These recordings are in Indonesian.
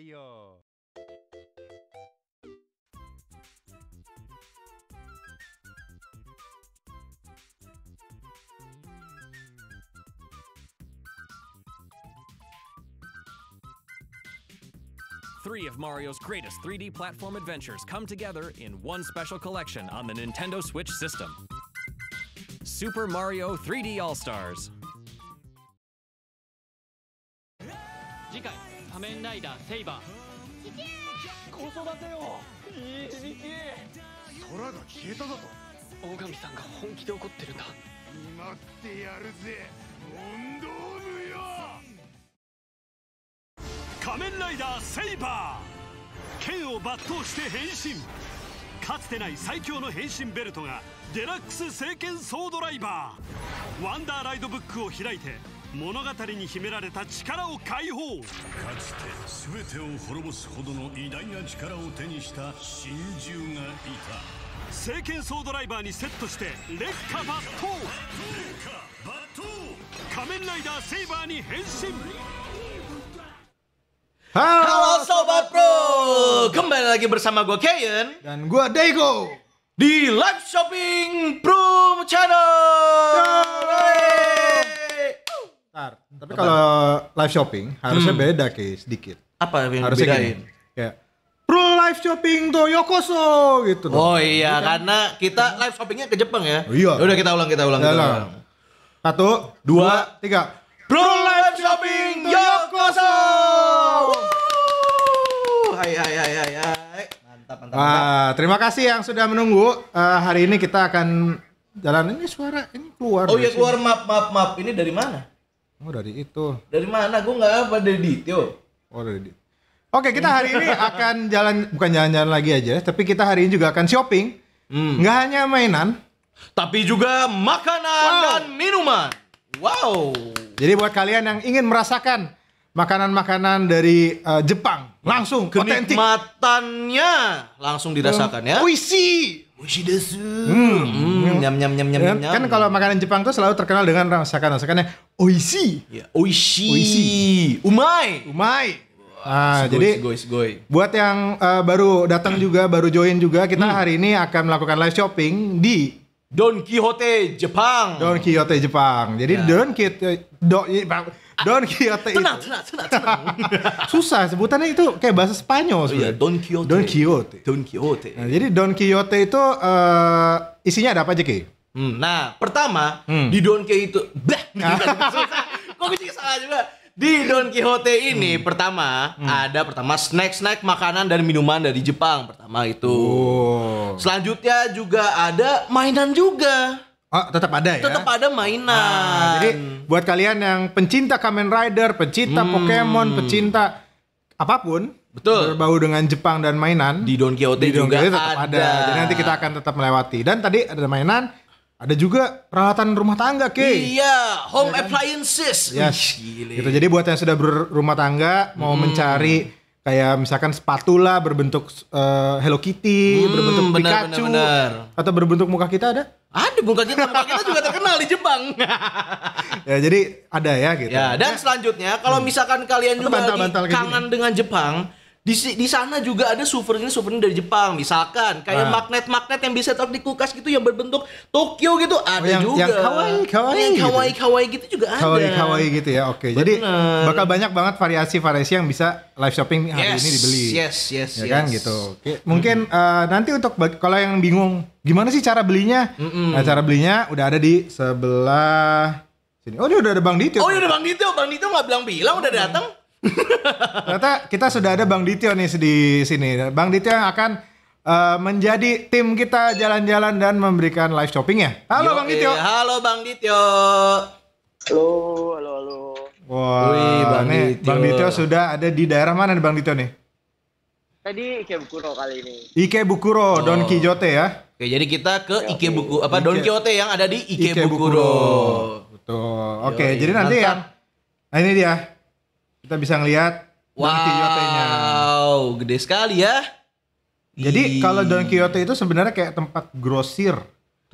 diario. Three of Mario's greatest 3D platform adventures come together in one special collection on the Nintendo Switch system. Super Mario 3D All-Stars. ライダーセイバー子育ていい響き空が消えただと大神さんが本気で怒ってるんだ見ってやるぜ問答無用仮面ライダーセイバー剣を抜刀して変身かつてない最強の変身ベルトがデラックス聖剣ソードライバーワンダーライドブックを開いて物語に秘められた力を解放かつて全てを滅ぼすほどの偉大な力を手にした神獣がいた聖剣ソードライバーにセットして烈火抜刀仮面ライダーセイバーに変身ハローソーバープロー lagi bersama gue Kayen dan gue Dego di live shopping pro channel Yay! Bentar. Tapi kalau live shopping harusnya hmm. beda kayak sedikit. Apa yang harusnya bedain? Ya, kayak Pro live shopping to Yokoso gitu dong. Oh iya, Bukan. Iya, karena kita live shoppingnya ke Jepang ya. Oh, iya. Ya udah kita ulang, kita ulang, kita ulang. Satu, dua, dua tiga. Pro live shopping to Yokoso. Hai hai hai hai hai. Mantap, mantap. Wah, terima kasih yang sudah menunggu. Uh, hari ini kita akan jalan ini suara ini keluar. Oh iya keluar map map map ini dari mana? Oh dari itu. Dari mana? Gue nggak apa dari itu. Oh dari Dityo. Oke kita hari ini akan jalan bukan jalan-jalan lagi aja, tapi kita hari ini juga akan shopping. Hmm. hanya mainan, tapi juga makanan wow. dan minuman. Wow. Jadi buat kalian yang ingin merasakan makanan-makanan dari uh, Jepang langsung otentik. Kenikmatannya langsung dirasakan ya. puisi Oishi hmm. Hmm, hmm. Nyam nyam nyam nyam. Kan, nyam. kan kalau makanan Jepang tuh selalu terkenal dengan rasakan rasakannya oishi. Yeah. oishi. Oishi. Umai. Umai. Ah, jadi sugoi, sugoi. buat yang uh, baru datang hmm. juga, baru join juga, kita hmm. hari ini akan melakukan live shopping di Don Quixote Jepang. Don Quixote Jepang. Jadi yeah. Don Quixote Do, Don Quixote tenang, itu. Tenang, tenang, tenang. Susah sebutannya itu kayak bahasa Spanyol oh, iya, Don Quixote. Don Quixote. Don Quixote. Nah, jadi Don Quixote itu uh, isinya ada apa aja, Ki? Hmm, nah, pertama hmm. di Don Quixote itu bah, susah. Kok bisa salah juga? Di Don Quixote ini hmm. pertama hmm. ada pertama snack-snack makanan dan minuman dari Jepang pertama itu. Oh. Selanjutnya juga ada mainan juga. Oh, tetap ada ya. Tetap ada mainan. Ah, jadi buat kalian yang pencinta Kamen Rider, pencinta hmm. Pokemon, pencinta apapun, betul. Berbau dengan Jepang dan mainan. Di Don Quixote di Don juga Quixote tetap ada. ada. Jadi nanti kita akan tetap melewati. Dan tadi ada mainan, ada juga peralatan rumah tangga, Ki. Iya, home ya kan? appliances. Yes. Gile. Gitu. Jadi buat yang sudah berumah tangga mau hmm. mencari kayak misalkan spatula berbentuk uh, Hello Kitty, hmm, berbentuk Pikachu atau berbentuk muka kita ada? Ada bulu kita, bulu kita juga terkenal di Jepang. ya jadi ada ya gitu. Ya dan selanjutnya kalau hmm. misalkan kalian juga bantal, lagi gitu. kangen gini. dengan Jepang, di di sana juga ada souvenir souvenir dari Jepang misalkan kayak nah. magnet magnet yang bisa taruh di kulkas gitu yang berbentuk Tokyo gitu ada oh, yang, juga yang kawaii kawaii oh, yang kawaii gitu. kawaii gitu juga ada kawaii kawaii gitu ya oke okay. jadi bakal banyak banget variasi variasi yang bisa live shopping hari yes, ini dibeli yes yes ya kan? yes. kan gitu okay. mungkin mm -hmm. uh, nanti untuk kalau yang bingung gimana sih cara belinya mm -hmm. nah, cara belinya udah ada di sebelah sini oh ini udah ada Bang Dito oh ini iya, udah Bang Dito Bang Dito nggak bilang bilang udah iya. datang Ternyata kita sudah ada Bang Dityo nih di sini. Bang Dityo yang akan uh, menjadi tim kita jalan-jalan dan memberikan live shopping ya. Halo Yo, Bang Dityo. Eh, halo Bang Dityo. Halo, halo, halo. Wah, wow, Bang, nih, Bang Dityo sudah ada di daerah mana nih Bang Dityo nih? Tadi Ikebukuro kali ini. Ikebukuro, oh. Don Quixote ya. Oke, jadi kita ke ya, Ikebuku apa Ike. Don Quixote yang ada di Ikebukuro. Ike Betul. Oke, Yo, iya, jadi nanti ya. nah ini dia kita bisa ngelihat Wow, Quixote-nya. gede sekali ya. Jadi Ii. kalau Don Quixote itu sebenarnya kayak tempat grosir.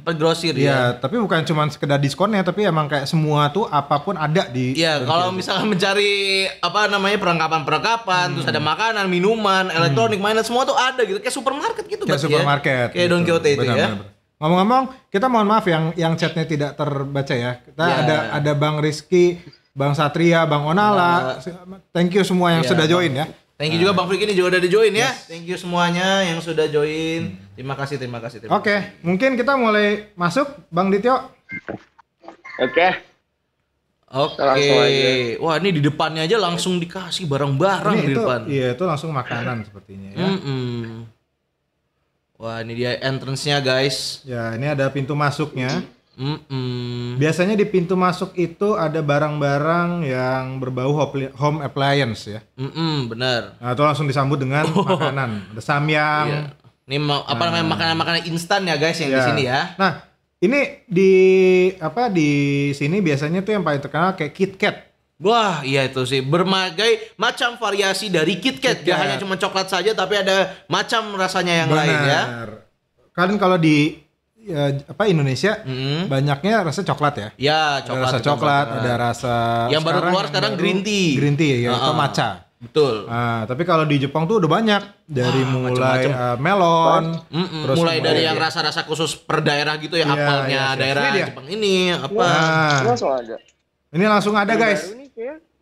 Tempat grosir ya. ya. tapi bukan cuma sekedar diskonnya, tapi emang kayak semua tuh apapun ada di. Iya, kalau misalnya mencari apa namanya perlengkapan-perlengkapan, terus ada hmm. makanan, minuman, hmm. elektronik, mainan semua tuh ada gitu, kayak supermarket gitu. Kayak supermarket. ya. supermarket. Kayak Don gitu. Quixote itu Benar, ya. Ngomong-ngomong, kita mohon maaf yang yang chatnya tidak terbaca ya. Kita Ya. ada ada Bang Rizky Bang Satria, Bang Onala. thank you semua yang ya, sudah join ya. Thank you juga Bang Frik ini juga udah di join ya. yes. ya. Thank you semuanya yang sudah join. Terima kasih, terima kasih. Oke, okay. mungkin kita mulai masuk Bang Dityo. Oke. Okay. Oke. Okay. Wah, ini di depannya aja langsung dikasih barang-barang di depan. Iya, itu langsung makanan sepertinya ya. Mm -mm. Wah, ini dia entrance-nya, guys. Ya, ini ada pintu masuknya. Mm -mm. Biasanya di pintu masuk itu ada barang-barang yang berbau home appliance ya. Mm -mm, bener. Nah, langsung disambut dengan oh. makanan. Ada samyang. Iya. Ini mau, apa namanya nah. makanan-makanan instan ya guys yang iya. di sini ya. Nah, ini di apa di sini biasanya tuh yang paling terkenal kayak KitKat. Wah, iya itu sih. Berbagai macam variasi dari KitKat. Gak hanya cuma coklat saja tapi ada macam rasanya yang Bener. lain ya. kalian kalau di ya, apa Indonesia hmm banyaknya rasa coklat ya. Ya, coklat. Ada nah. rasa coklat, ada rasa yang sekarang, baru keluar sekarang green tea. Green tea ya, uh-huh. Ah, atau ah. matcha. Betul. Nah, tapi kalau di Jepang tuh udah banyak dari ah, mulai Uh, melon, mulai, dari yang ya. rasa-rasa khusus per daerah gitu ya, ya apelnya ya, iya. daerah ini Jepang ini apa. Nah, langsung ada. Ini langsung ada, guys.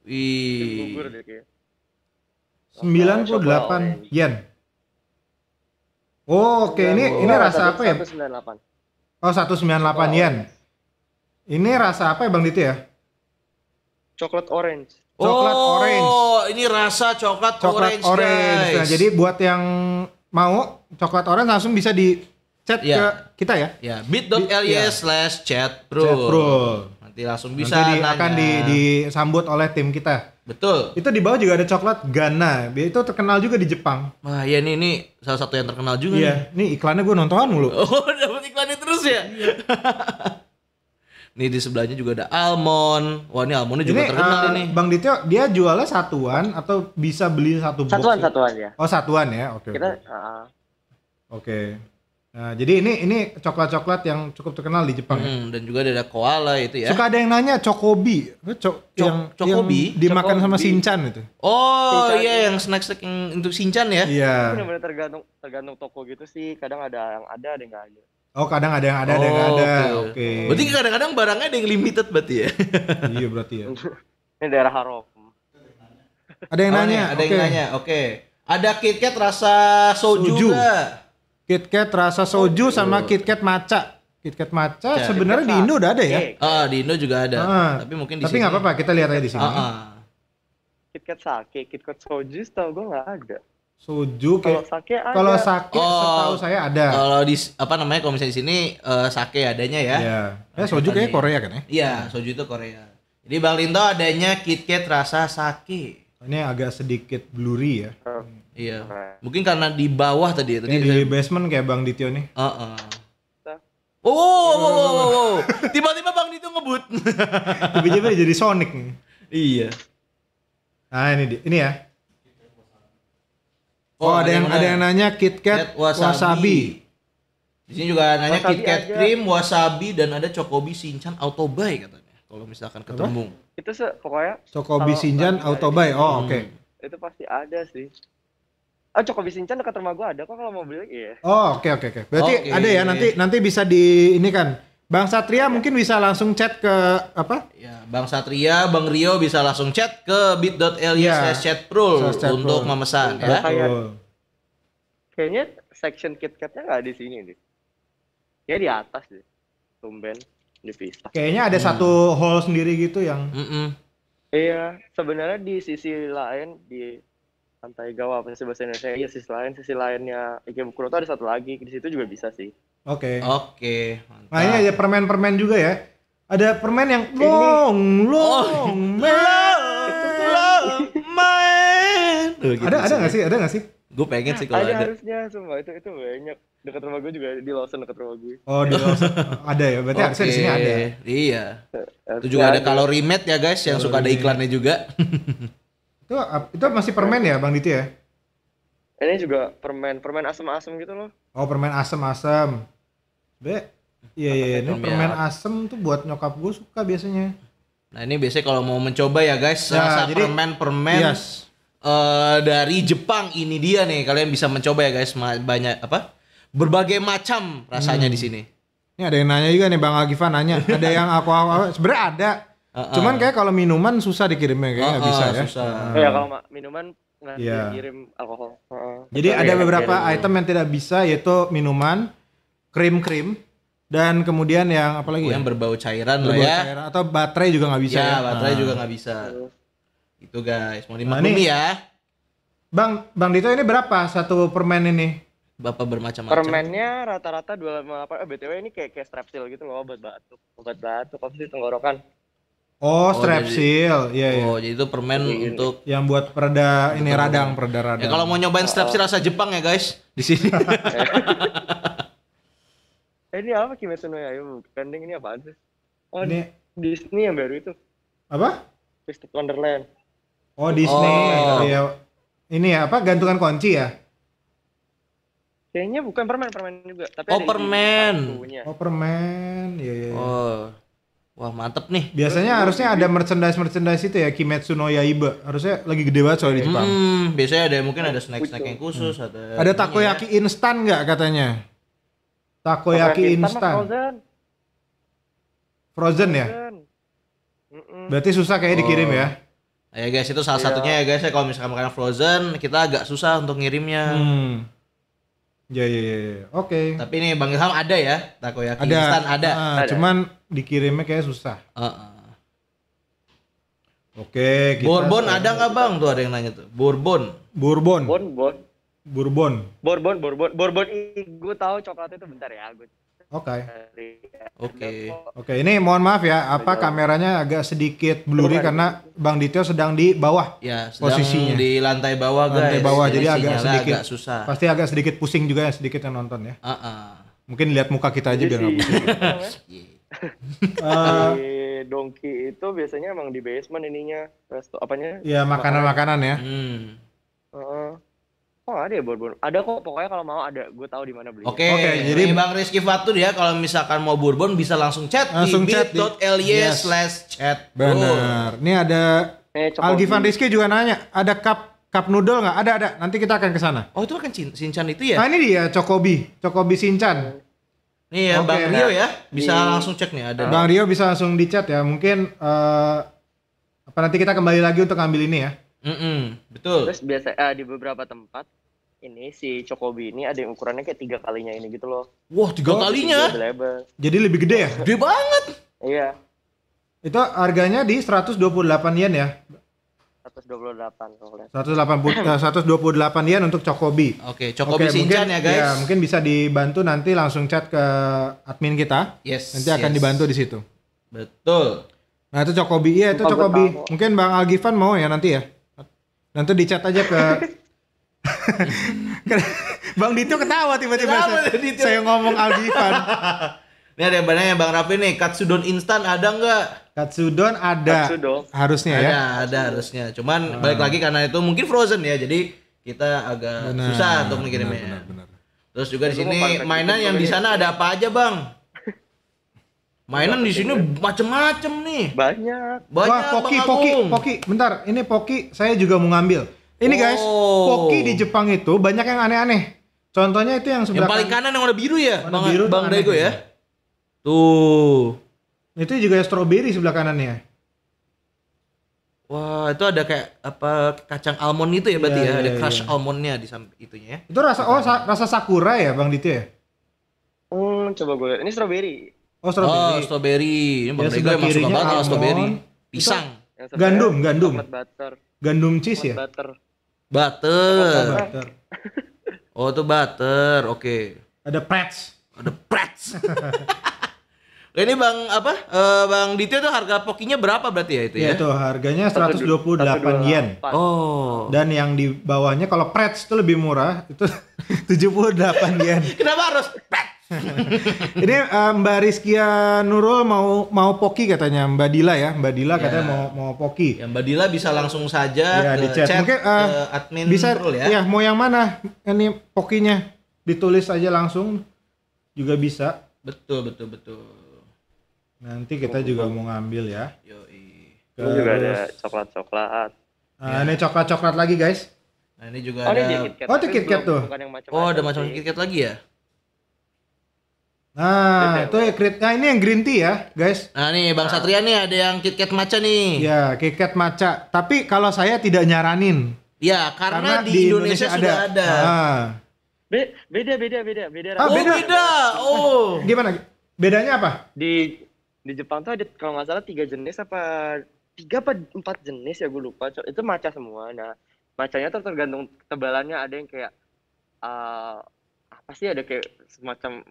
Ini kayak 98 yen. Oh, oke okay. ini ini rasa apa ya? 98. Oh, 198 oh. yen. Ini rasa apa ya Bang Diti ya? Coklat orange. Coklat oh, orange. Oh, ini rasa coklat, coklat orange, orange. Nah, guys. Nah, jadi buat yang mau coklat orange langsung bisa di chat yeah. ke kita ya. Ya, bit.ly Last ya. slash chat bro. Chat bro. Nanti langsung bisa Nanti di, nanya. akan di, disambut oleh tim kita. Betul. Itu di bawah juga ada coklat Ghana. Itu terkenal juga di Jepang. Wah, ya ini ini salah satu yang terkenal juga. Iya, nih. ini iklannya gue nonton mulu. Oh, makannya terus ya. Iya. Nih di sebelahnya juga ada almond. Wah ini almondnya juga ini, terkenal uh, ini. Bang Dito, dia jualnya satuan atau bisa beli satu box? Satuan ya? satuan ya. Oh satuan ya, oke. Okay, Oke. Okay. Ah, uh, ah. okay. Nah jadi ini ini coklat coklat yang cukup terkenal di Jepang. Ya? Hmm, ya? Dan juga ada koala itu ya. Suka ada yang nanya cokobi, Cok, yang cokobi yang dimakan cokobi. sama sinchan itu. Oh iya iya yang snack snack yang untuk sinchan ya. Iya. Benar-benar tergantung tergantung toko gitu sih. Kadang ada yang ada, ada yang nggak ada. Oh kadang ada yang ada, oh, ada yang okay. ada. Oke. Okay. Berarti kadang-kadang barangnya ada yang limited berarti ya? iya berarti ya. Ini daerah haram. Ada yang oh, nanya. Ada okay. yang nanya. Oke. Okay. Ada KitKat rasa soju, soju. KitKat rasa soju oh, sama KitKat maca. KitKat maca ya, sebenarnya di Indo udah ada ya? Ah, oh, di Indo juga ada. Ah, tapi mungkin di Tapi nggak apa-apa, kita lihat aja di sini. Ah, ah. KitKat sake, KitKat soju tau gue nggak ada. Soju kalau sake ada. Kalau sake oh, setahu saya ada. Kalau di apa namanya kalau misalnya di sini uh, sake adanya ya. Iya. Eh, soju kayak Korea kan ya? Iya, soju itu Korea. Jadi Bang Lindo adanya KitKat rasa sake. Ini agak sedikit blurry ya. Uh, iya. Nah. Mungkin karena di bawah tadi ya. Tadi di saya... basement kayak Bang Ditio nih. Uh -uh. Oh, oh, oh, oh, oh. tiba-tiba Bang Dito ngebut. Tiba-tiba jadi Sonic nih. Iya. Nah ini ini ya Oh, ada, ada yang, ada yang nanya KitKat wasabi. wasabi. Di sini juga nanya KitKat cream wasabi dan ada Cokobi Sinchan Autobay katanya. Kalau misalkan ketemu. Itu se pokoknya Cokobi Sinchan Autobay. Oh, oke. Okay. Hmm. Itu pasti ada sih. Oh, Cokobi Sinchan dekat rumah gua ada kok kalau mau beli. Iya. Oh, oke okay, oke okay, oke. Okay. Berarti okay. ada ya nanti nanti bisa di ini kan Bang Satria mungkin bisa langsung chat ke apa? Ya, Bang Satria, Bang Rio bisa langsung chat ke bit.ly iya. ya. chatprul untuk memesan ya. kayaknya section KitKatnya nggak di sini nih, Ya di atas deh. Tumben di dipisah. Kayaknya ada hmm. satu hall sendiri gitu yang. Mm Iya, sebenarnya di sisi lain di Pantai Gawa apa sih bahasa Indonesia? Iya, sisi lain, sisi lainnya Ikebukuro itu ada satu lagi. Di situ juga bisa sih. Oke. Okay. Oke. Okay, nah ini ada permen-permen juga ya. Ada permen yang ini. long long oh, long long main. gitu ada ada nggak sih? Ada nggak sih? Gue pengen sih kalau ada. Ada harusnya semua itu itu banyak dekat rumah gue juga di Lawson dekat rumah gue. Oh, di Lawson. ada ya, berarti okay. harusnya di sini ada. Iya. Itu juga ada kalori mat ya guys yang suka ada iya. iklannya juga. itu itu masih permen ya Bang Diti ya? Ini juga permen, permen asam-asam gitu loh. Oh, permen asam-asam. Be. Iya iya, iya. ini permen biar. asem tuh buat nyokap gue suka biasanya. Nah ini biasanya kalau mau mencoba ya guys rasa ya, jadi, permen permen yes. uh, dari Jepang ini dia nih kalian bisa mencoba ya guys banyak apa berbagai macam rasanya hmm. di sini. Ini ada yang nanya juga nih Bang Agifan nanya ada yang aku aku, aku sebenarnya ada. Uh, uh. Cuman kayak kalau minuman susah dikirimnya kayak nggak uh, uh, bisa ya. Susah. Uh. Ya kalau minuman nggak yeah. dikirim alkohol. Uh, Jadi ada beberapa item yang tidak bisa yaitu minuman, krim-krim dan kemudian yang apa lagi? yang ya? berbau cairan berbau lah ya cairan. atau baterai juga nggak bisa ya, ya. baterai nah. juga nggak bisa itu guys mau nah, dimaklumi nah, ya bang bang Dito ini berapa satu permen ini bapak bermacam-macam permennya rata-rata dua delapan eh, btw ini kayak kayak strepsil gitu loh obat batuk obat batuk apa sih tenggorokan Oh, oh strepsil, iya iya. Oh, jadi itu permen ini. untuk yang buat pereda ini radang, pereda radang. Ya kalau mau nyobain strepsil oh. rasa Jepang ya, guys, di sini. eh ini apa Kimetsu no Yaiba Pending ini apa aja? oh ini Disney yang baru itu apa Twisted Wonderland oh Disney oh. ya ini ya apa gantungan kunci ya kayaknya bukan permen permen juga tapi oh permen oh permen Iya, iya. ya oh Wah mantep nih. Biasanya Terus, harusnya ada merchandise merchandise itu ya Kimetsu no Yaiba. Harusnya lagi gede banget soalnya di Jepang. Hmm, biasanya ada mungkin ada snack snack yang khusus hmm. ada. Ada takoyaki ya. instan nggak katanya? Takoyaki, instan. Frozen. Frozen ya? Berarti susah kayaknya oh. dikirim ya? Oh. Ya guys, itu salah iya. satunya ya guys ya kalau misalkan makanan frozen kita agak susah untuk ngirimnya. Hmm. Ya ya ya. ya. Oke. Okay. Tapi ini Bang Ilham ada ya takoyaki ada. instan ada. Uh, ada. Cuman dikirimnya kayak susah. Uh, uh. Oke, okay, Bourbon ada nggak Bang? Tuh ada yang nanya tuh. Bourbon. Bourbon. Bourbon. Bourbon. Bourbon, Bourbon, Bourbon. Gue tahu coklatnya itu bentar ya. Gue Oke. Oke. Oke, ini mohon maaf ya, apa kameranya agak sedikit blurry karena Bang Dito sedang di bawah. Ya, sedang posisinya di lantai bawah guys. Lantai bawah jadi, jadi agak sedikit agak susah. Pasti agak sedikit pusing juga ya sedikit yang nonton ya. Uh -uh. Mungkin lihat muka kita aja biar nggak pusing. di iya. eh, Donki itu biasanya emang di basement ininya, resto apanya? Ya makanan-makanan ya. Hmm. Uh -uh. Oh ada ya bourbon. Ada kok pokoknya kalau mau ada, gue tahu di mana beli. Oke, okay, okay, jadi Bang Rizky Fatur ya kalau misalkan mau bourbon bisa langsung chat langsung di bit.ly yes. slash chat. Benar. Ini ada eh, Algifan Rizky juga nanya, ada cup cup noodle nggak? Ada ada. Nanti kita akan ke sana. Oh itu kan Sinchan itu ya? Nah ini dia Cokobi, Cokobi Sinchan. Nih ya okay, Bang nah, Rio ya, bisa di... langsung cek nih ada. Bang Rio bisa langsung di chat ya. Mungkin uh, apa nanti kita kembali lagi untuk ambil ini ya. Mm -mm, betul. Terus biasa uh, di beberapa tempat ini si Cokobi ini ada yang ukurannya kayak tiga kalinya ini gitu loh. Wah tiga oh, kalinya? Jadi lebih gede ya? Gede banget. iya. Itu harganya di 128 yen ya? 128 kalau seratus 180 puluh 128 eh, yen untuk Cokobi. Oke, okay, Cokobi okay, mungkin, ya guys. Ya, mungkin bisa dibantu nanti langsung chat ke admin kita. Yes. Nanti yes. akan dibantu di situ. Betul. Nah, itu Cokobi. Iya, itu Cokobi. Mungkin Bang Algifan mau ya nanti ya? Nanti dicat aja ke Bang Dito ketawa tiba-tiba saya, saya ngomong Ivan. Ini ada yang banyak ya Bang Raffi nih, katsudon instan ada nggak? Katsudon ada. Katsudo. Harusnya ada, ya. Ada, harusnya. Cuman hmm. balik lagi karena itu mungkin frozen ya. Jadi kita agak benar, susah untuk ngirimnya. Terus juga di sini mainan yang di sana ada apa aja, Bang? Mainan iya, di sini macem-macem nih. Banyak. Banyak. Wah, Poki, Poki, Poki. Bentar, ini Poki saya juga mau ngambil. Ini oh. guys, Poki di Jepang itu banyak yang aneh-aneh. Contohnya itu yang sebelah yang paling kanan, kanan yang warna biru ya, warna Bang, biru Bang Dego ya. Tuh. Itu juga stroberi sebelah kanannya. Wah, itu ada kayak apa kacang almond itu ya berarti yeah, ya, yeah, ada iya. crush yeah. almondnya di samping itunya ya. Itu rasa oh sa rasa sakura ya Bang Dito ya? Hmm, coba gue lihat. Ini stroberi. Oh, strawberry. Oh, strawberry. Ini Bang Rego emang suka banget sama strawberry. Pisang. Gandum, gandum. Butter. Gandum cheese ya? Butter. Butter. Oh, butter. oh, itu butter. Oke. Okay. Ada pretz. Ada pretz. ini Bang apa? Uh, bang Dito itu harga pokinya berapa berarti ya itu ya? ya? Itu harganya 128 yen. Oh. Dan yang di bawahnya kalau pretz itu lebih murah, itu 78 yen. Kenapa harus pretz? Ini uh, Mbak Rizkia Nurul mau mau poki katanya Mbak Dila ya, Mbak Dila katanya ya. mau mau poki. Ya, Mbak Dila bisa langsung saja ya, ke di chat. chat Mungkin uh, ke admin bisa, Nurul ya. Iya mau yang mana? Ini pokinya ditulis aja langsung juga bisa. Betul betul betul. Nanti kita juga mau ngambil ya. Yoi. Terus juga ada coklat-coklat. Nah, ya. ini coklat-coklat lagi guys. Nah, ini juga oh, ada. Ini oh, itu KitKat tuh. oh, ada macam-macam lagi ya? Nah, itu ya krit. Nah, ini yang green tea ya, guys. Nah, nih Bang Satria nih ada yang KitKat maca nih. Ya, KitKat maca. Tapi kalau saya tidak nyaranin. Ya, karena, karena di, di Indonesia, Indonesia sudah ada. ada. Ah. Be beda beda beda beda. Ah, oh, beda. Oh. Gimana? Bedanya apa? Di di Jepang tuh ada kalau nggak salah tiga jenis apa tiga apa empat jenis ya gue lupa. Itu maca semua. Nah, macanya tuh tergantung tebalannya ada yang kayak uh, apa sih ada kayak semacam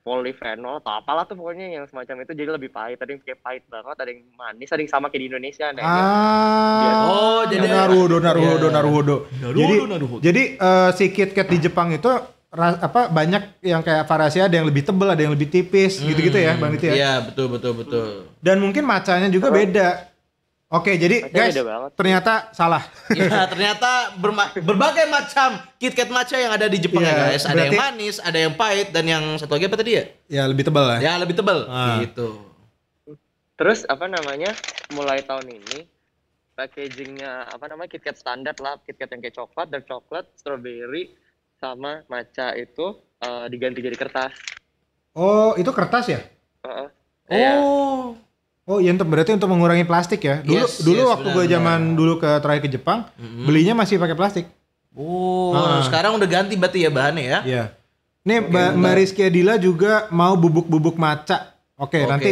polifenol atau apalah tuh pokoknya yang semacam itu jadi lebih pahit ada yang kayak pahit banget ada yang manis ada yang sama kayak di Indonesia ada ah oh jadi naruhodo naruhodo yeah. naruhodo jadi naruhodo. jadi uh, si Kit di Jepang itu ras, apa banyak yang kayak variasi ada yang lebih tebel ada yang lebih tipis gitu gitu gitu ya hmm. bang itu ya iya betul betul betul dan mungkin macanya juga Terus. beda Oke, jadi guys, ternyata salah. Iya, ternyata berbagai macam KitKat matcha yang ada di Jepang ya, iya, guys. Ada berarti... yang manis, ada yang pahit, dan yang satu lagi apa tadi ya? Ya lebih tebal lah. Ya. ya lebih tebal, ah. gitu. Terus apa namanya? Mulai tahun ini packagingnya apa namanya KitKat standar lah, KitKat yang kayak coklat, dan coklat, strawberry, sama matcha itu uh, diganti jadi kertas. Oh, itu kertas ya? Uh -uh. Oh. Oh iya untuk berarti untuk mengurangi plastik ya. Dulu yes, dulu yes, waktu gue zaman dulu ke terakhir ke Jepang, mm-hmm. belinya masih pakai plastik. Oh, nah. sekarang udah ganti berarti ya bahannya ya. Iya. Nih okay, Mbak Mbak Rizky Adila juga mau bubuk-bubuk maca. Oke, okay, okay, nanti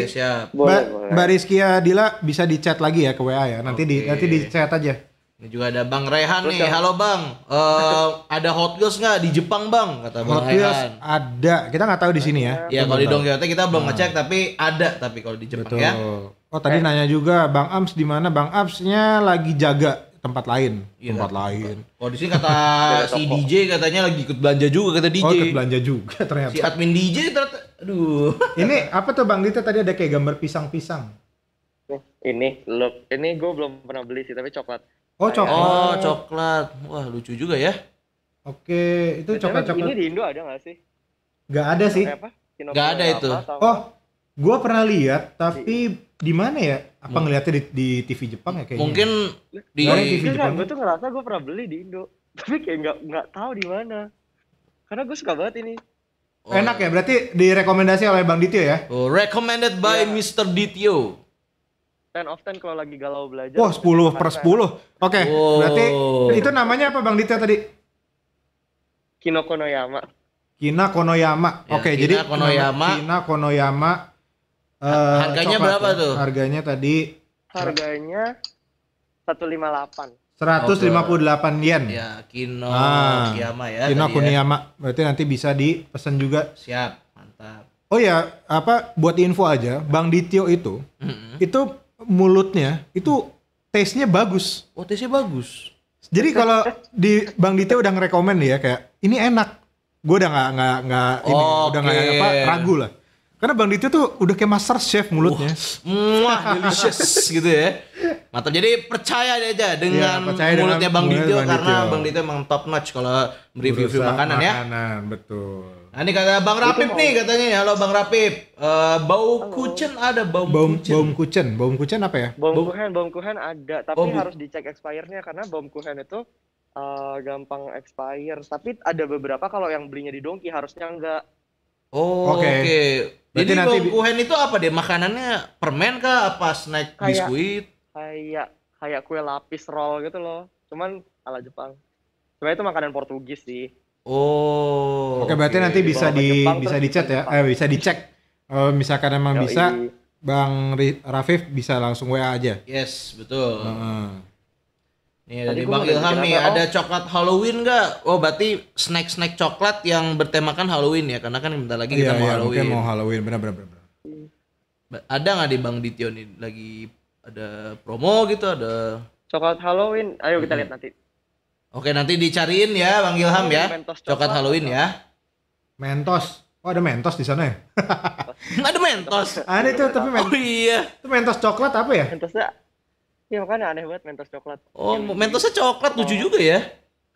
Mbak Mba Mbak Rizky Adila bisa dicat lagi ya ke WA ya. Nanti okay. di nanti di aja. Ini juga ada Bang Rehan Terus nih. Yang... Halo Bang. Uh, ada Hot girls nggak di Jepang Bang? Kata Bang Hot Rehan. ada. Kita nggak tahu di sini ya. Ya kalau di Dongkyate kita belum nah. ngecek tapi ada tapi kalau di Jepang ya. Betul. ya. Oh tadi eh. nanya juga Bang Ams di mana? Bang Amsnya lagi jaga tempat lain, iya, tempat kan? lain. Oh di sini kata si DJ katanya lagi ikut belanja juga kata DJ. Oh ikut belanja juga ternyata. Si admin DJ ternyata, aduh. Ini apa tuh Bang Dita tadi ada kayak gambar pisang-pisang. Ini, look, ini gue belum pernah beli sih tapi coklat Oh coklat. Oh coklat. Wah lucu juga ya. Oke, itu coklat-coklat. Ini di Indo ada nggak sih? Nggak ada sih. Nggak ada itu. Apa, oh, gua pernah lihat tapi di mana ya? Apa hmm. ngelihatnya di, di TV Jepang ya kayaknya? Mungkin di Gak TV Jepang. Kan, gue tuh ngerasa gue pernah beli di Indo, tapi kayak nggak nggak tahu di mana. Karena gue suka banget ini. Oh. Enak ya, berarti direkomendasi oleh Bang Ditio ya? Oh, recommended by yeah. Mr. Ditio. 10 of 10 kalau lagi galau belajar. Wah, 10 per 10. Oke, okay. oh. berarti itu namanya apa Bang Dita tadi? Kinokonoyama. Kina Konoyama. Ya, Oke, okay, ya, jadi Konoyama. Kina Konoyama. Uh, harganya coklat, berapa ya. tuh? Harganya tadi harganya 158. 158 oh, yen. Ya, Kino ah, Kiyama ya. Kino Kuniyama. Ya. Berarti nanti bisa dipesan juga. Siap, mantap. Oh ya, apa buat info aja, Bang Ditio itu mm -hmm. itu mulutnya itu taste-nya bagus. Oh, taste-nya bagus. Jadi kalau di Bang Dite udah ngerekomen ya kayak ini enak. Gue udah nggak nggak nggak ini okay. udah nggak apa ragu lah. Karena Bang Dite tuh udah kayak master chef mulutnya. Wah, delicious gitu ya. Mantap. Jadi percaya aja dengan ya, percaya mulutnya dengan Bang Dito karena Bang Dite emang top notch kalau mereview makanan, makanan ya. Makanan, betul. Nah, ini kata Bang Rapip nih katanya. ya Halo Bang Rapip. Uh, bau kuchen kucen ada bau baum kucen. Baum kucen. Baum kucen apa ya? Baum, baum kuhen, baum kuhen ada, tapi oh, harus dicek expirednya karena baum kuhen itu uh, gampang expire. Tapi ada beberapa kalau yang belinya di Dongki harusnya enggak. Oh, oke. Okay. Okay. Jadi nanti baum kuhen itu apa deh? Makanannya permen kah apa snack kaya, biskuit? Kayak kayak kue lapis roll gitu loh. Cuman ala Jepang. Cuma itu makanan Portugis sih. Oh. Oke, berarti okay. nanti bisa di Jepang, bisa dicek ya. Eh bisa dicek. Uh, misalkan emang Yoi. bisa Bang Rafif bisa langsung WA aja. Yes, betul. Uh. Nih dari Bang Ilham nih, oh. ada coklat Halloween nggak? Oh, berarti snack-snack coklat yang bertemakan Halloween ya, karena kan bentar lagi iya, kita iya, mau iya, Halloween. Iya, mau Halloween, benar-benar. Ada nggak di Bang Dition lagi ada promo gitu, ada coklat Halloween? Ayo kita hmm. lihat nanti. Oke nanti dicariin ya Bang Ilham ya. Mentos coklat, coklat Halloween ya. Mentos. Oh ada Mentos di sana ya? ada Mentos. Ada ah, itu tapi Mentos. Oh iya. Itu Mentos coklat apa ya? Mentosnya. Iya makanya aneh banget Mentos coklat. Oh ya, Mentosnya coklat lucu oh. juga ya?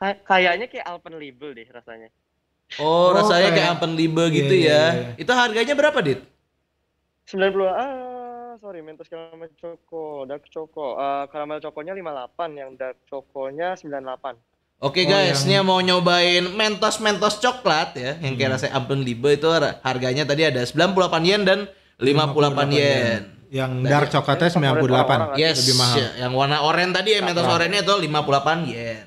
kayaknya kayak Alpenliebe deh rasanya. Oh, oh rasanya kayak, kayak Alpenliebe gitu yeah, iya, ya. Yeah, yeah. Itu harganya berapa, Dit? 90 ah, sorry Mentos Caramel Choco, Dark Choco. Uh, Caramel Choconya 58, yang Dark Choconya 98. Oke okay, oh, guys, oh, yang... ini mau nyobain Mentos Mentos coklat ya, yang kayak rasa hmm. rasanya Ampun Libe itu harganya tadi ada 98 yen dan 58, 58 yen. yen. Yang dark coklatnya 98. Yes, lebih mahal. Ya, yang warna oranye tadi ya Mentos oranye itu 58 yen.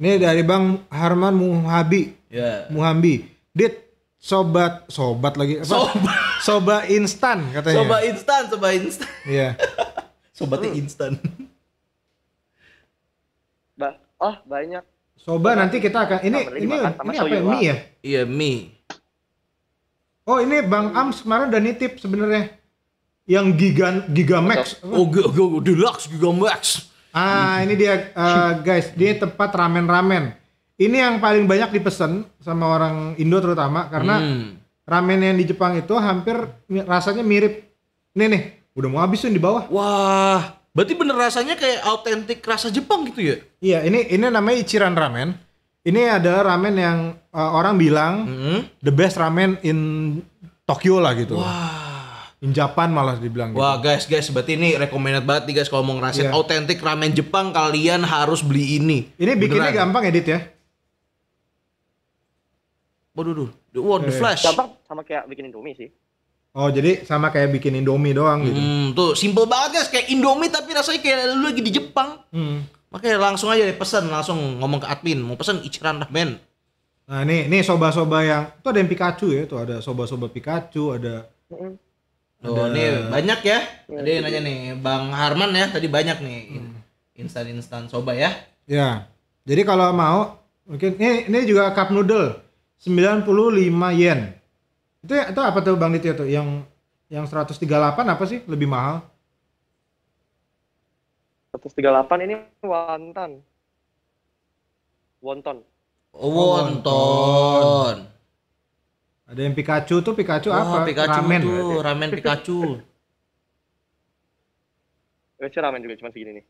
Ini dari Bang Harman Muhabi. Yeah. Muhambi. Dit, sobat sobat lagi apa? sobat soba instan katanya soba instan soba instan iya sobatnya hmm. instan ba oh banyak soba, soba nanti kita akan ini ini ini apa ya mie ya iya mie oh ini bang Am kemarin udah nitip sebenarnya yang giga max oh, oh, giga oh deluxe max ah ini dia uh, guys dia tempat ramen ramen ini yang paling banyak dipesan sama orang Indo terutama karena hmm. ramen yang di Jepang itu hampir rasanya mirip nih nih udah mau habis tuh di bawah wah berarti bener rasanya kayak autentik rasa Jepang gitu ya iya ini ini namanya iciran ramen ini ada ramen yang uh, orang bilang hmm. the best ramen in Tokyo lah gitu wah In Japan malah dibilang Wah, gitu. Wah guys, guys, berarti ini recommended banget nih guys kalau mau ngerasain yeah. autentik ramen Jepang kalian harus beli ini. Ini bikinnya gampang edit ya. Waduh, wow, the eh. flash. Gampang sama kayak bikin Indomie sih. Oh jadi sama kayak bikin Indomie doang gitu. Hmm, tuh simple banget guys kayak Indomie tapi rasanya kayak lu lagi di Jepang. Hmm. Makanya langsung aja deh pesan langsung ngomong ke admin mau pesan iceran lah men. Nah ini ini soba-soba yang tuh ada yang Pikachu ya tuh ada soba-soba Pikachu ada. Mm. Tuh, oh, ada... nih banyak ya. Iya, ada ya, nanya nih Bang Harman ya tadi banyak nih hmm. instan instan soba ya. Ya jadi kalau mau mungkin ini ini juga cup noodle 95 yen. Itu ya, itu apa tuh Bang Dito tuh yang yang 138 apa sih lebih mahal? 138 ini wonton. Wonton. Oh, wonton. Ada yang Pikachu tuh Pikachu oh, apa? Pikachu ramen Itu, ramen Pikachu. Pikachu ramen juga cuma segini nih.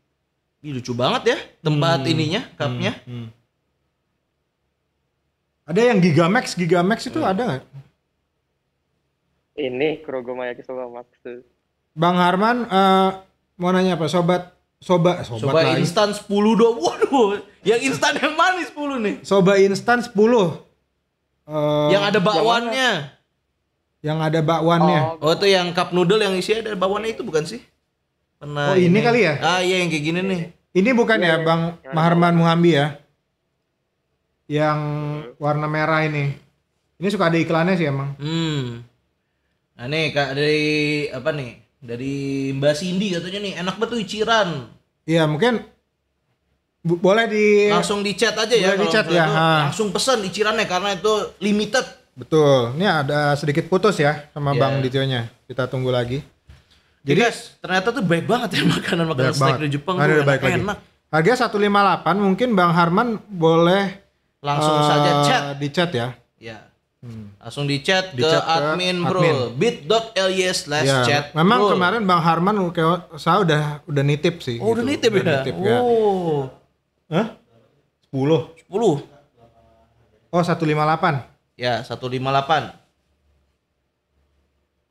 Ih, lucu banget ya tempat hmm. ininya, cupnya. Hmm. Hmm ada yang Gigamax, Gigamax itu hmm. ada nggak? Ini Kurogomaya Kisoba maksud. Bang Harman uh, mau nanya apa? Sobat Soba, sobat, Sobat instan 10 dong. Waduh, yang instan yang manis 10 nih. Soba instan 10. Uh, eh, yang ada bakwannya. Yang ada bakwannya. Oh, oh, itu yang cup noodle yang isinya ada bakwannya itu bukan sih? Pernah Oh, ini, ini kali ya? Ah, iya yang kayak gini nih. Ini bukan ya, ya Bang Maharman Muhambi ya? yang warna merah ini. Ini suka ada iklannya sih emang. Hmm. Nah nih kak dari apa nih? Dari Mbak Cindy katanya nih enak banget tuh iciran. Iya mungkin bu- boleh di langsung di chat aja ya. di chat ya. Itu, langsung pesan icirannya karena itu limited. Betul. Ini ada sedikit putus ya sama yeah. Bang Dityonya. Kita tunggu lagi. Jadi guys, ternyata tuh baik banget ya makanan makanan snack banget. di Jepang. Nah, enak, baik enak. Lagi. 158 mungkin Bang Harman boleh langsung uh, saja eh, chat di chat ya ya hmm. langsung di chat di ke chat admin ke bro bit.ly slash ya. chat memang bro. kemarin bang Harman saya udah udah nitip sih oh gitu. udah nitip udah ya nitip, ya. oh, oh ya. Hah? 10 10 oh 158 ya 158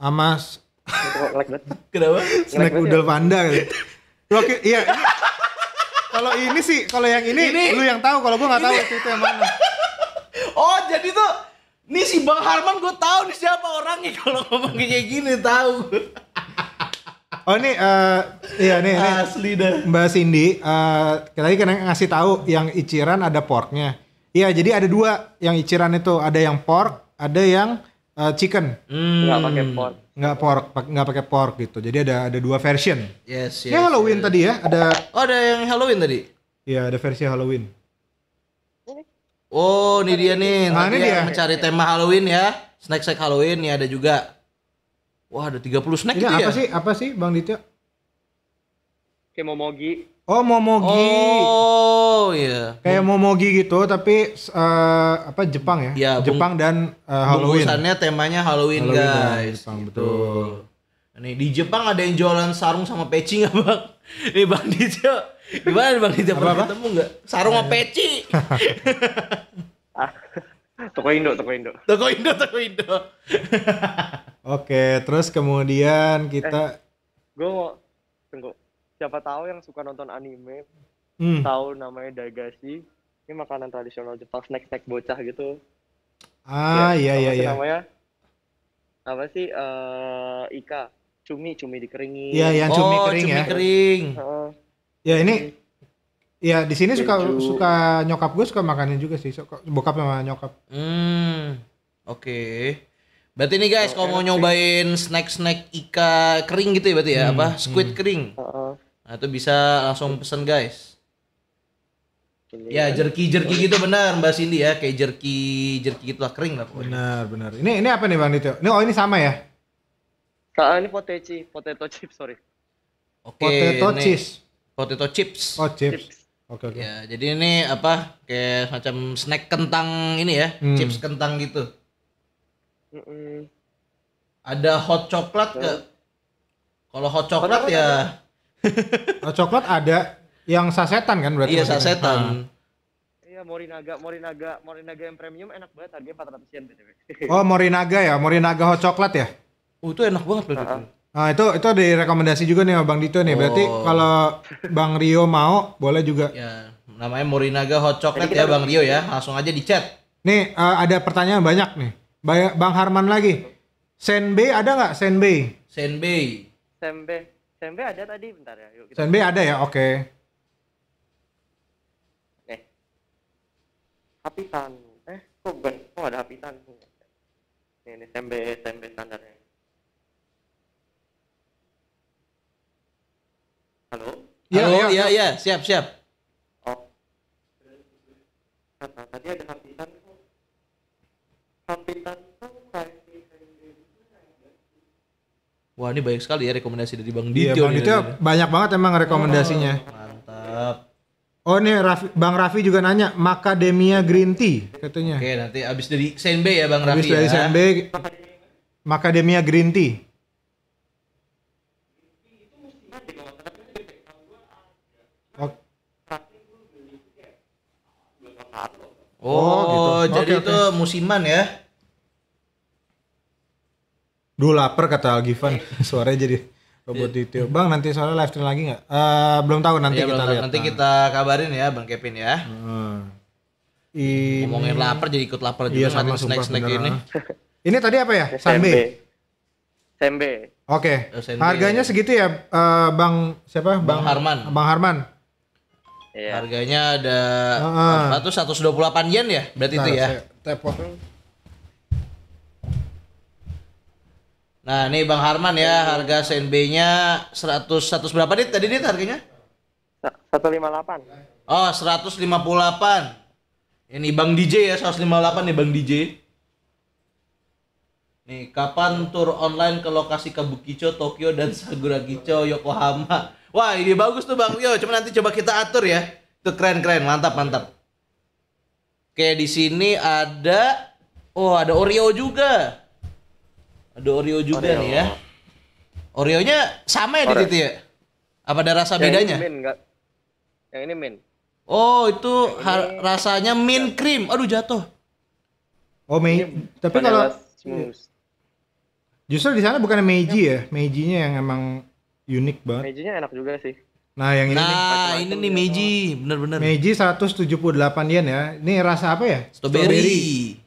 Amas Kenapa? Snack udel panda kali. Oke, iya kalau ini sih, kalau yang ini, ini, lu yang tahu. Kalau gua nggak tahu itu, itu yang mana. oh, jadi tuh ini si Bang Harman gua tahu nih siapa orangnya kalau ngomong kayak gini tahu. Oh ini uh, iya nih, Asli dah. Mbak Cindy, uh, tadi kan ngasih tahu yang iciran ada porknya. Iya, jadi ada dua yang iciran itu, ada yang pork, ada yang uh, chicken. Hmm. Nggak pakai pork. Nggak pork, enggak pakai pork gitu. Jadi ada ada dua version. Yes, yes. Ya Halloween yes. tadi ya, ada Oh, ada yang Halloween tadi. Iya, ada versi Halloween. Oh, ini dia nih. Nah, ini dia. mencari tema Halloween ya. Snack-snack Halloween ya ada juga. Wah, ada 30 snack ini gitu apa ya. apa sih? Apa sih Bang mau Kemomogi. Oh momogi. Oh iya. Kayak momogi gitu tapi uh, apa Jepang ya? ya Jepang dan uh, Halloween. Bungkusannya temanya Halloween, Halloween ya, guys. Jepang, gitu. betul. Nih di Jepang ada yang jualan sarung sama peci nggak bang? Nih bang Dijo. gimana nih bang Dijo? pernah ketemu nggak? Sarung sama peci. Ah, toko Indo, toko Indo. Toko Indo, toko Indo. Oke, terus kemudian kita. Eh, gue mau siapa tahu yang suka nonton anime hmm. tahu namanya dagashi ini makanan tradisional Jepang snack snack bocah gitu ah ya, iya iya iya namanya apa sih uh, ika cumi cumi dikeringin iya yang cumi oh, kering cumi ya kering uh, ya ini ya di sini suka suka nyokap gue suka makanin juga sih suka, bokap sama nyokap hmm oke okay. berarti nih guys oh, kalau mau nyobain snack snack ika kering gitu ya berarti ya hmm, apa hmm. squid hmm. kering uh, Nah, itu bisa langsung pesan guys. Ya, jerki kan. jerki gitu benar Mbak Cindy ya, kayak jerki jerky gitulah kering lah Benar, benar. Ini ini apa nih Bang Dito? Ini oh ini sama ya? Nah, ini potato potato chip, sorry. Oke. potato chips. Potato chips. Oh, chips. chips. Oke, okay, Ya, jadi ini apa? Kayak macam snack kentang ini ya, hmm. chips kentang gitu. Mm -mm. Ada hot coklat ke? Kalau hot coklat ya oh, coklat ada yang sasetan kan berarti? Iya, sasetan. Ah. Iya, Morinaga, Morinaga, Morinaga yang premium enak banget harganya 400 yen BTW. oh, Morinaga ya, Morinaga hot coklat ya? Oh, itu enak banget berarti. Uh Nah, itu itu ada rekomendasi juga nih Bang Dito nih. Oh. Berarti kalau Bang Rio mau boleh juga. Ya, namanya Morinaga Hot coklat ya Bang Rio ya. Langsung aja di chat. Nih, uh, ada pertanyaan banyak nih. Bang Harman lagi. Senbei ada nggak Senbei? Senbei. Senbei. SMB ada tadi bentar ya. Yuk kita ada ya, oke. Okay. Nih. Eh. Hapitan. Eh, kok ben? Kok ada hapitan? Nih, ini SMB, SMB standarnya. Halo? Iya, iya, ya, ya. siap, siap. Oh. tadi ada hapitan kok. Hapitan kok kayak Wah ini banyak sekali ya rekomendasi dari Bang Dito. Iya, Bang Dito banyak banget emang rekomendasinya. Oh, mantap. Oh ini Raffi, Bang Raffi juga nanya Macadamia Green Tea katanya. Oke nanti abis dari Senbe ya Bang abis Raffi dari ya. Senbe Macadamia Green Tea. Oh, oh, oh gitu. jadi okay, itu okay. musiman ya? Duh lapar kata Givan, suaranya jadi robot iya. itu. Bang nanti soalnya live stream lagi nggak? Uh, belum tahu nanti ya, kita lihat. Nanti nah. kita kabarin ya Bang Kevin ya. Hmm. I... Ngomongin lapar jadi ikut lapar juga iya, sama snack-snack ini. Ini tadi apa ya? Sambe. Sembe. Oke. Okay. Oh, Harganya segitu ya uh, Bang siapa? Bang, Bang Harman. Bang Harman. Iya. Harganya ada uh, uh. 128 yen ya? Berarti Bentar, itu ya. Saya Nah, ini Bang Harman ya, iya. harga CNB-nya 100 100 berapa dit tadi dit harganya? 158. Oh, 158. Ini Bang DJ ya, 158 nih Bang DJ. Ya, nih, kapan tur online ke lokasi Kabukicho, Tokyo dan Sakuragicho, Yokohama? Wah, ini bagus tuh Bang Yo, cuma nanti coba kita atur ya. Itu keren-keren, mantap, mantap. Oke, di sini ada oh, ada Oreo juga. Ada Oreo juga Oreo. nih ya. Oreonya sama ya Oreo. di situ ya? Apa ada rasa yang bedanya? Ini min, enggak. Yang ini min. Oh, itu ini... rasanya min cream. Aduh, jatuh. Oh, mei. Tapi kalau Justru di sana bukan Meiji ya, Meijinya yang emang unik banget. Meijinya enak juga sih. Nah, yang ini nah, nih. ini nih Meiji, bener-bener. Meiji 178 yen ya. Ini rasa apa ya? Strawberry.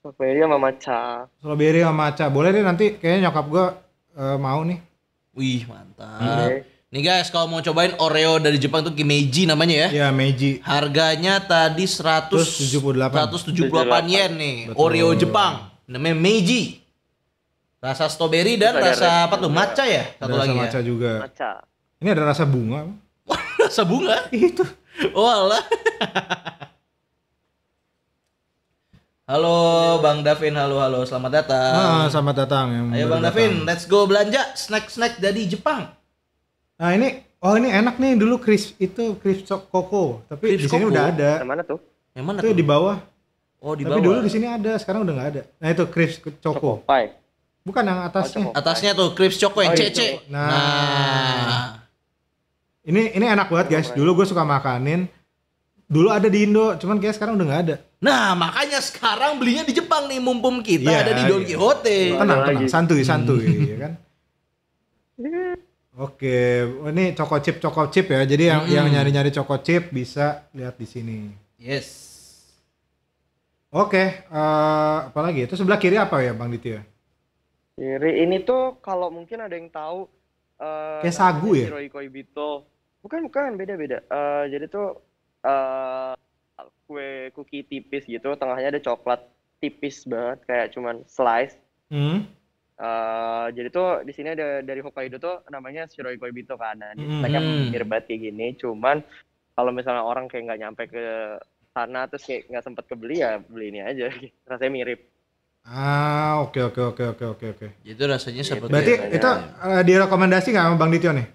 Strawberry sama maca. Strawberry sama maca, Boleh deh nanti kayaknya nyokap gua uh, mau nih. Wih, mantap. Okay. Nih guys, kalau mau cobain Oreo dari Jepang tuh Meiji namanya ya. Iya, Meiji. Harganya tadi 100, 178 178 yen nih. Betul. Oreo Jepang. Namanya Meiji. Rasa strawberry dan Bisa rasa apa tuh? Matcha ya? Satu rasa lagi matcha ya. juga. Matcha. Ini ada rasa bunga. rasa bunga? Itu. Walah. Oh, Halo Bang Davin, halo halo, selamat datang. Ah, selamat datang. Ayo Bang datang. Davin, let's go belanja snack-snack dari Jepang. Nah ini, oh ini enak nih dulu Chris itu crisp koko, tapi di sini udah ada. Yang mana tuh? Yang mana tuh? Itu di bawah. Oh di bawah. Tapi dulu di sini ada, sekarang udah nggak ada. Nah itu crisp choco. pie. Bukan yang atasnya. Oh, atasnya tuh Chris choco yang oh, iya, cece. Nah. nah. Ini ini enak banget guys. Dulu gue suka makanin Dulu ada di Indo, cuman kayak sekarang udah nggak ada. Nah, makanya sekarang belinya di Jepang nih mumpung kita ya, ada di Don iya. Quixote. Tenang, tenang, santuy, hmm. santuy hmm. ya kan. Oke, oh, ini coko Chip, coko Chip ya. Jadi yang hmm. yang nyari-nyari coko Chip bisa lihat di sini. Yes. Oke, uh, eh, apalagi itu sebelah kiri apa ya Bang Ditya? Kiri ini tuh kalau mungkin ada yang tahu uh, kayak sagu ya? Bukan, bukan, beda-beda. Uh, jadi tuh uh, kue cookie tipis gitu tengahnya ada coklat tipis banget kayak cuman slice hmm. uh, jadi tuh di sini ada dari Hokkaido tuh namanya shiroi koibito kan nah, hmm. mereka mirip banget kayak gini cuman kalau misalnya orang kayak nggak nyampe ke sana terus kayak nggak sempet kebeli ya beli ini aja rasanya mirip ah oke okay, oke okay, oke okay, oke oke oke itu rasanya iya, seperti berarti iya, itu, ya. direkomendasi nggak sama bang Dityo nih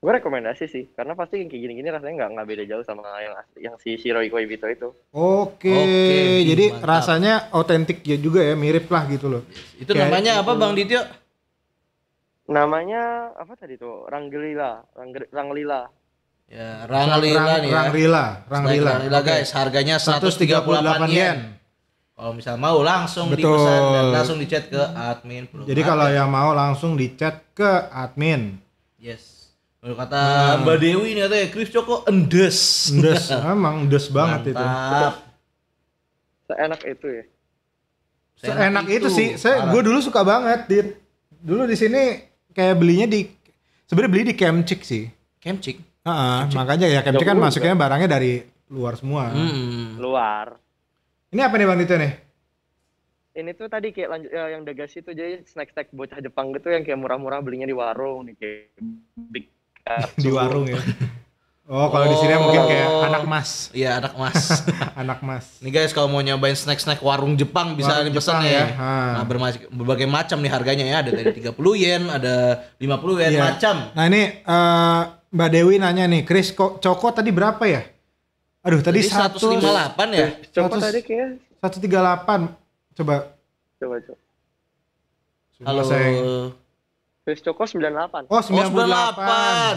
gue rekomendasi sih karena pasti yang kayak gini-gini rasanya nggak nggak beda jauh sama yang yang si Shiroi Koibito itu oke, oke jadi mantap. rasanya otentik ya juga ya mirip lah gitu loh yes. itu kayak namanya itu. apa bang Ditio namanya apa tadi tuh Ranggelila Rangge, ya Ranggelila Rang, nih ya. Ranglila Ranglila Ranglila guys harganya 138 yen, yen. Kalau misal mau langsung Betul. dan langsung dicat ke admin. Jadi kalau yang mau langsung dicat ke admin. Yes. Kata hmm. Mbak Dewi nih katanya Chris Joko endes. Endes, emang endes banget itu. Seenak itu ya. Seenak, Seenak itu. itu sih. Saya gue dulu suka banget, Dit. Dulu di sini kayak belinya di sebenarnya beli di Kemcik sih. Kemcik. Heeh, makanya ya Kemcik kan masuknya barangnya dari luar semua. Hmm. Luar. Ini apa nih Bang Dito nih? ini tuh tadi kayak lanjut ya, yang dagasi itu jadi snack snack bocah Jepang gitu yang kayak murah-murah belinya di warung nih kayak big di warung ya. Oh, kalau oh. di sini oh. mungkin kayak anak mas. Iya, anak mas. anak mas. Nih guys, kalau mau nyobain snack-snack warung Jepang bisa warung dipesan Jepang ya. ya. Nah, ah. berbagai, macam nih harganya ya. Ada dari 30 yen, ada 50 yen yeah. macam. Nah, ini uh, Mbak Dewi nanya nih, Chris kok Coko tadi berapa ya? Aduh, tadi, tadi 158 delapan ya? Coko tadi kayak 138. Coba. Coba, coba. Halo. Saya Chris Choco 98. Oh, 98. delapan.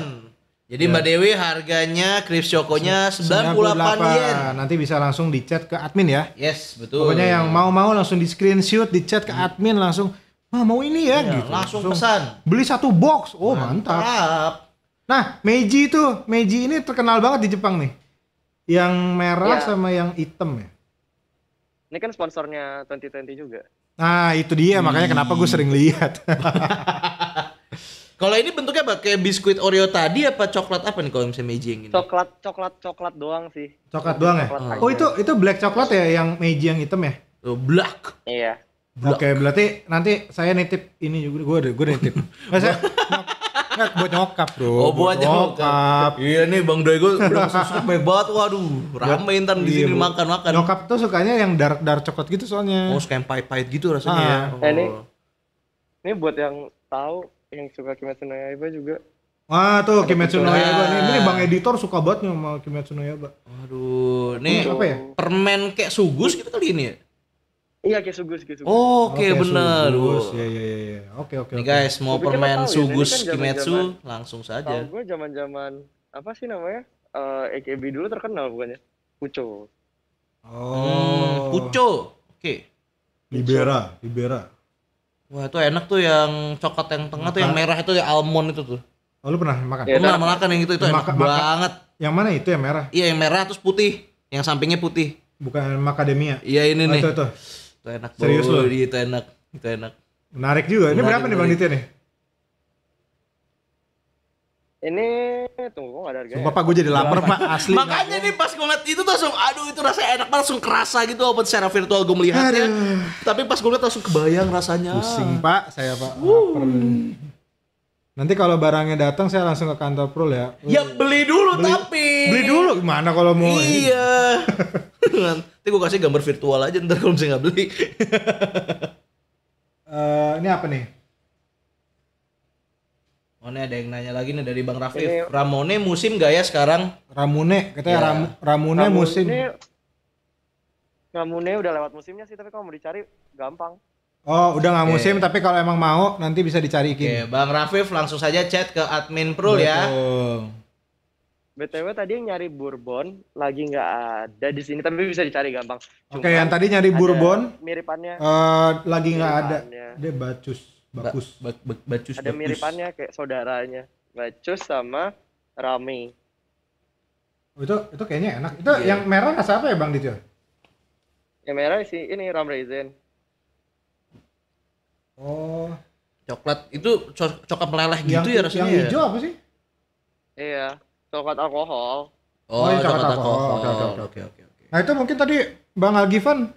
Jadi ya. Mbak iya. Dewi harganya choco Chokonya 98, 98 yen. Nanti bisa langsung di chat ke admin ya. Yes, betul. Pokoknya yang mau-mau langsung di screenshot, di chat ke hmm. admin langsung, "Ma, mau ini ya?" ya gitu. Langsung, langsung pesan. Beli satu box. Oh, mantap. mantap. Nah, Meiji itu, Meiji ini terkenal banget di Jepang nih. Yang merah ya. sama yang hitam ya. Ini kan sponsornya 2020 juga. Nah itu dia hmm. makanya kenapa gue sering hmm. lihat. kalau ini bentuknya pakai biskuit Oreo tadi apa coklat apa nih kalau misalnya Meiji yang ini? Coklat, coklat, coklat doang sih. Coklat, doang ya? Coklat oh aja. itu itu black coklat ya yang Meiji yang hitam ya? Oh, black. Iya. Oke, okay, berarti nanti saya nitip ini juga gue ada gue nitip. Masa Nggak, buat nyokap bro. Oh buat, buat nyokap. Iya nih Bang Doi gue udah susu banget. Waduh rame iya, ntar di iya, sini makan-makan. Nyokap tuh sukanya yang dark-dark coklat gitu soalnya. Oh suka yang pahit-pahit gitu rasanya ya. ah. ya. Oh. Eh, ini, oh. ini buat yang tahu yang suka Kimetsu no Yaiba juga. Wah tuh Ada Kimetsu no Yaiba nih. Ini Bang Editor suka banget nih sama Kimetsu no Yaiba. Aduh, nih apa ya? Permen kayak sugus gitu kali ini ya? Iya kayak sugus gitu. Oh, oke okay, okay, bener. Sugus. Iya, iya iya iya. Oke oke. Nih guys mau Tapi ya? sugus ya, kan Kimetsu jaman -jaman, langsung saja. Kalau gue zaman-zaman apa sih namanya? Uh, eh, EKB dulu terkenal bukannya? Pucu? Oh. Hmm, Oke. Okay. Libera, Libera. Wah, itu enak tuh yang coklat yang tengah makan. tuh yang merah itu ya almond itu tuh. Oh, lu pernah makan? Ya, pernah makan yang itu itu enak maka. banget. Yang mana itu yang merah? Iya, yang merah terus putih. Yang sampingnya putih. Bukan macadamia. Iya, ini oh, nih. Itu, itu itu enak serius loh itu enak itu enak menarik juga ini berapa nih bang Ditya nih ini tunggu gak ada harganya. bapak gue jadi lapar pak asli. Makanya nih pas gue ngeliat itu langsung aduh itu rasanya enak banget langsung kerasa gitu walaupun secara virtual gue melihatnya. Tapi pas gue ngeliat langsung kebayang rasanya. Pusing pak saya pak. Nanti kalau barangnya datang saya langsung ke kantor Prul ya. Ya beli dulu beli, tapi. Beli dulu gimana kalau mau? Iya. Nanti gue kasih gambar virtual aja ntar kalau misalnya nggak beli. uh, ini apa nih? Oh ini ada yang nanya lagi nih dari Bang Rafif. Ini... Ramone musim gak ya sekarang? Ramune, katanya ya. Ram, Ramune, Ramune musim. Ramune udah lewat musimnya sih tapi kalau mau dicari gampang. Oh, udah nggak musim, tapi kalau emang mau nanti bisa dicari Oke, okay, Bang Rafif langsung saja chat ke admin Prul ya. BTW tadi yang nyari Bourbon lagi nggak ada di sini, tapi bisa dicari gampang. Oke, okay, yang tadi nyari Bourbon miripannya. Uh, lagi nggak ada. Dia bacus, bakus, ba ba bacus. Ada bacus. miripannya kayak saudaranya, bacus sama Rami. Oh, itu itu kayaknya enak. Itu yeah. yang merah rasa apa ya Bang Dityo? Yang merah sih ini Ram Raisin. Oh. Coklat itu co coklat meleleh gitu ya rasanya. Yang ya? hijau apa sih? Iya, coklat alkohol. Oh, oh iya, coklat, coklat alkohol. Oke oke oke oke Nah, itu mungkin tadi Bang Algivan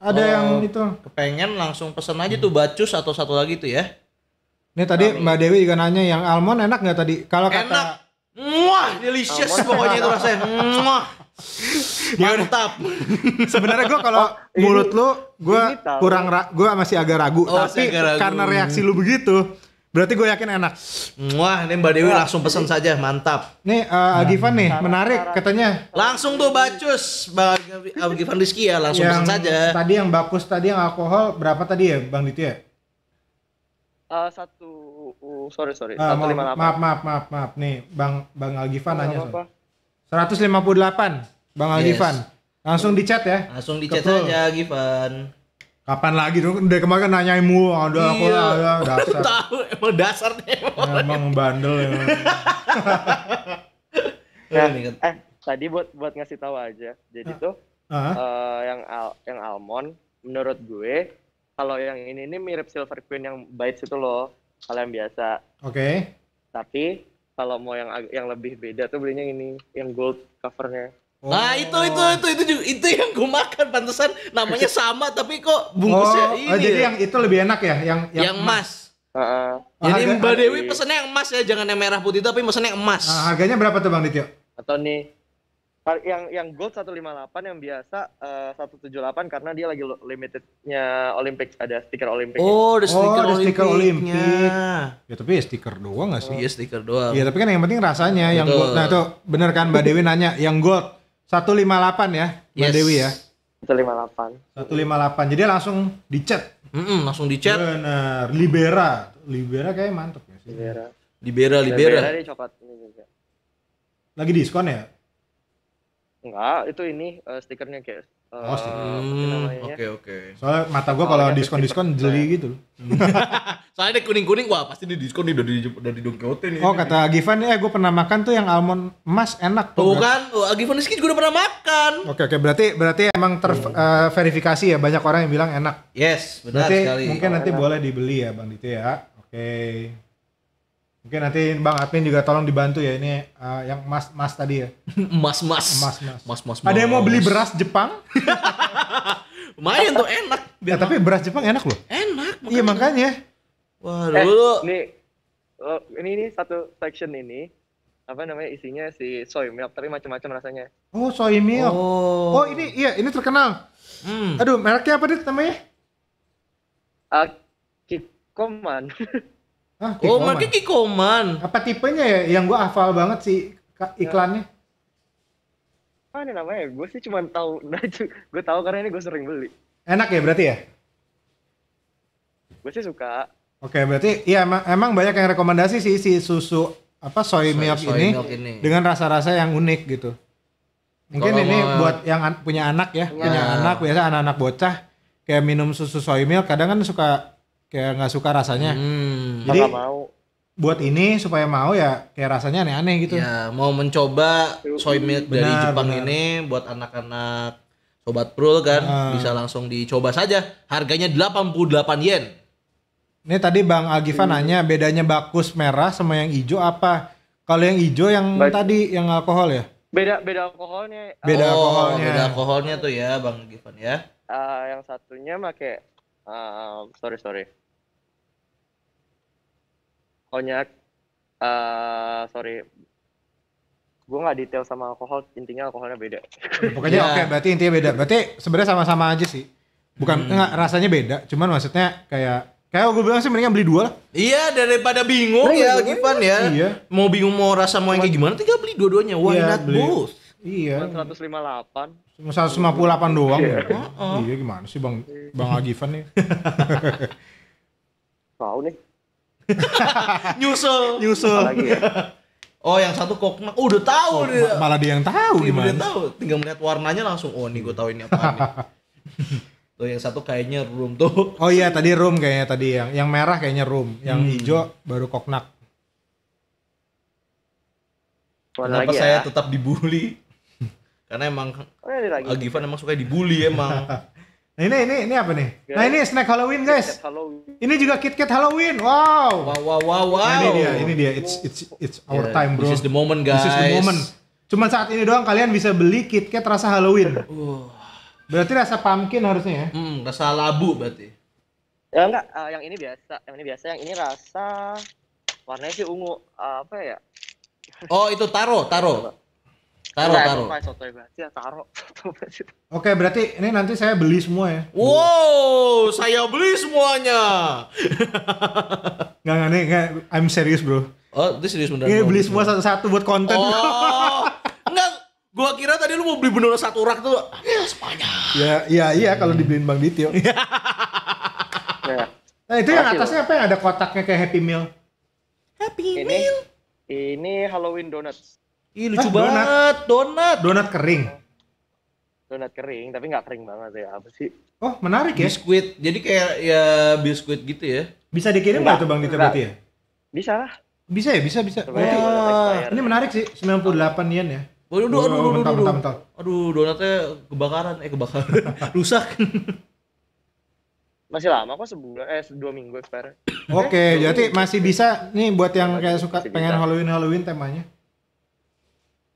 ada oh, yang itu. Kepengen langsung pesen aja tuh bacus atau satu lagi tuh ya. Ini tadi Amin. Mbak Dewi juga nanya yang almond enak nggak tadi? Kalau kata Enak. Muah, delicious pokoknya itu rasanya. Muah. Mantap. Sebenarnya gue kalau oh, mulut lu gue kurang gue masih agak ragu, oh, tapi agak ragu. karena reaksi lu begitu, berarti gue yakin enak. Wah, ini Mbak Dewi Wah. langsung pesan saja, mantap. Nih uh, eh, nah. Agivan nih, menarik katanya. Langsung tuh bacus Bang Agivan Rizky ya, langsung yang, pesan saja. Tadi yang bakus tadi yang alkohol berapa tadi ya, Bang Diti ya? Uh, satu uh, sorry sorry uh, satu Maaf maaf maaf maaf nih Bang Bang Algifan nanya. Apa -apa. 158 Bang Alifan. Yes. Langsung di chat ya. Langsung di chat aja Givan. Kapan lagi tuh? Kan dari kemarin kan nanyain mulu, ada iya. apa lah, ya, dasar. Tahu emang dasar deh. Emang, emang bandel ya. nah, kan. eh, tadi buat buat ngasih tahu aja. Jadi tuh uh uh, yang al yang almond menurut gue kalau yang ini ini mirip silver queen yang bites itu loh, kalau yang biasa. Oke. Okay. Tapi kalau mau yang yang lebih beda tuh belinya ini yang gold covernya nah, oh. nah itu itu itu itu juga itu yang gue makan pantesan namanya sama tapi kok bungkusnya oh, ini oh, jadi ya? yang itu lebih enak ya yang yang, yang emas, Uh, uh. Jadi Mbak Dewi pesennya yang emas ya, jangan yang merah putih tapi pesennya yang emas. Uh, harganya berapa tuh Bang Dityo? Atau nih yang yang gold 158 yang biasa eh, uh, 178 karena dia lagi limitednya Olympic ada stiker Olympic. Oh, ada oh, stiker oh, Olympic. Olympic. Ya tapi ya stiker doang gak sih? Oh, iya stiker doang. Ya tapi kan yang penting rasanya Betul. yang gold. Nah, itu bener kan Mbak Dewi nanya yang gold 158 ya, Mbak yes. Dewi ya. 158. 158. Jadi langsung dicet. Mm -mm, langsung dicet. Benar. Libera. Libera kayak mantep ya sih. Libera. Libera, Libera. Libera dia coklat ini juga. Lagi diskon ya? Enggak, itu ini uh, stikernya kayak Uh, oh, oke hmm, oke. oke. Soalnya mata gua oh, kalau diskon-diskon jeli gitu. Soalnya ada kuning-kuning, wah pasti di diskon nih dari dari Don Quixote nih. Oh, kata Givan ya eh, gua pernah makan tuh yang almond emas enak tuh. Tuh kan, oh, Givan Rizky juga udah pernah makan. Oke okay, oke, okay. berarti berarti emang terverifikasi uh, ya banyak orang yang bilang enak. Yes, benar berarti sekali. Mungkin oh, nanti enak. boleh dibeli ya Bang Dito ya. Oke. Okay. Oke nanti Bang Admin juga tolong dibantu ya ini uh, yang Mas Mas tadi ya. mas Mas. Mas Mas. Mas Mas. Ada yang mau beli beras Jepang? Lumayan tuh enak. Ya, tapi beras Jepang enak loh. Enak. Iya, makanya. Iya makanya. Waduh. Eh, dulu. nih, oh, ini ini satu section ini apa namanya isinya si soy milk tapi macam-macam rasanya. Oh soy milk. Oh. oh ini iya ini terkenal. Hmm. Aduh mereknya apa deh namanya? Uh, Kikoman. Hah, Oh, makanya Kikoman. Apa tipenya ya? Yang gue hafal banget sih ya. iklannya. Apa ah, nih namanya? Gue sih cuma tahu, nah, gue tahu karena ini gue sering beli. Enak ya berarti ya? Gue sih suka. Oke, berarti iya emang, emang banyak yang rekomendasi sih si susu apa soy, soy milk, soy ini, milk ini dengan rasa-rasa yang unik gitu. Mungkin Kalo ini mau... buat yang an punya anak ya, ya. punya anak biasa anak-anak bocah kayak minum susu soy milk kadang kan suka kayak nggak suka rasanya hmm. jadi mau buat ini supaya mau ya kayak rasanya aneh-aneh gitu ya mau mencoba soy milk benar, dari Jepang benar. ini buat anak-anak sobat prul kan uh. bisa langsung dicoba saja harganya 88 yen ini tadi Bang Agifan hmm. nanya bedanya bakus merah sama yang hijau apa kalau yang hijau yang Baik. tadi yang alkohol ya beda beda alkoholnya beda oh, alkoholnya beda alkoholnya tuh ya Bang Agifan ya uh, yang satunya pakai uh, sorry sorry. Konyak, uh, sorry, gue nggak detail sama alkohol, intinya alkoholnya beda. Pokoknya yeah. oke, okay, berarti intinya beda. Berarti sebenarnya sama-sama aja sih. Bukan hmm. enggak, rasanya beda, cuman maksudnya kayak Kayak gue bilang sih mendingan beli dua lah. Iya daripada bingung nah, iya, ya Gifan ya. Iya. Mau bingung mau rasa mau yang kayak gimana tinggal beli dua-duanya. Why iya, not beli. both? Iya. 158. Cuma 158 doang. Yeah. Ya? Oh, oh. Iya gimana sih Bang Bang Agifan nih? Tahu nih. nyusul, nyusul. lagi. ya? Oh, yang satu kok Oh, udah tahu oh, dia. Malah dia yang tahu dia gimana? Dia tahu, tinggal melihat warnanya langsung oh nih gue tahu ini apa nih. tuh yang satu kayaknya room tuh. Oh iya, tadi room kayaknya tadi yang yang merah kayaknya room, yang hmm. hijau baru koknak. Warna Kenapa lagi ya? saya ya? tetap dibully? karena emang oh, Agifan emang suka dibully emang nah ini ini ini apa nih guys. nah ini snack Halloween guys Halloween. ini juga KitKat Halloween wow wow wow wow, wow. Nah, ini dia ini dia it's it's it's our yeah, time bro this is the moment guys this is the moment cuma saat ini doang kalian bisa beli KitKat rasa Halloween uh. berarti rasa pumpkin harusnya ya hmm, rasa labu berarti ya enggak uh, yang ini biasa yang ini biasa yang ini rasa warnanya sih ungu uh, apa ya oh itu taro taro Taruh, nah, taruh. ya, taruh. Oke, berarti ini nanti saya beli semua ya. Wow, saya beli semuanya. nggak nih gak I'm serious, bro. Oh, itu serius beneran. Ini beli semua satu-satu buat konten. Oh, enggak. Gua kira tadi lu mau beli beneran satu rak tuh. Ya, semuanya. Ya, iya, iya kalau dibeliin Bang Ditio. Ya. Ya. nah, itu yang atasnya apa yang ada kotaknya kayak Happy Meal? Happy Meal. Ini Halloween Donuts. Ih lucu ah, banget, donat. donat. Donat kering. Donat kering, tapi nggak kering banget ya. Apa sih? Oh, menarik ya. Biskuit. Jadi kayak ya biskuit gitu ya. Bisa dikirim nggak tuh Bang Dita berarti ya? Bisa lah. Bisa ya, bisa bisa. Oh, oh, ini menarik sih, 98 yen ya. Waduh, oh, aduh, aduh, aduh, aduh, aduh, aduh, aduh, donatnya kebakaran, eh kebakaran, rusak. Masih lama kok sebulan, eh dua minggu sekarang Oke, okay, jadi masih bisa nih buat yang kayak suka pengen Halloween Halloween temanya.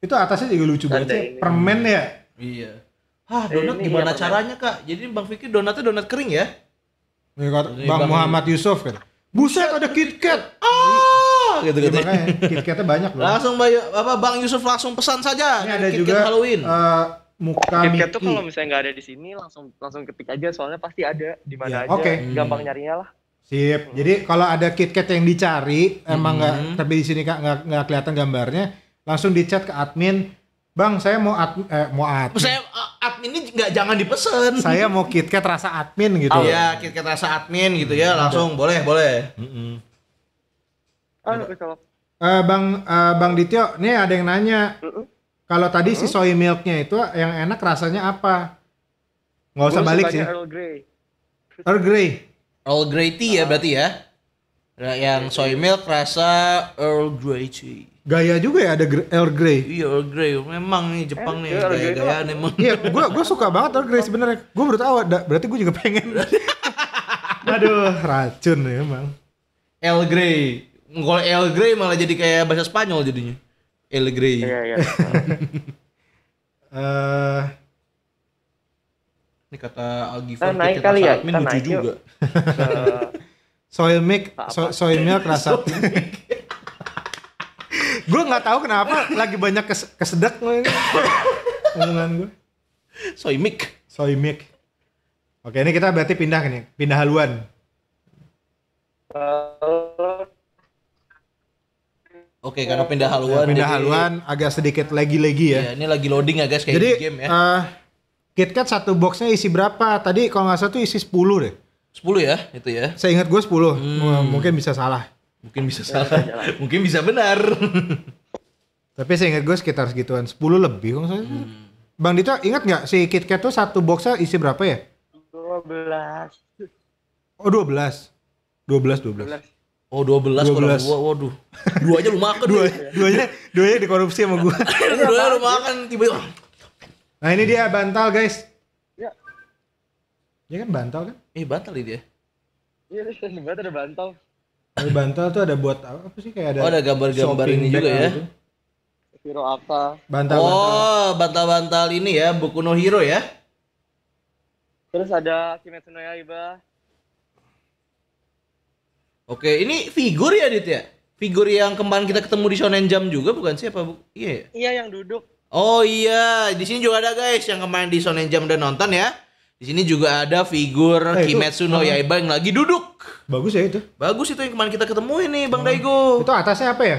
Itu atasnya juga lucu banget sih. Ya, permen ya? Iya. Hah, nah, donat ini gimana caranya, Kak? Jadi Bang Vicky donatnya donat kering ya? Iya, ini kata, Bang, Bang Muhammad Yusuf kan. Buset ada KitKat. Ah, iya, gitu gitu. Ya, KitKatnya banyak loh. Langsung Bayu, apa Bang Yusuf langsung pesan saja. Ini ada Kit juga Halloween. Uh, muka KitKat Mickey. tuh kalau misalnya nggak ada di sini langsung langsung ketik aja soalnya pasti ada di mana ya, aja. Okay. Gampang nyarinya lah. Sip. Hmm. Jadi kalau ada KitKat yang dicari emang nggak hmm. tapi di sini kak nggak nggak kelihatan gambarnya langsung dicat ke admin Bang, saya mau ad, eh, mau admin. Saya eh, admin ini nggak jangan dipesen. Saya mau KitKat rasa admin gitu. Oh, ya KitKat rasa admin gitu ya, langsung iya. boleh, boleh. Mm uh, bang, uh, bang Dityo, nih ada yang nanya. Mm Kalau tadi mm si soy milknya itu yang enak rasanya apa? Nggak usah balik sih. Earl Grey. Earl Grey. Earl Grey tea ya ah. berarti ya. Yang soy milk rasa Earl Grey tea gaya juga ya ada Earl Grey. Iya Earl Grey, memang nih Jepang nih Earl gaya gaya memang. Iya, gue gue suka banget Earl Grey sebenarnya. Gue baru tahu, berarti gue juga pengen. Aduh, racun ya emang. Earl Grey, kalau Earl Grey malah jadi kayak bahasa Spanyol jadinya. Earl Grey. Iya iya. Eh, ini kata Algi Kita naik kali ya, kita naik juga. Eh, soil milk, soil milk rasa gue nggak tahu kenapa lagi banyak kes ini omongan gue soimik soimik oke ini kita berarti pindah nih pindah haluan Oke, karena pindah ya, haluan. pindah jadi, haluan agak sedikit lagi-lagi ya. Iya, ini lagi loading ya guys kayak jadi, game ya. Uh, KitKat satu boxnya isi berapa? Tadi kalau nggak salah tuh isi 10 deh. 10 ya, itu ya. Saya ingat gue 10. Hmm. Mungkin bisa salah. Mungkin bisa ya, salah. ya, Mungkin bisa benar. Tapi saya ingat gue sekitar segituan 10 lebih kok saya. Hmm. Bang Dito ingat nggak si KitKat tuh satu boxnya isi berapa ya? 12. Oh 12. 12 12. 12. Oh 12, 12. kalau gua waduh. Dua aja lu makan. dua, ya? duanya duanya dikorupsi sama gua. duanya lu makan tiba-tiba. Nah ini dia bantal guys. Iya Dia kan bantal kan? eh, bantal ini dia. Iya, ini bantal, ada bantal. Tapi bantal tuh ada buat apa sih kayak ada Oh, ada gambar-gambar ini juga ya. Gitu? Hero apa? Bantal, bantal Oh, bantal-bantal ini ya, buku no hero ya. Terus ada Kimetsu no Yaiba. Oke, ini figur ya Dit ya? Figur yang kemarin kita ketemu di Shonen Jam juga bukan sih apa? Bu? Iya. Ya? Iya yang duduk. Oh iya, di sini juga ada guys yang kemarin di Shonen Jam udah nonton ya. Di sini juga ada figur eh, Kimetsu no Yaiba yang lagi duduk. Bagus ya itu. Bagus itu yang kemarin kita ketemu ini, Bang oh. Daigo. Itu atasnya apa ya?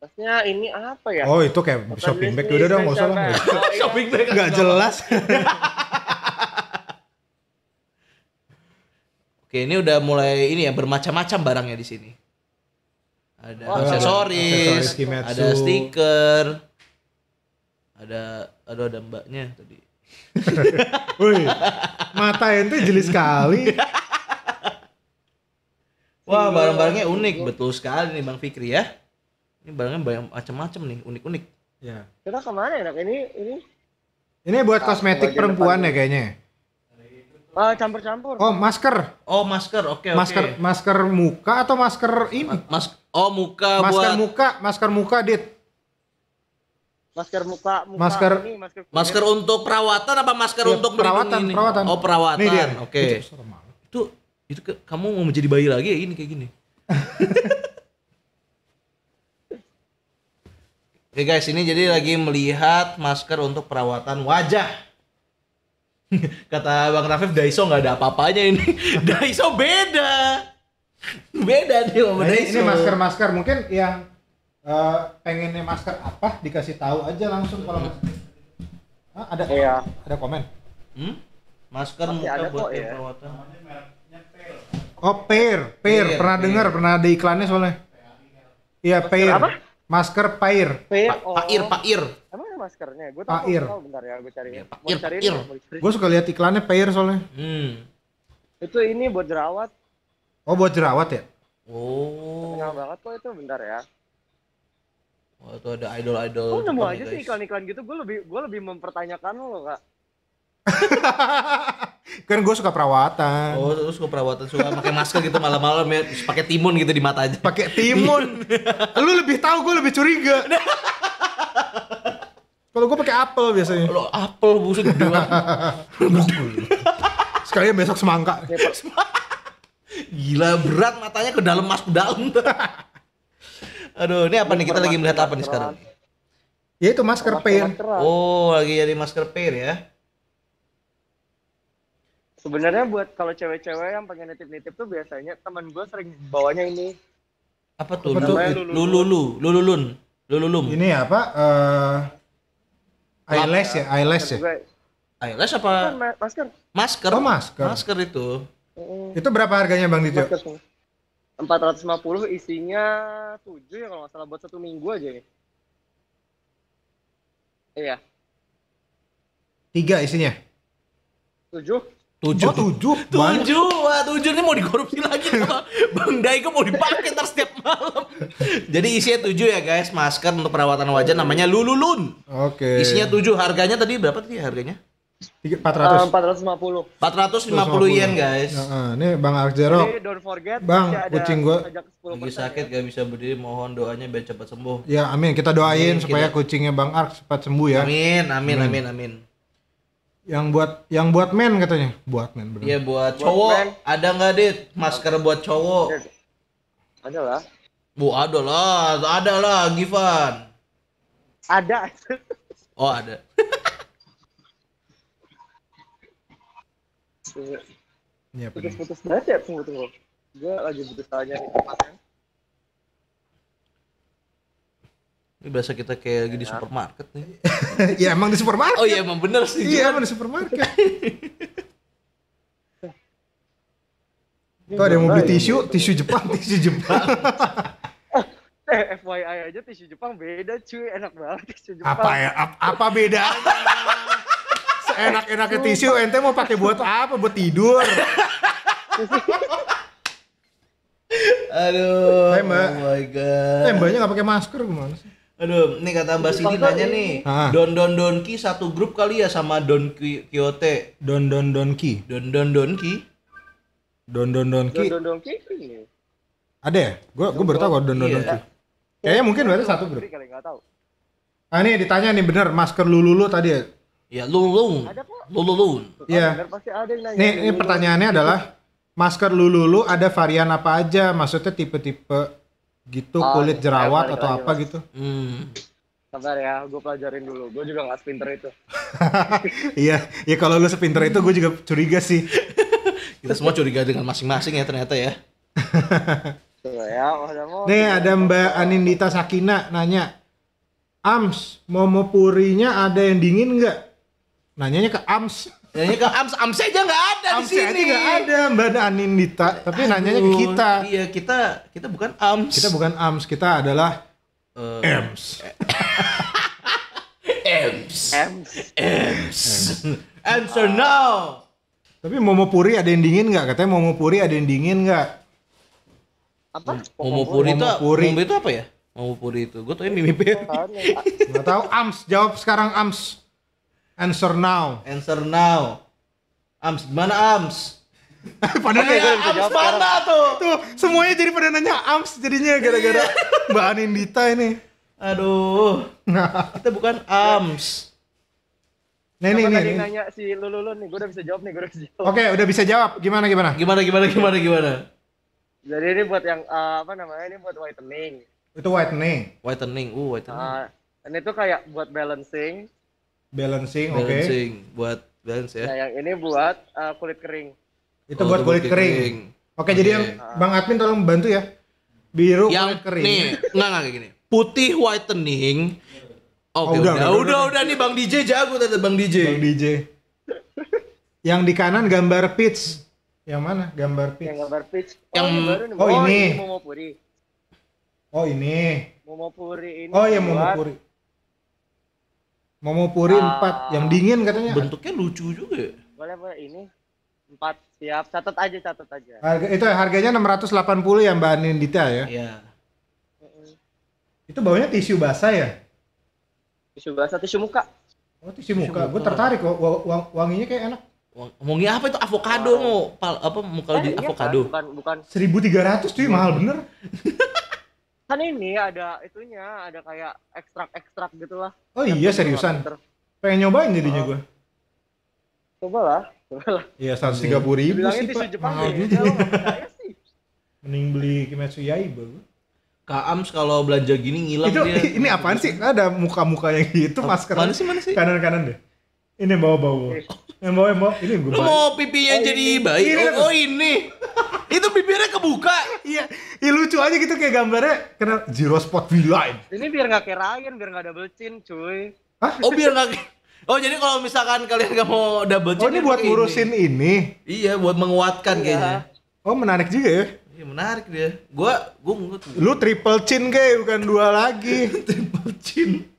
Atasnya ini apa ya? Oh itu kayak Atas shopping bag udah dong nggak usah lah. Oh, iya. Shopping bag Gak jelas. Oke ini udah mulai ini ya bermacam-macam barangnya di sini. Ada oh, aksesoris, aksesoris ada stiker, ada aduh ada mbaknya tadi Wih, mata ente jeli sekali. Wah, iya. barang-barangnya unik, betul sekali nih Bang Fikri ya. Ini barangnya banyak macam-macam nih, unik-unik. Ya. Kita kemana ya? ini? Ini ini buat nah, kosmetik perempuan ya kayaknya. Uh, campur-campur. Oh, masker. Oh, masker. Oke, okay, Masker okay. masker muka atau masker ini? Mas Oh, muka masker buat Masker muka, masker muka, Dit. Masker muka, muka masker ini, masker, masker untuk perawatan apa masker ya, untuk perawatan, ini? perawatan. Oh, perawatan. Ini Oke. Itu itu ke, kamu mau menjadi bayi lagi ya ini kayak gini. Oke okay guys, ini jadi lagi melihat masker untuk perawatan wajah. Kata Bang Rafif, Daiso nggak ada apa-apanya ini. Daiso beda. Beda dia sama nah, Daiso. Ini masker-masker mungkin yang Eh, pengennya masker apa dikasih tahu aja langsung kalau hmm. Hah, ada iya. ada komen hmm? masker Masih muka ada buat kok, ya. perawatan oh pair pair pernah dengar pernah ada iklannya soalnya iya pair masker oh. pair pair pair pair maskernya gue pair bentar ya gue cari iya, ya, pair, cari gue suka lihat iklannya pair soalnya hmm. itu ini buat jerawat oh buat jerawat ya oh terkenal banget kok itu bentar ya Oh, itu ada idol-idol. Lu nemu aja sih iklan-iklan gitu, gue lebih gue lebih mempertanyakan lo, Kak. kan gue suka perawatan. Oh, lu suka perawatan, suka pakai masker gitu malam-malam ya, pakai timun gitu di mata aja. Pakai timun. lu lebih tahu, gue lebih curiga. Kalau gue pakai apel biasanya. Lo apel busuk gede Sekalian besok semangka. Gila berat matanya ke dalam mas ke dalam. Aduh, ini apa nih? Kita lagi melihat apa nih sekarang? Ya itu masker, pair. Oh, lagi jadi masker pair ya. Sebenarnya buat kalau cewek-cewek yang pengen nitip-nitip tuh biasanya teman gue sering bawanya ini. Apa tuh? lulu lulu Lululu, lululun, lululum. Ini apa? Uh, eyelash ya, eyelash ya. Eyelash apa? Masker. Masker. Oh, masker. Masker itu. Itu berapa harganya Bang Dijo? Masker. 450 isinya 7 ya kalau nggak salah buat satu minggu aja ya. Iya. Tiga isinya. 7? 7. Oh, 7. 7. Wah, 7 ini mau dikorupsi lagi sama Bang Daiko mau dipakai terus setiap malam. Jadi isinya 7 ya guys, masker untuk perawatan wajah namanya Lululun. Oke. Okay. Isinya 7, harganya tadi berapa tadi harganya? 400 uh, 450 450 yen guys Ya, uh. ini Bang Arjero Bang kucing gua lagi ya. sakit ya. gak bisa berdiri mohon doanya biar cepat sembuh ya amin kita doain amin, supaya kita... kucingnya Bang Ark cepat sembuh ya amin amin amin amin, amin. yang buat yang buat men katanya buat men iya buat, cowok Buat ada nggak dit masker buat cowok ada lah bu ada lah ada lah Givan ada oh ada Ya, Putus-putus banget ya, tunggu tunggu. Gue lagi butuh tanya informasi. Ini biasa kita kayak lagi di iya. supermarket nih. ya emang di supermarket. Oh iya emang bener sih. Iya emang di supermarket. Tuh ada yang mau beli tisu, tisu Jepang, tisu Jepang. eh, eh FYI aja tisu Jepang beda cuy, enak banget tisu Jepang. Apa ya? Ap apa beda? Enak-enaknya tisu ente mau pakai buat apa? Buat tidur. Aduh. mbak. Oh my god. mbaknya nggak pakai masker gimana sih? Aduh, ini kata Mbak Siti nanya nih, Don Don Donki satu grup kali ya sama Don Quixote. Don Don Donki. Don Don Donki. Don Don Donki. Don Don Donki. Ada ya? gue gua baru tahu Don Don Donki. Kayaknya mungkin berarti satu grup. Ah ini ditanya nih bener masker lulu tadi ya Ya, lulung. Ada kok. Lululun. Iya. nih, ini pertanyaannya adalah masker lululu ada varian apa aja? Maksudnya tipe-tipe gitu oh, kulit iya, jerawat atau apa mas. gitu? Hmm. Sabar ya, gue pelajarin dulu. Gue juga gak sepinter itu. Iya, ya kalau lu sepinter itu gue juga curiga sih. Kita semua curiga dengan masing-masing ya ternyata ya. ya Nih ada Mbak Anindita Sakina nanya, Ams, momo purinya ada yang dingin nggak? nanyanya ke AMS nanyanya ke AMS AMS aja nggak ada AMS di sini aja nggak ada Mbak Anindita tapi Aduh, nanyanya ke kita iya kita kita bukan AMS kita bukan AMS kita adalah uh, EMS EMS EMS answer now tapi Momo Puri ada yang dingin nggak katanya Momo Puri ada yang dingin nggak apa hmm. Momo Puri itu Momo itu apa ya Momo Puri itu gue tuh ya mimpi nggak tahu AMS jawab sekarang AMS Answer now. Answer now. Ams, mana Ams? pada okay, nanya Ams mana tuh? Tuh, semuanya jadi pada nanya Ams jadinya gara-gara iya. Mbak Anindita ini. Aduh. Kita bukan Ams. Nih, ini, nih. nanya si Lululun nih, gue udah bisa jawab nih, gue udah bisa jawab. Oke, okay, udah bisa jawab. Gimana, gimana? Gimana, gimana, gimana, gimana? Jadi ini buat yang uh, apa namanya? Ini buat whitening. Itu whitening. Whitening, uh, whitening. Uh, ini tuh kayak buat balancing Balancing, oke. Balancing okay. buat balance ya. Nah, yang ini buat uh, kulit kering. Itu oh, buat kulit, kulit kering. kering. Oke, okay. jadi yang Bang admin tolong bantu ya. Biru yang, kulit kering. Nih, enggak enggak kayak gini. Putih whitening. Oke, okay, oh, udah, udah, udah, udah, nih Bang DJ jago tadi Bang DJ. Bang DJ. yang di kanan gambar peach. Yang mana? Gambar peach. Yang gambar peach. Oh, yang ini oh, oh, ini. Oh, ini. Momopuri. Oh, ini. Momopuri ini. Oh, ya Momopuri puri ah. empat, uh, yang dingin katanya. Bentuknya lucu juga. Ya. Boleh boleh ini empat siap catat aja catat aja. Harga itu harganya enam ratus delapan 680 yang Mbak Nindita ya. Iya. Itu baunya tisu basah ya? Tisu basah, tisu muka. Oh, tisu, tisu muka. muka. Gue tertarik kok wang, wanginya kayak enak. Wangi apa itu avocado mau iya. wow. apa muka eh, di iya kan? avocado? Kan? Bukan bukan 1300 cuy iya. mahal bener. kan ini ada itunya ada kayak ekstrak-ekstrak gitu lah oh iya seriusan pengen nyobain jadinya gua gue coba lah iya seratus tiga puluh ribu sih pak mahal ya? mending beli Kimetsu Yaiba gue Kaams kalau belanja gini ngilang itu, dia. Ini apaan sih? Ada muka-muka yang gitu, masker. Mana sih, mana sih? Kanan-kanan deh. Ini bawa-bawa yang eh, eh, mau ini gue. mau pipinya oh, jadi ini. bayi? Ini, oh, oh ini. itu bibirnya kebuka. Iya. Ya, lucu aja gitu kayak gambarnya kena zero spot V line. Ini biar nggak kayak Ryan, biar nggak double chin, cuy. Hah? Oh biar nggak Oh jadi kalau misalkan kalian nggak mau double oh, chin Oh ini buat ngurusin ini. ini. Iya buat menguatkan iya. kayaknya. Oh menarik juga ya. Iya menarik dia. gue gue ngut Lu triple chin kayak bukan dua lagi. triple chin.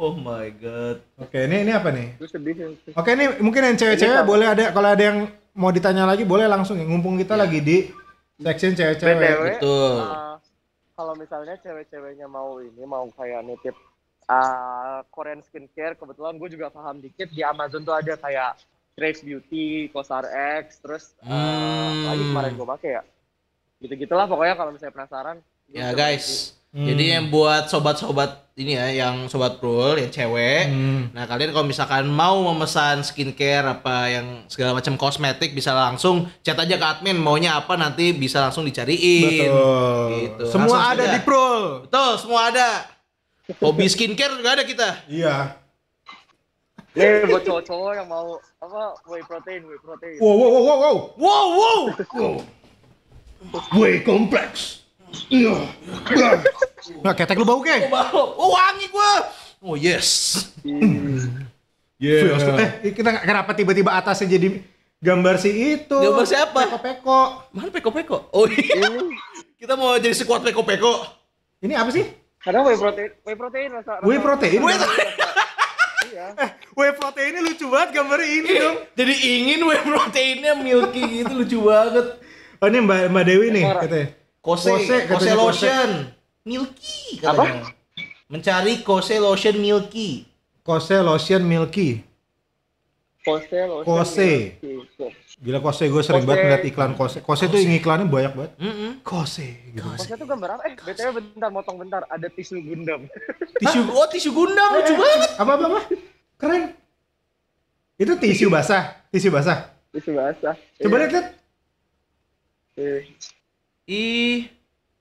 Oh my god. Oke, ini ini apa nih? Oke, ini mungkin yang cewek-cewek boleh ada kalau ada yang mau ditanya lagi boleh langsung ya. Ngumpung kita ya. lagi di section cewek-cewek. Betul. Uh, kalau misalnya cewek-ceweknya mau ini mau kayak nitip uh, Korean skincare, kebetulan gue juga paham dikit di Amazon tuh ada kayak Trace Beauty, X, terus uh, hmm. lagi kemarin gue pakai ya. Gitu-gitulah pokoknya kalau misalnya penasaran. Ya guys. Hmm. Jadi yang buat sobat-sobat ini ya, yang sobat prul, yang cewek. Hmm. Nah kalian kalau misalkan mau memesan skincare apa yang segala macam kosmetik bisa langsung chat aja ke admin maunya apa nanti bisa langsung dicariin. Betul. Gitu. Semua langsung ada saja. di prul. Betul, semua ada. Hobi skincare juga ada kita. Iya. Ini iya, buat cowok-cowok yang mau apa whey protein, whey protein. Wow wow wow wow wow wow wow. Whey kompleks. Iya. Iya. Nah, ketek lu bau ke? Oh, wangi gua. Oh, yes. Hmm. Yeah. Eh, kita kenapa tiba-tiba atasnya jadi gambar si itu? Gambar siapa? Peko-peko. Mana peko-peko? Oh iya. kita mau jadi sekuat peko-peko. Ini apa sih? Karena whey protein, whey protein rasa. Whey protein. Whey protein. Iya. Eh, whey ini lucu banget gambar ini dong. Jadi ingin whey proteinnya milky gitu lucu banget. Oh ini Mbak Mbak Dewi nih katanya. Kose, Kose, Kose lotion. Kose. Milky katanya. Apa? Mencari Kose lotion Milky. Kose lotion Milky. Kose lotion. Kose. Milky. Gila Kose gue sering kose. banget ngeliat iklan Kose. Kose, kose. tuh iklannya banyak banget. Mm -hmm. Kose. Gitu. Kose. kose tuh gambar apa? Eh, BTW bentar motong bentar. Ada tisu Gundam. Tisu Oh, tisu Gundam lucu eh, banget. Apa apa apa? Keren. Itu tisu basah, tisu basah. Tisu basah. Coba iya. lihat. Iya. I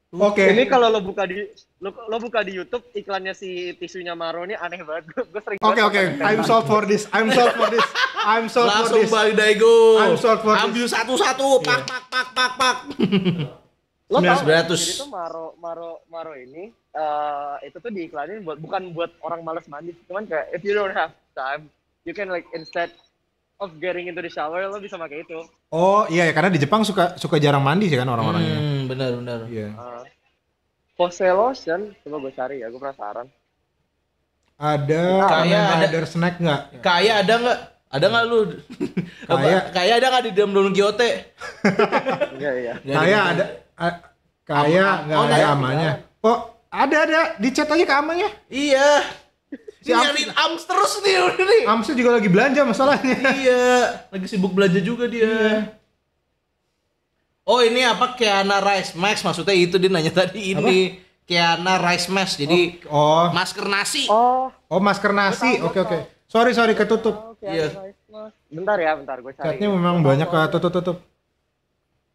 Oke. Okay. Ini kalau lo buka di lo, lo buka di YouTube iklannya si tisunya Maro ini aneh banget. Gue sering Oke okay, oke. Okay. I'm sold for this. I'm sold for this. I'm sold for this. Langsung balik Daigo. I'm sold for Ambil this. Ambil satu-satu. Pak, iya. yeah. pak pak pak pak pak. lo tau itu Maro Maro Maro ini uh, itu tuh diiklanin buat bukan buat orang malas mandi, cuman kayak if you don't have time, you can like instead of getting into the shower lo bisa pakai itu. Oh iya ya karena di Jepang suka suka jarang mandi sih kan orang-orangnya. Hmm, benar benar. Iya. Yeah. Uh, Pose lotion coba gue cari ya, gue penasaran. Ada Kaya ada, ada snack nggak? Kaya ada nggak? Ada nggak lu? Kaya kayak ada nggak di dalam dalam Kyote? Iya iya. Kayak ada Kaya oh, nggak ada amanya. Oh ada ada di chat aja ke amanya. Iya si nyariin Ams terus nih udah nih. Amsnya juga lagi belanja masalahnya. iya, lagi sibuk belanja juga dia. Iya. Oh ini apa Kiana Rice Max maksudnya itu dia nanya tadi ini apa? Kiana Rice Max jadi oh, oh. masker nasi. Oh. Oh masker nasi. Oke oke. Okay, okay. Sorry sorry ketutup. Oh, iya. Bentar ya bentar gue cari. Catnya memang banyak ketutup tutup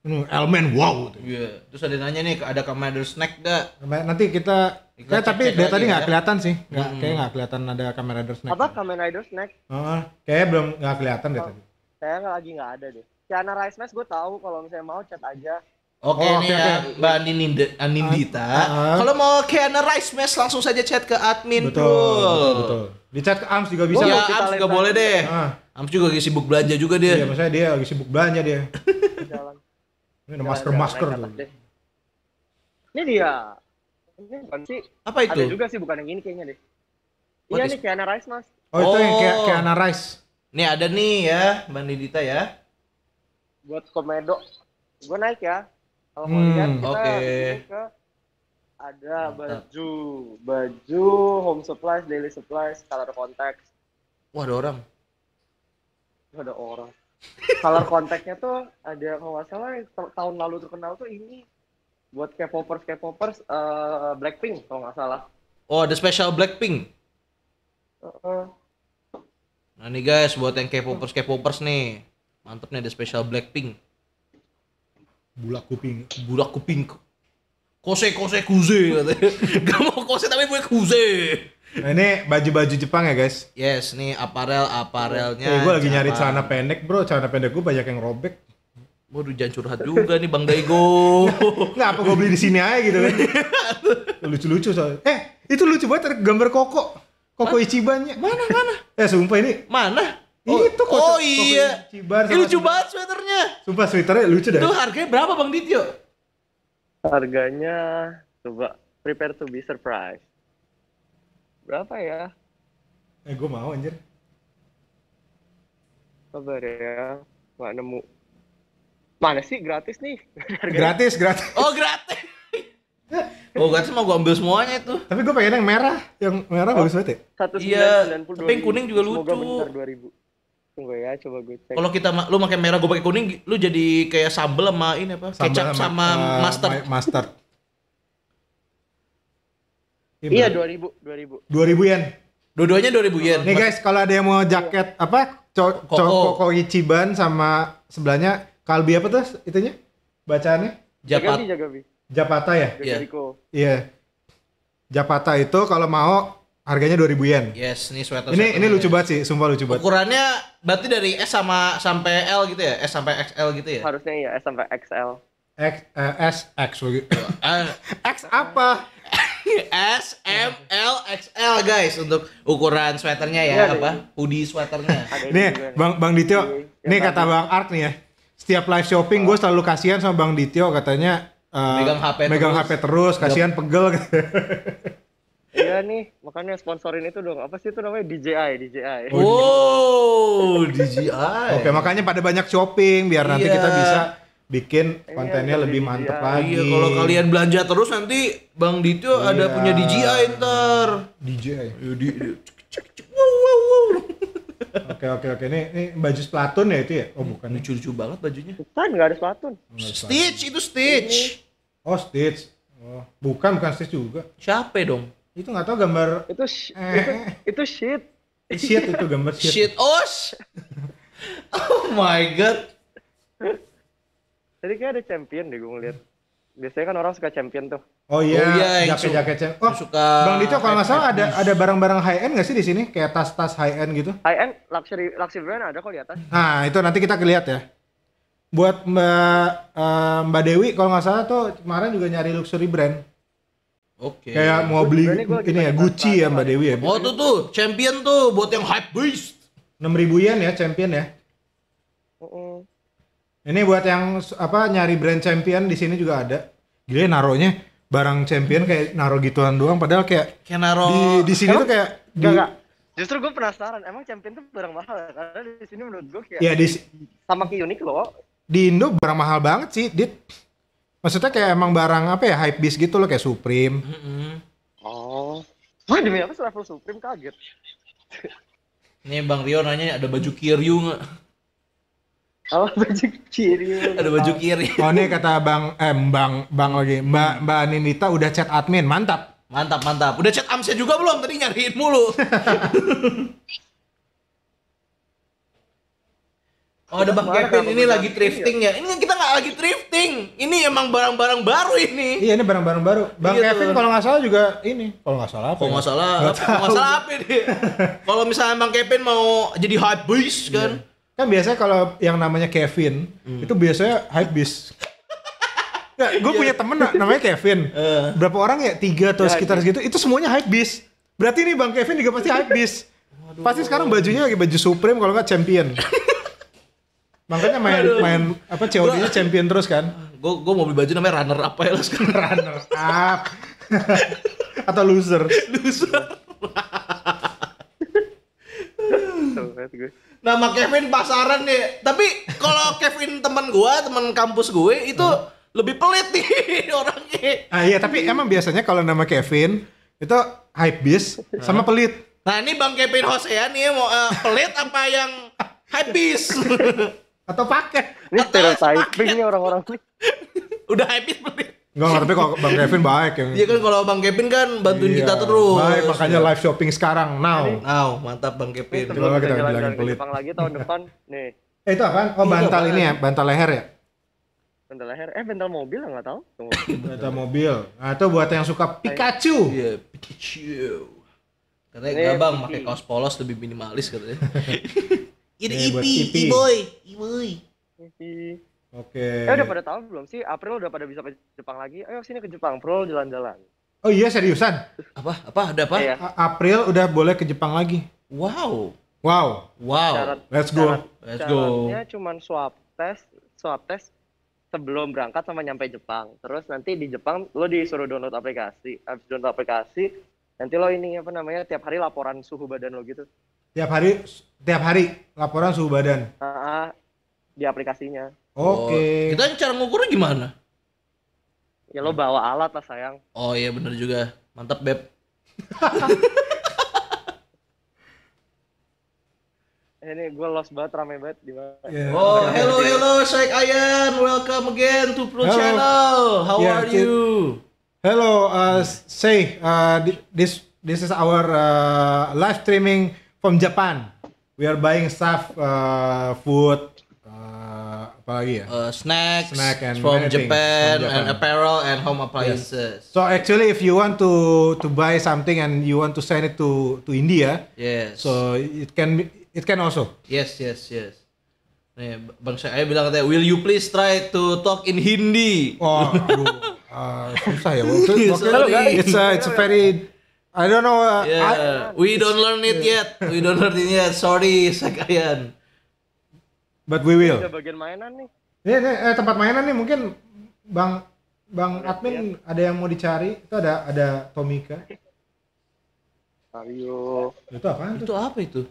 elemen wow gitu. Iya. Terus ada nanya nih ada Commander Snack dah. Nanti kita ya, tapi dia tadi nggak kan? kelihatan sih. Nggak hmm. kayak nggak kelihatan ada Rider Snack. Apa kamera Rider Snack? Heeh. Uh, kayaknya belum nggak kelihatan oh, deh tadi. Saya lagi nggak ada deh. karena Rice Mas gue tahu kalau misalnya mau chat aja. Oke okay, oh, nih okay, ya, okay. Mbak Anindita. Ah, Anindita. Uh, uh, kalau mau Kiana Rice Mas langsung saja chat ke admin betul, betul, betul. Di chat ke Ams juga bisa. Oh, ya, Ams juga boleh deh. Uh. Ams juga lagi sibuk belanja juga dia. Iya, maksudnya dia lagi sibuk belanja dia. Ini ada masker-masker tuh. Ini dia. Ini bukan sih. Apa itu? Ada juga sih bukan yang ini kayaknya deh. iya nih Kiana Rice mas. Oh, oh. itu yang kayak oh. Kiana Rice. ini ada nih ya, mbak Nidita ya. Buat komedo, gue naik ya. Kalau hmm, mau lihat kita okay. ke ada baju, baju home supplies, daily supplies, color context. Wah ada orang. Ada orang color kontaknya tuh ada kalau nggak salah tahun lalu terkenal tuh ini buat K-popers K-popers uh, Blackpink kalau nggak salah. Oh, ada special Blackpink. Uh, uh. Nah nih guys, buat yang K-popers K-popers nih, mantep nih ada special Blackpink. Bulak kuping, bulak kuping. Kose kose kuze, gak mau kose tapi punya kuse. Nah, ini baju-baju Jepang ya guys? Yes, nih aparel aparelnya. Eh, gue lagi Jepang. nyari celana pendek bro, celana pendek gue banyak yang robek. Waduh, jangan curhat juga nih Bang Daigo. Nggak apa gue beli di sini aja gitu kan? Lucu-lucu soalnya. Eh, itu lucu banget gambar koko, koko Ichibannya. Mana mana? Eh, sumpah ini. Mana? Oh, itu koko, oh iya. Ichiban. Ini lucu banget sweaternya. Sumpah sweaternya lucu deh. Itu harganya berapa Bang Dityo? Harganya coba prepare to be surprised berapa ya? Eh gue mau anjir. Sabar ya, Gak nemu. Mana sih gratis nih? gratis, gratis. Oh gratis. Oh gratis mau gue ambil semuanya itu. Tapi gue pengen yang merah, yang merah oh, bagus banget ya. Iya, satu iya. Tapi yang kuning juga lucu. Semoga dua ribu. Tunggu ya, coba gue cek. Kalau kita lu pakai merah, gue pakai kuning, lu jadi kayak sambel sama ini apa? Sambal kecap sama, sama uh, mustard. Mustard. Iya, iya dua ribu, dua ribu. Dua ribu yen. Dua-duanya dua ribu yen. Nih guys, kalau ada yang mau jaket apa, co koko. koko Ichiban sama sebelahnya Kalbi apa tuh itunya? Bacaannya? Japat. Jagabi, Jagabi. Japata ya? Iya. Iya. Japata itu kalau mau harganya 2000 yen. Yes, ini sweater. Ini ini lucu banget sih, sumpah lucu banget. Ukurannya berarti dari S sama sampai L gitu ya? S sampai XL gitu ya? Harusnya ya S sampai XL. X, eh, S X eh. X apa? S M L X L guys untuk ukuran sweaternya ya, ya apa ini. Iya. hoodie sweaternya. nih bang bang Dityo, ini iya, iya. nih kata bang Art nih ya. Setiap live shopping oh. gue selalu kasihan sama bang Dityo katanya uh, megang HP megang terus. HP terus kasihan yep. pegel. Iya nih, makanya sponsorin itu dong. Apa sih itu namanya DJI, DJI. Oh, DJI. Oke, makanya pada banyak shopping biar nanti kita bisa bikin iya, kontennya iya, lebih iya. mantep DJI. Iya, lagi. Iya, kalau kalian belanja terus nanti Bang Dito iya. ada punya DJI ntar. DJI. Oke oke oke ini ini baju Splatoon ya itu ya? Oh bukan. Ya? Lucu-lucu banget bajunya. Bukan nggak ada Splatoon. Stitch itu Stitch. Ini. Oh Stitch. Oh, bukan bukan Stitch juga. Siapa dong? Itu nggak tahu gambar. Itu eh. itu, itu shit. Eh, shit itu gambar shit. Shit os. Oh, oh my god. Tadi kayak ada champion deh gue ngeliat. Biasanya kan orang suka champion tuh. Oh iya, oh, iya jaket-jaket champion. Oh, suka Bang dicok kalau nggak salah ada ada barang-barang high end nggak sih di sini? Kayak tas-tas high end gitu? High end luxury luxury brand ada kok di atas. Nah, itu nanti kita lihat ya. Buat Mbak uh, Mbak Dewi kalau nggak salah tuh kemarin juga nyari luxury brand. Oke. Okay. Kayak mau beli ini ya Gucci ya Mbak Dewi ya. Oh tuh tuh champion tuh buat yang hype beast. 6000 yen ya champion ya. Ini buat yang apa nyari brand champion di sini juga ada. Gila ya naronya barang champion kayak naro gituan doang padahal kayak kayak naro di, di sini tuh kayak enggak, di, enggak. Justru gue penasaran, emang champion tuh barang mahal ya? karena di sini menurut gue kayak ya, di, sama kayak unik loh. Di Indo barang mahal banget sih, Dit. Maksudnya kayak emang barang apa ya hype beast gitu loh kayak Supreme. Mm -hmm. Oh. Wah demi apa level Supreme kaget. Nih Bang Rio nanya ada baju Kiryu nggak? Oh, baju kiri. Ada baju kiri. Oh, ini kata Bang eh Bang Bang lagi. Mbak Mbak Ninita udah chat admin. Mantap. Mantap, mantap. Udah chat amsa juga belum? Tadi nyariin mulu. oh, ada Bang Kevin ini lagi thrifting ya. Ini kita nggak lagi thrifting. Ini emang barang-barang baru ini. Iya, ini barang-barang baru. Bang iya, Kevin kalau nggak salah juga ini. Kalau nggak salah apa? Kalau ya? nggak salah, kalau apa kalau misalnya Bang Kevin mau jadi hype beast kan. Iya kan biasanya kalau yang namanya Kevin hmm. itu biasanya hype beast. gue yeah. punya temen namanya Kevin uh. berapa orang ya tiga atau ya, sekitar gitu itu semuanya hype beast. berarti ini bang Kevin juga pasti hype beast. Waduh. pasti sekarang bajunya lagi baju Supreme kalau nggak champion makanya main Aduh. main apa COD-nya champion terus kan gue gue mau beli baju namanya runner apa ya loh sekarang runner up atau loser loser Telat gue. Nama nah, Kevin pasaran nih. Tapi kalau Kevin teman gue, teman kampus gue itu hmm. lebih pelit nih orangnya. Ah iya, tapi emang biasanya kalau nama Kevin itu hype beast sama pelit. Nah ini Bang Kevin Hosea nih mau uh, pelit apa yang hype beast? Atau pakai? Ini stereotyping nih orang-orang Udah hype beast pelit. Enggak ngerti kok Bang Kevin baik yang. Iya kan kalau Bang Kevin kan bantuin iya, kita terus. Baik, makanya live shopping sekarang now. now, mantap Bang Kevin. Coba kita, kita bilangin pelit. Jepang lagi tahun depan nih. Eh, itu apaan? Oh, iya, bantal ini ya, bantal leher ya? Bantal leher. Eh, bantal mobil enggak tahu. bantal mobil. Nah, itu buat yang suka Pikachu. Iya, Pikachu. Katanya enggak Bang, pakai kaos polos lebih minimalis katanya. Ini Ipi, boy, Ipi. Oke. Okay. Eh udah pada tahu belum sih? April udah pada bisa ke Jepang lagi. Ayo sini ke Jepang, bro, jalan-jalan. Oh iya seriusan? Apa? Apa? Ada apa? Iya. April udah boleh ke Jepang lagi. Wow. Wow. Wow. Let's go. Let's go. Syaratnya cuma swab test, swab test sebelum berangkat sama nyampe Jepang. Terus nanti di Jepang lo disuruh download aplikasi. abis download aplikasi, nanti lo ini apa namanya tiap hari laporan suhu badan lo gitu. Tiap hari tiap hari laporan suhu badan. Ah, uh, di aplikasinya. Oke. Okay. Oh, kita cara ngukurnya gimana? Ya lo bawa alat lah sayang. Oh iya bener juga. Mantap beb. Ini gue lost banget, rame banget di mana. Yeah. Oh, hello hello Sheikh Ayan, welcome again to Pro hello. Channel. How yeah, are you? Hello, uh, say uh, this this is our uh, live streaming from Japan. We are buying stuff, uh, food, apalagi ya uh, snacks, snack and from Japan, from, Japan, and apparel and home appliances yes. so actually if you want to to buy something and you want to send it to to India yes so it can it can also yes yes yes Nih, Bang saya bilang katanya, will you please try to talk in Hindi? Oh, aduh, uh, susah ya. Waktu, it's a, it's a very I don't know. Uh, yeah. I, we don't learn it yeah. yet. We don't learn it yet. Sorry, Sakayan. But we will. Ada bagian mainan nih. Ini, iya, ini iya, eh, tempat mainan nih mungkin Bang Bang admin siap. ada yang mau dicari? Itu ada ada Tomika. Mario. Itu apa? Itu Itu apa itu?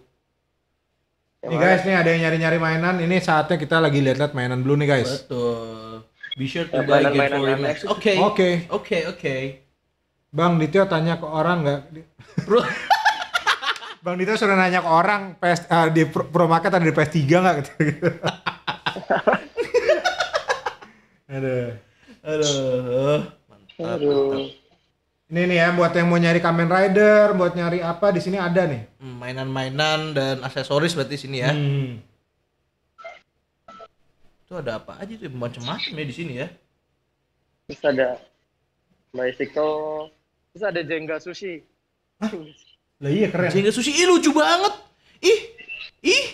Nih guys, nih ada yang nyari-nyari mainan. Ini saatnya kita lagi lihat-lihat mainan dulu nih guys. Betul. Be sure to buy Game for Oke. Oke. Oke, oke. Bang Dito tanya ke orang nggak? Bang Dito sudah nanya ke orang PS, uh, eh, di Pro, Market ada di PS3 nggak gitu. aduh. Aduh. Ini nih ya buat yang mau nyari Kamen Rider, buat nyari apa di sini ada nih. Hmm, mainan-mainan dan aksesoris berarti sini ya. Hmm. Itu ada apa aja tuh macam-macam ya di sini ya. Terus ada bicycle, terus ada jengga sushi. Lah iya keren. Sehingga sushi ih lucu banget. Ih. Ih.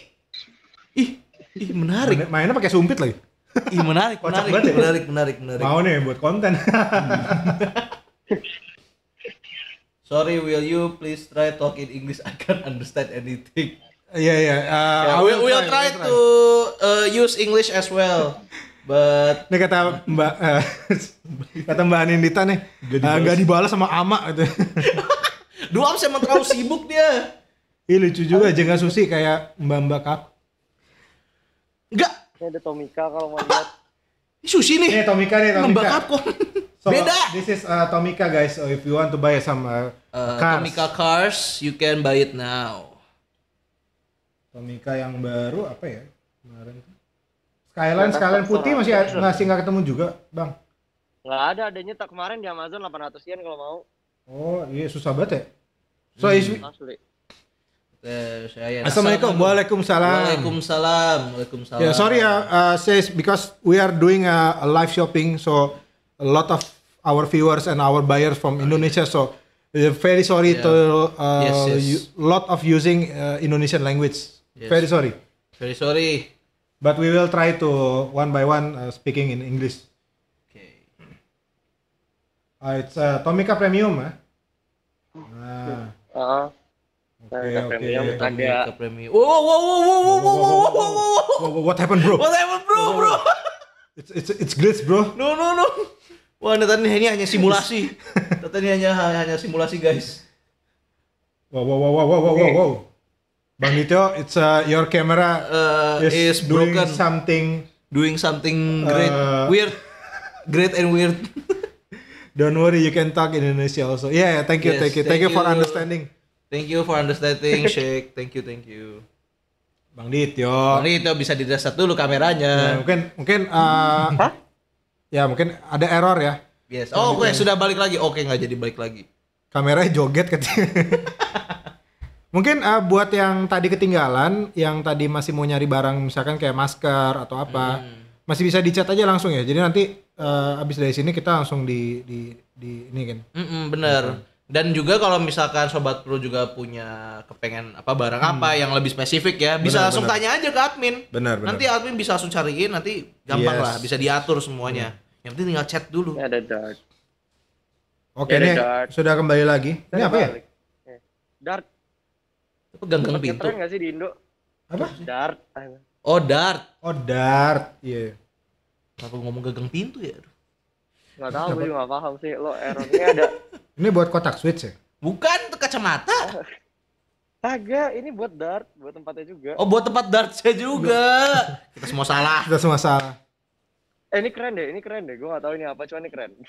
Ih. Ih menarik. Main, mainnya pakai sumpit lagi. Ih menarik, menarik, menarik, ya? menarik, menarik, menarik. Mau nih buat konten. Sorry, will you please try talk in English? I can't understand anything. Iya, iya. Uh, try, try to uh, use English as well. But Ini kata Mbak uh, kata Mbak Anindita nih, nggak uh, dibalas. Uh, dibalas sama Ama gitu. Dua abis emang terlalu sibuk dia. Ih lucu juga jangan Susi kayak Mbak Mbak Kak. Enggak. Ini ada Tomika kalau mau lihat. Ini Susi nih. Ini Tomika nih Tomika. Mbak kok. So, Beda. This is uh, Tomika guys. So if you want to buy some uh, uh, cars. Tomika cars, you can buy it now. Tomika yang baru apa ya? Kemarin Skyline Skyline putih masih masih nggak ketemu juga, Bang. Nggak ada, adanya tak kemarin di Amazon 800 yen kalau mau. Oh iya susah banget ya. So hmm. Asli. Ya, ya, Assalamualaikum. Waalaikumsalam. Waalaikumsalam. Waalaikumsalam. Yeah, sorry ya, uh, uh says because we are doing a, a live shopping, so a lot of our viewers and our buyers from ah, Indonesia. Iya. So very sorry yeah. to uh, yes, yes. lot of using uh, Indonesian language. Yes. Very sorry. Very sorry. But we will try to one by one uh, speaking in English. Ah, it's uh, Tomica Premium ya? Nah. Uh, Oke, oke. Ada Premium. Wow, wow, wow, wow, wow, wow, wow, wow, wow, What happened, bro? What happened, bro, bro? It's it's it's glitch, bro. No, no, no. Wah, Nathan ini hanya simulasi. Nathan ini hanya hanya simulasi, guys. Wow, wow, wow, wow, wow, wow, wow. Bang Nito, it's uh, your camera uh, is, is broken. doing something doing something great, uh, weird, great and weird. Don't worry, you can talk Indonesia also. Yeah, yeah thank you, yes, thank you, thank, thank you for you. understanding. Thank you for understanding, Shake. Thank you, thank you. Bang Dito. Bang Dito bisa direset dulu kameranya. Nah, mungkin mungkin uh, Hah? Ya, mungkin ada error ya. Yes. Oh, oke, okay, sudah balik lagi. Oke, okay, nggak jadi balik lagi. Kameranya joget katanya. mungkin uh, buat yang tadi ketinggalan, yang tadi masih mau nyari barang misalkan kayak masker atau apa, hmm. masih bisa dicat aja langsung ya. Jadi nanti uh, abis dari sini kita langsung di di di ini kan mm -mm, bener mm -hmm. dan juga kalau misalkan sobat pro juga punya kepengen apa barang hmm. apa yang lebih spesifik ya bisa bener, langsung bener. tanya aja ke admin bener, bener. nanti admin bisa langsung cariin nanti gampang yes. lah bisa diatur semuanya hmm. yang penting tinggal chat dulu ada dark oke ya, nih sudah kembali lagi ini apa ya dark iya. itu ganggang pintu nggak sih di Indo apa dart oh dart oh dart iya yeah. Kenapa gue ngomong gagang pintu ya? Gak tau, gue juga gak paham sih. Lo errornya ada. ini buat kotak switch ya? Bukan, itu kacamata. Taga, ini buat dart, buat tempatnya juga. Oh, buat tempat dart saya juga. Kita semua salah. Kita semua salah. Eh, ini keren deh, ini keren deh. Gue gak tau ini apa, cuma ini keren.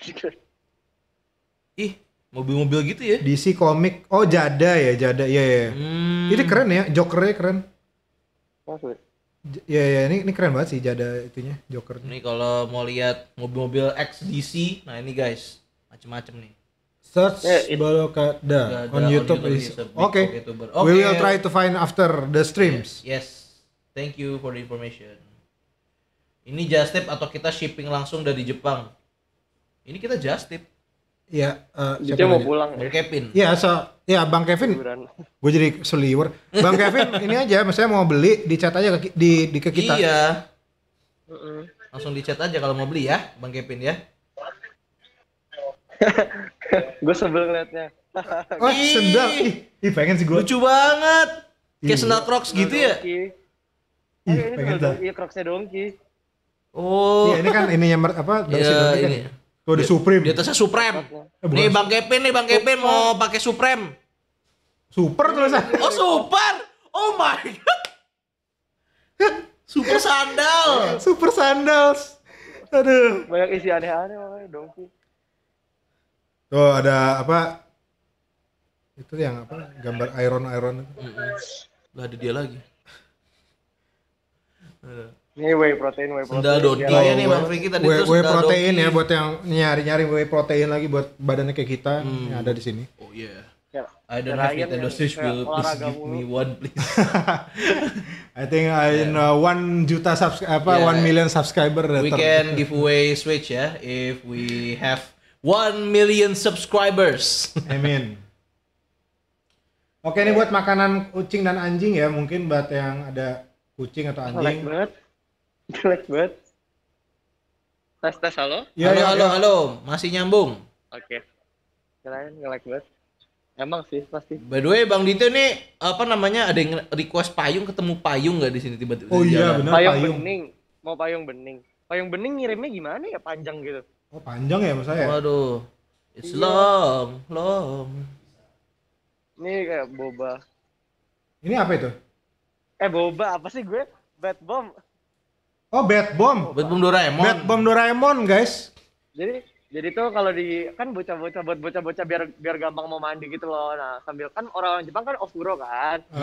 Ih, mobil-mobil gitu ya? DC komik. Oh, Jada ya, Jada. ya. yeah, iya. Yeah. Hmm. Ini keren ya, Jokernya keren. Maksud? Ya ya ini ini keren banget sih jada itunya Joker. Ini kalau mau lihat mobil-mobil XDC, nah ini guys macem-macem nih. Search yeah, Balokada on, on YouTube. YouTube Oke. Okay. okay. We will try to find after the streams. Yes. yes. Thank you for the information. Ini just tip atau kita shipping langsung dari Jepang? Ini kita just tip. Iya, uh, dia mau pulang ya. Kevin. Iya, so ya Bang Kevin. Gue jadi seliwer. Bang Kevin ini aja misalnya mau beli dicat aja ke, di di ke kita. Iya. Langsung dicat aja kalau mau beli ya, Bang Kevin ya. gue sebel ngeliatnya. oh, sedap. Ih, ih, pengen sih gue. Lucu banget. Kayak sendal Crocs gitu ya. Iya, pengen tuh. Iya, Crocsnya Dongki. Oh. Iya, ini kan ininya apa? Iya, kan? ini. Oh, ada Supreme. Di atasnya Supreme. Eh, nih Bang Kevin nih Bang oh, Kevin mau pakai Supreme. Super tulisannya. Oh, super. Oh my god. super sandal. super sandals Aduh. Banyak isi aneh-aneh makanya dongki. Tuh ada apa? Itu yang apa? Gambar iron iron itu. Lah ada dia lagi. Ini whey protein, whey protein. Sendal doti. iya nih Bang Vicky tadi whey, whey protein ya buat yang nyari-nyari whey protein lagi buat badannya kayak kita hmm. yang ada di sini. Oh iya. Yeah. I don't have it. The dosage will please give me one please. I think I know one juta subscriber apa yeah. one million subscriber. We can give away switch ya yeah, if we have one million subscribers. I mean. Oke, okay, ini buat makanan kucing dan anjing ya. Mungkin buat yang ada kucing atau anjing. Like Jelek banget. Tes tes halo. Ya, halo, ya, halo, ya. halo, masih nyambung. Oke. Okay. Kirain jelek banget. Emang sih pasti. By the way, Bang Dito nih apa namanya ada yang request payung ketemu payung nggak di sini tiba-tiba? Oh iya benar payung, payung. bening. Mau payung bening. Payung bening ngirimnya gimana ya panjang gitu? Oh panjang ya maksudnya? Ya? Waduh. It's iya. long, long. Ini kayak boba. Ini apa itu? Eh boba apa sih gue? Bad bomb. Oh, Bad Bomb. Oh, Bad Bomb Doraemon. Bad Bomb Doraemon, guys. Jadi jadi tuh kalau di kan bocah-bocah buat bocah-bocah biar biar gampang mau mandi gitu loh. Nah, sambil kan orang Jepang kan ofuro kan. Hmm.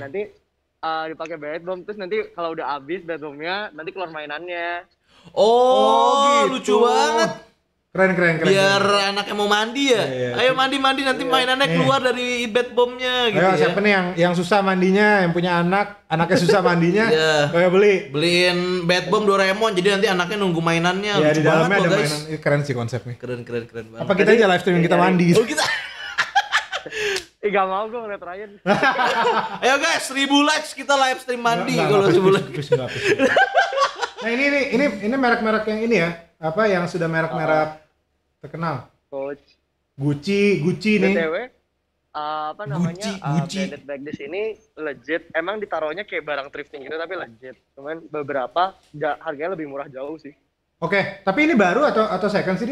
Nah, nanti uh, dipakai bed bomb terus nanti kalau udah habis bed nya nanti keluar mainannya. Oh, oh gitu. lucu banget. Keren, keren, keren. Biar keren. anaknya mau mandi ya. Iya, iya. Ayo mandi-mandi nanti iya, mainannya keluar dari bed bomnya gitu Ayo, ya. siapa nih yang yang susah mandinya, yang punya anak, anaknya susah mandinya. Iya. Ayo beli. Beliin bed bom Doraemon jadi nanti anaknya nunggu mainannya. Iya, di dalamnya ada guys. mainan. Keren sih konsepnya. Keren, keren, keren banget. Apa kita aja live streaming kita mandi Oh, kita. Eh, gak mau gue ngeliat Ryan Ayo guys seribu likes kita live stream mandi kalau sebulan Nah ini ini ini merek-merek yang ini ya apa yang sudah merek-merek terkenal? Coach. Gucci, Gucci nih. BTW, uh, eh, apa namanya? Eh, Gucci, uh, Gucci. bag di sini legit. Emang ditaruhnya kayak barang thrifting gitu tapi legit. Cuman beberapa enggak harganya lebih murah jauh sih. Oke, okay. tapi ini baru atau atau second sih,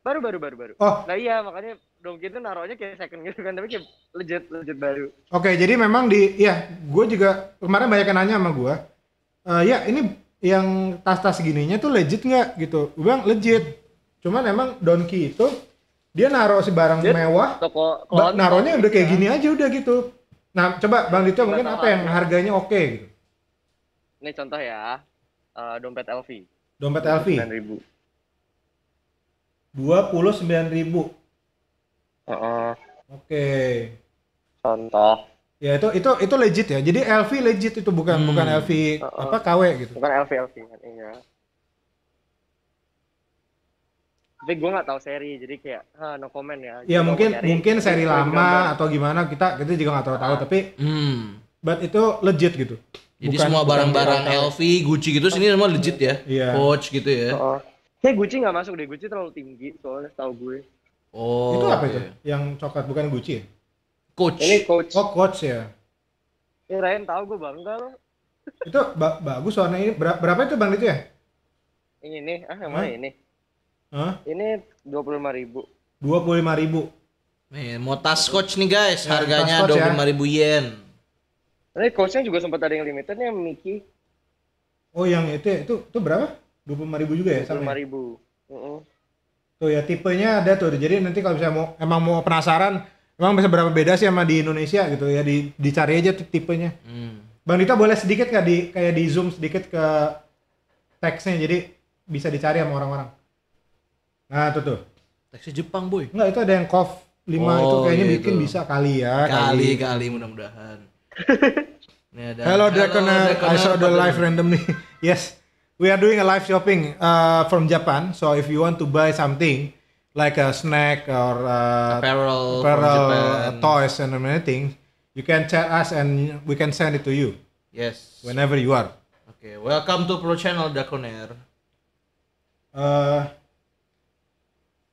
Baru, baru, baru, baru. Oh. Nah iya, makanya dong itu naruhnya kayak second gitu kan, tapi kayak legit, legit baru. Oke, okay, jadi memang di, ya, gue juga kemarin banyak yang nanya sama gua. Uh, ya, ini yang tas-tas segininya tuh legit nggak gitu gue bilang legit cuman emang Donki itu dia naruh si barang Jadi, mewah toko naruhnya udah kayak gitu ya. gini aja udah gitu nah coba Bang Dito mungkin apa yang harganya oke okay, gitu ini contoh ya uh, dompet LV dompet LV ribu dua puluh sembilan ribu uh -uh. oke okay. contoh Ya itu itu itu legit ya. Jadi LV legit itu bukan hmm. bukan LV uh, uh, apa KW gitu. Bukan LV LV iya. Tapi gue nggak tahu seri, jadi kayak ha, no comment ya. Iya mungkin mungkin seri lama gambar. atau gimana kita kita juga nggak tahu tahu uh. tapi hmm. but itu legit gitu. Jadi bukan, semua barang-barang LV, Gucci gitu sini semua legit ya. Iya. Coach gitu ya. Uh, uh. Gucci nggak masuk deh, Gucci terlalu tinggi soalnya tahu gue. Oh. Itu apa okay. itu? Iya. Yang coklat bukan Gucci ya? coach ini coach oh coach ya kirain tahu gue bangga loh itu ba bagus warna ini berapa itu bang itu ya ini nih, ah yang mana ini Hah? ini dua puluh lima ribu dua puluh lima ribu Nih, mau tas coach nih guys, ya, harganya ya. dua puluh lima ribu yen. Ini coachnya juga sempat ada yang limited nih, Miki. Oh yang itu ya? itu itu berapa? Dua puluh lima ribu juga ya? Dua puluh lima ribu. Uh -uh. Tuh ya tipenya ada tuh. Jadi nanti kalau misalnya mau emang mau penasaran, Emang bisa berapa beda sih sama di Indonesia gitu ya di dicari aja tipenya. Hmm. Bang Dita boleh sedikit nggak di kayak di zoom sedikit ke teksnya jadi bisa dicari sama orang-orang. Nah itu tuh. Teksnya Jepang boy. Enggak itu ada yang KOF 5 oh, itu kayaknya iya bikin bisa kali ya. Kali kali, kali mudah-mudahan. Hello Dragon, I saw the live random nih. yes, we are doing a live shopping uh, from Japan. So if you want to buy something, like a snack or a uh, apparel, apparel uh, toys and many things, you can chat us and we can send it to you. Yes. Whenever you are. Okay, welcome to Pro Channel Dakoner. Uh,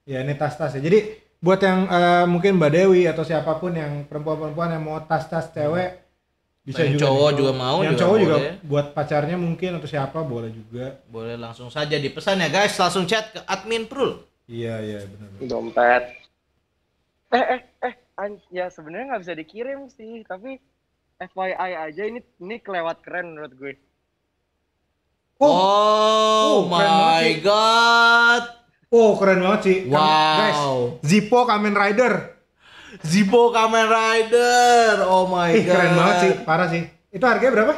ya ini tas-tas ya. Jadi buat yang uh, mungkin Mbak Dewi atau siapapun yang perempuan-perempuan yang mau tas-tas cewek hmm. bisa yang juga cowok juga mau yang juga cowok juga buat pacarnya mungkin atau siapa boleh juga boleh langsung saja dipesan ya guys langsung chat ke admin Prul Iya iya benar. Dompet. Eh eh eh an ya sebenarnya nggak bisa dikirim sih tapi FYI aja ini ini kelewat keren menurut gue. Oh, oh, oh my god. Oh keren banget sih. Wow. guys, Zippo Kamen Rider. Zippo Kamen Rider. Oh my Ih, god. Keren banget sih, parah sih. Itu harganya berapa?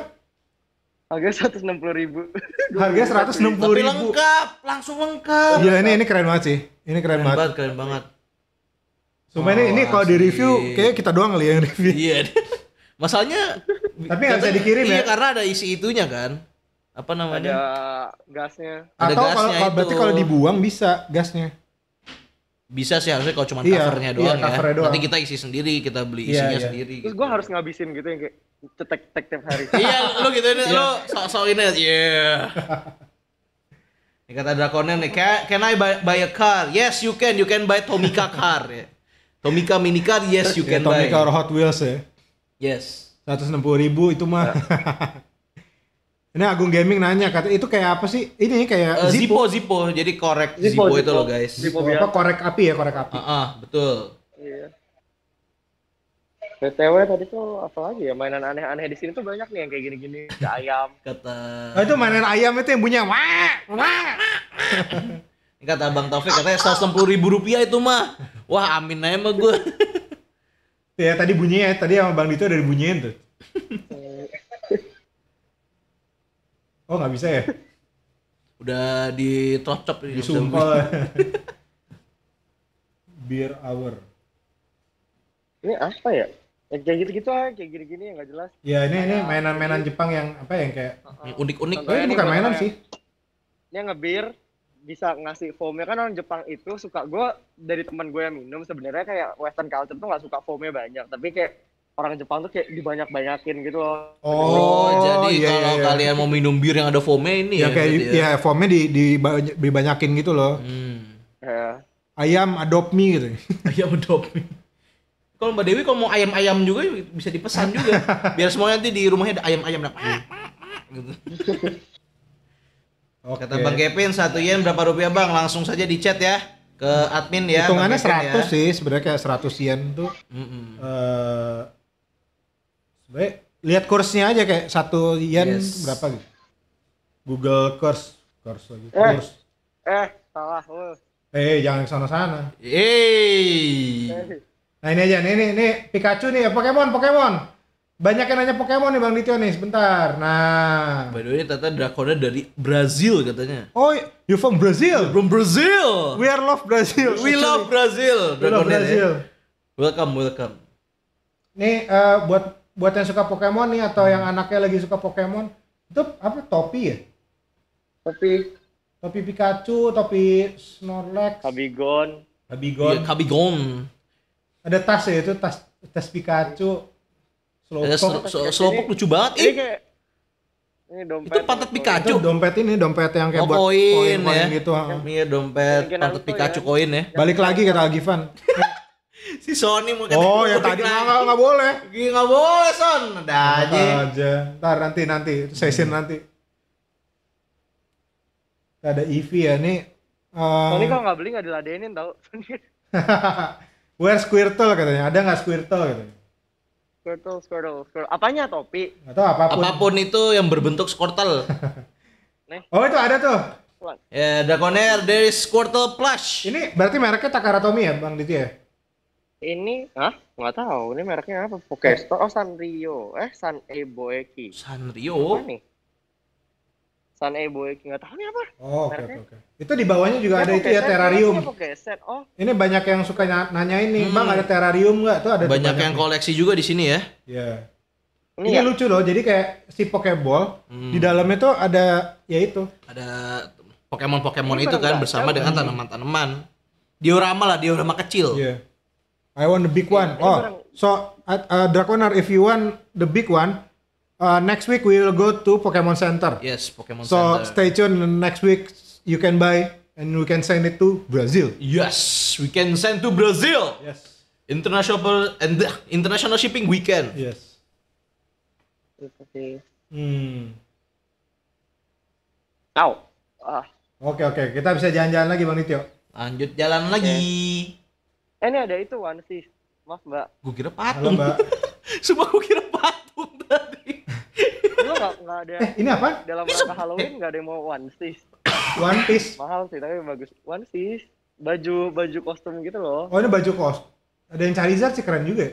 Harganya seratus enam puluh ribu. Harga seratus enam puluh ribu. Tapi lengkap, langsung lengkap. Iya ini ini keren banget sih. Ini keren, keren banget. banget. Keren banget. Cuma oh, ini ini kalau di oh, review kayaknya kita doang kali yang review. Iya. Masalahnya tapi nggak bisa dikirim iya, ya. Iya karena ada isi itunya kan. Apa namanya? Ada gasnya. Ada Atau gasnya kalau itu. berarti kalau dibuang bisa gasnya bisa sih harusnya kalau cuma iya, covernya iya, doang iya, covernya ya. Doang. Nanti kita isi sendiri, kita beli iya, isinya iya, iya. sendiri. Terus gitu. gue harus ngabisin gitu yang kayak cetek tek tiap hari. iya, lu gitu ini, iya. lu sok-sok ini, yeah. Ini kata Drakonnya nih, can, can I buy, a car? Yes, you can. You can buy Tomica car. Ya. Tomica car yes, you ya, can yeah, buy. Tomica or Hot Wheels ya? Yes. 160 ribu itu mah. Ya. Ini Agung Gaming nanya kata itu kayak apa sih? Ini kayak uh, eh, Zippo. Zippo, Jadi korek Zippo, Zippo, Zippo itu loh guys. Zippo oh, apa korek api ya, korek api. Ah, uh, uh, betul. Iya. BTW tadi tuh apa lagi ya mainan aneh-aneh di sini tuh banyak nih yang kayak gini-gini, ayam. Kata Oh, itu mainan ayam itu yang bunyinya wah, wah. kata Bang Taufik katanya sepuluh ribu rupiah itu mah. Wah, amin aja mah gue. ya tadi bunyinya, tadi sama Bang Dito udah dibunyiin tuh. Iya. Oh nggak bisa ya? Udah di di sumpah. Beer hour. Ini apa ya? Yang kayak gitu-gitu aja, ah, kayak gini-gini yang nggak jelas. Ya ini ini mainan-mainan Jepang yang apa yang kayak unik-unik. Oh, Ini bukan mainan sih. Ini ngebir bisa ngasih foamnya kan orang Jepang itu suka gue dari teman gue yang minum sebenarnya kayak Western culture tuh nggak suka foamnya banyak tapi kayak orang Jepang tuh kayak dibanyak-banyakin gitu loh. Oh, oh jadi iya, iya, kalau iya. kalian mau minum bir yang ada foamnya ini ya. ya kayak ya, ya foamnya di, di, dibanyakin gitu loh. Hmm. Ya. Ayam adopt me gitu. Ayam adopt me. Kalau Mbak Dewi kalau mau ayam-ayam juga bisa dipesan juga. Biar semuanya nanti di rumahnya ada ayam-ayam gitu. Okay. Kata Bang Kevin satu yen berapa rupiah Bang? Langsung saja di chat ya ke admin ya. Hitungannya 100 ya. sih sebenarnya kayak 100 yen tuh. Mm -mm. Uh, baik lihat kursnya aja kayak satu yen yes. berapa gitu. Google kurs Course lagi. Eh, course. eh salah lu. Eh, jangan ke sana-sana. Eh. Nah ini aja, nih, nih, nih Pikachu nih, Pokemon, Pokemon. Banyak yang nanya Pokemon nih Bang Dito nih, sebentar. Nah. By the way, tata drakornya dari Brazil katanya. Oh, you from Brazil? You're from Brazil. We are love Brazil. We love Brazil. We love Brazil. Welcome, welcome. Nih, uh, buat buat yang suka Pokemon nih atau yang hmm. anaknya lagi suka Pokemon itu apa topi ya topi topi Pikachu topi Snorlax Kabigon Kabigon ya, Kabigon ada tas ya itu tas tas Pikachu Slowpoke ya, Slowpoke lucu banget ini kayak ini dompet itu pantat Pikachu itu dompet ini dompet yang kayak oh, buat koin, koin, koin ya. gitu iya dompet pantat Pikachu ya. koin ya balik lagi kata Givan si Sony mau Oh, yang tadi nggak nggak boleh. Nggak boleh Son, ada aja. aja. Ntar nanti nanti session hmm. nanti. Ada EV ya nih. Um... Sony kalau nggak beli nggak diladenin tau. Where Squirtle katanya, ada nggak Squirtle katanya? Squirtle, Squirtle, Squirtle. Apanya topi? Atau apapun. Apapun itu yang berbentuk Squirtle. Nih. Oh itu ada tuh. Ya, yeah, Dragonair dari Squirtle Plush. Ini berarti mereknya Takaratomi ya, Bang Diti ya? ini ah nggak tahu ini mereknya apa Pokesto oh Sanrio eh San Eboeki Sanrio apa San Eboeki nggak tahu ini apa oh oke oke okay, okay. itu di bawahnya juga ya, ada itu ya terrarium Pokeset. oh ini banyak yang suka nanya ini hmm. bang ada terrarium nggak tuh ada banyak yang nih. koleksi juga di sini ya Iya. Yeah. Ini, ini ya? lucu loh, jadi kayak si Pokeball hmm. di dalamnya tuh ada ya itu. Ada Pokemon-Pokemon itu kan bersama dengan tanaman-tanaman. Diorama lah, diorama kecil. Yeah I want the big iya, one. Iya, oh, so uh, uh, Draconar, if you want the big one, uh, next week we will go to Pokemon Center. Yes, Pokemon so Center. So stay tuned. Next week you can buy and we can send it to Brazil. Yes, we can send to Brazil. Yes. International and uh, international shipping weekend. Yes. Hmm. Ow. Oke oke, kita bisa jalan-jalan lagi Bang Nityo. Lanjut jalan okay. lagi. Eh ini ada itu one sih. Maaf mbak. Gue kira patung. Halo, mbak. Semua gue kira patung tadi. Lu gak, gak ada. Eh, ini apa? Dalam rangka Halloween eh. gak ada yang mau one piece. One piece. Mahal sih tapi bagus. One piece. Baju baju kostum gitu loh. Oh ini baju kos. Ada yang Charizard sih keren juga. Ya,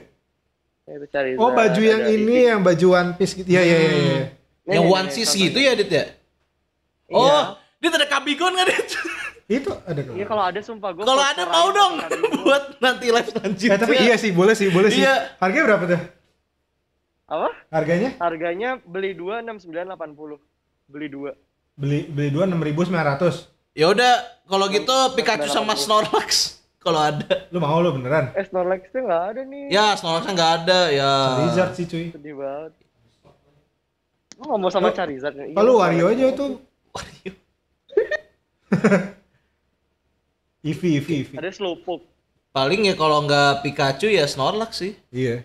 ya itu Charizard. Oh baju yang ada ini yang baju one piece gitu. Iya iya iya. iya. Yang iya, one iya, piece gitu ya Dit ya? Oh, dia Dit ada kabigon kan Dit? Itu ada kalau. Iya kalau ada sumpah gue. Kalau ada mau dong buat nanti live eh, lanjut. Ya, tapi iya sih, boleh sih, boleh sih. Iya. Harganya berapa tuh? Apa? Harganya? Harganya beli dua enam sembilan delapan puluh. Beli dua. Beli beli dua enam ribu sembilan ratus. Ya udah, kalau gitu Pikachu sama Snorlax kalau ada. Lu mau lu beneran? Eh tuh nggak ada nih. Ya Snorlaxnya nggak ada ya. Charizard sih cuy. Sedih banget. Lu ngomong sama Charizard. Ya? Kalau iya, Wario aja itu. Wario. IVI IVI iya, Ivi. Ada Slowpoke. Paling ya kalau nggak Pikachu ya Snorlax sih. Iya.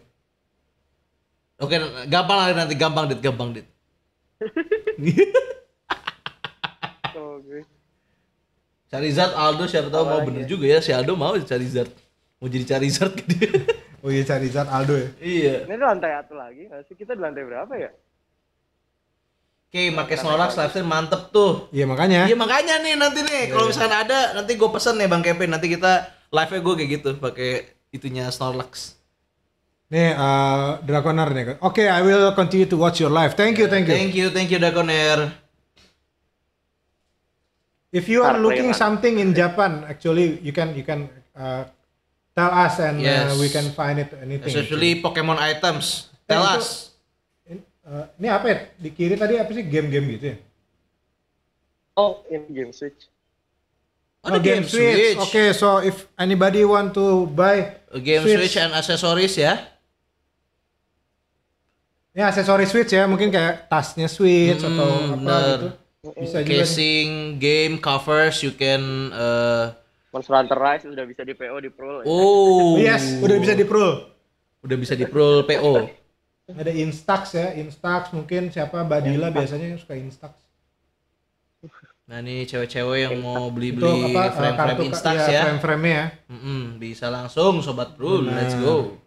Oke, gampang lah nanti gampang dit, gampang dit. Oh, oke. Zard Aldo siapa tahu mau oh, bener iya. juga ya si Aldo mau cari Zard Mau jadi Zard gitu. oh iya Zard Aldo ya. Iya. Ini lantai satu lagi. Nah, kita di lantai berapa ya? Oke, okay, iya, pakai Snorlax stream mantep tuh. Iya makanya. Iya makanya nih nanti nih iya, kalau iya. misalnya ada nanti gue pesen nih Bang Kevin nanti kita live-nya gue kayak gitu pakai itunya Snorlax. Nih uh, eh, Draconair nih. Oke, okay, I will continue to watch your live. Thank you, thank you. Thank you, thank you Draconair. If you are looking something in Japan, actually you can you can uh, tell us and yes. uh, we can find it anything. Especially Pokemon items. Tell us. Uh, ini apa ya? Di kiri tadi apa sih game-game gitu ya? Oh, ini game Switch. Oh, oh game, game Switch. Switch. Oke, okay, so if anybody want to buy a game Switch, Switch and accessories ya. Ini ya, aksesoris Switch ya, mungkin kayak tasnya Switch hmm, atau apa bener. gitu. Bisa Casing, juga Casing, game covers you can uh, Monster Hunter Rise udah bisa di PO di Pro. Oh. Ya. yes, udah bisa di Pro. Udah bisa di Pro PO ada Instax ya Instax mungkin siapa Badila biasanya suka Instax nah ini cewek-cewek yang mau beli-beli eh, frame-frame Instax iya, ya, ya. frame-frame ya mm-hmm, bisa langsung sobat bro nah. let's go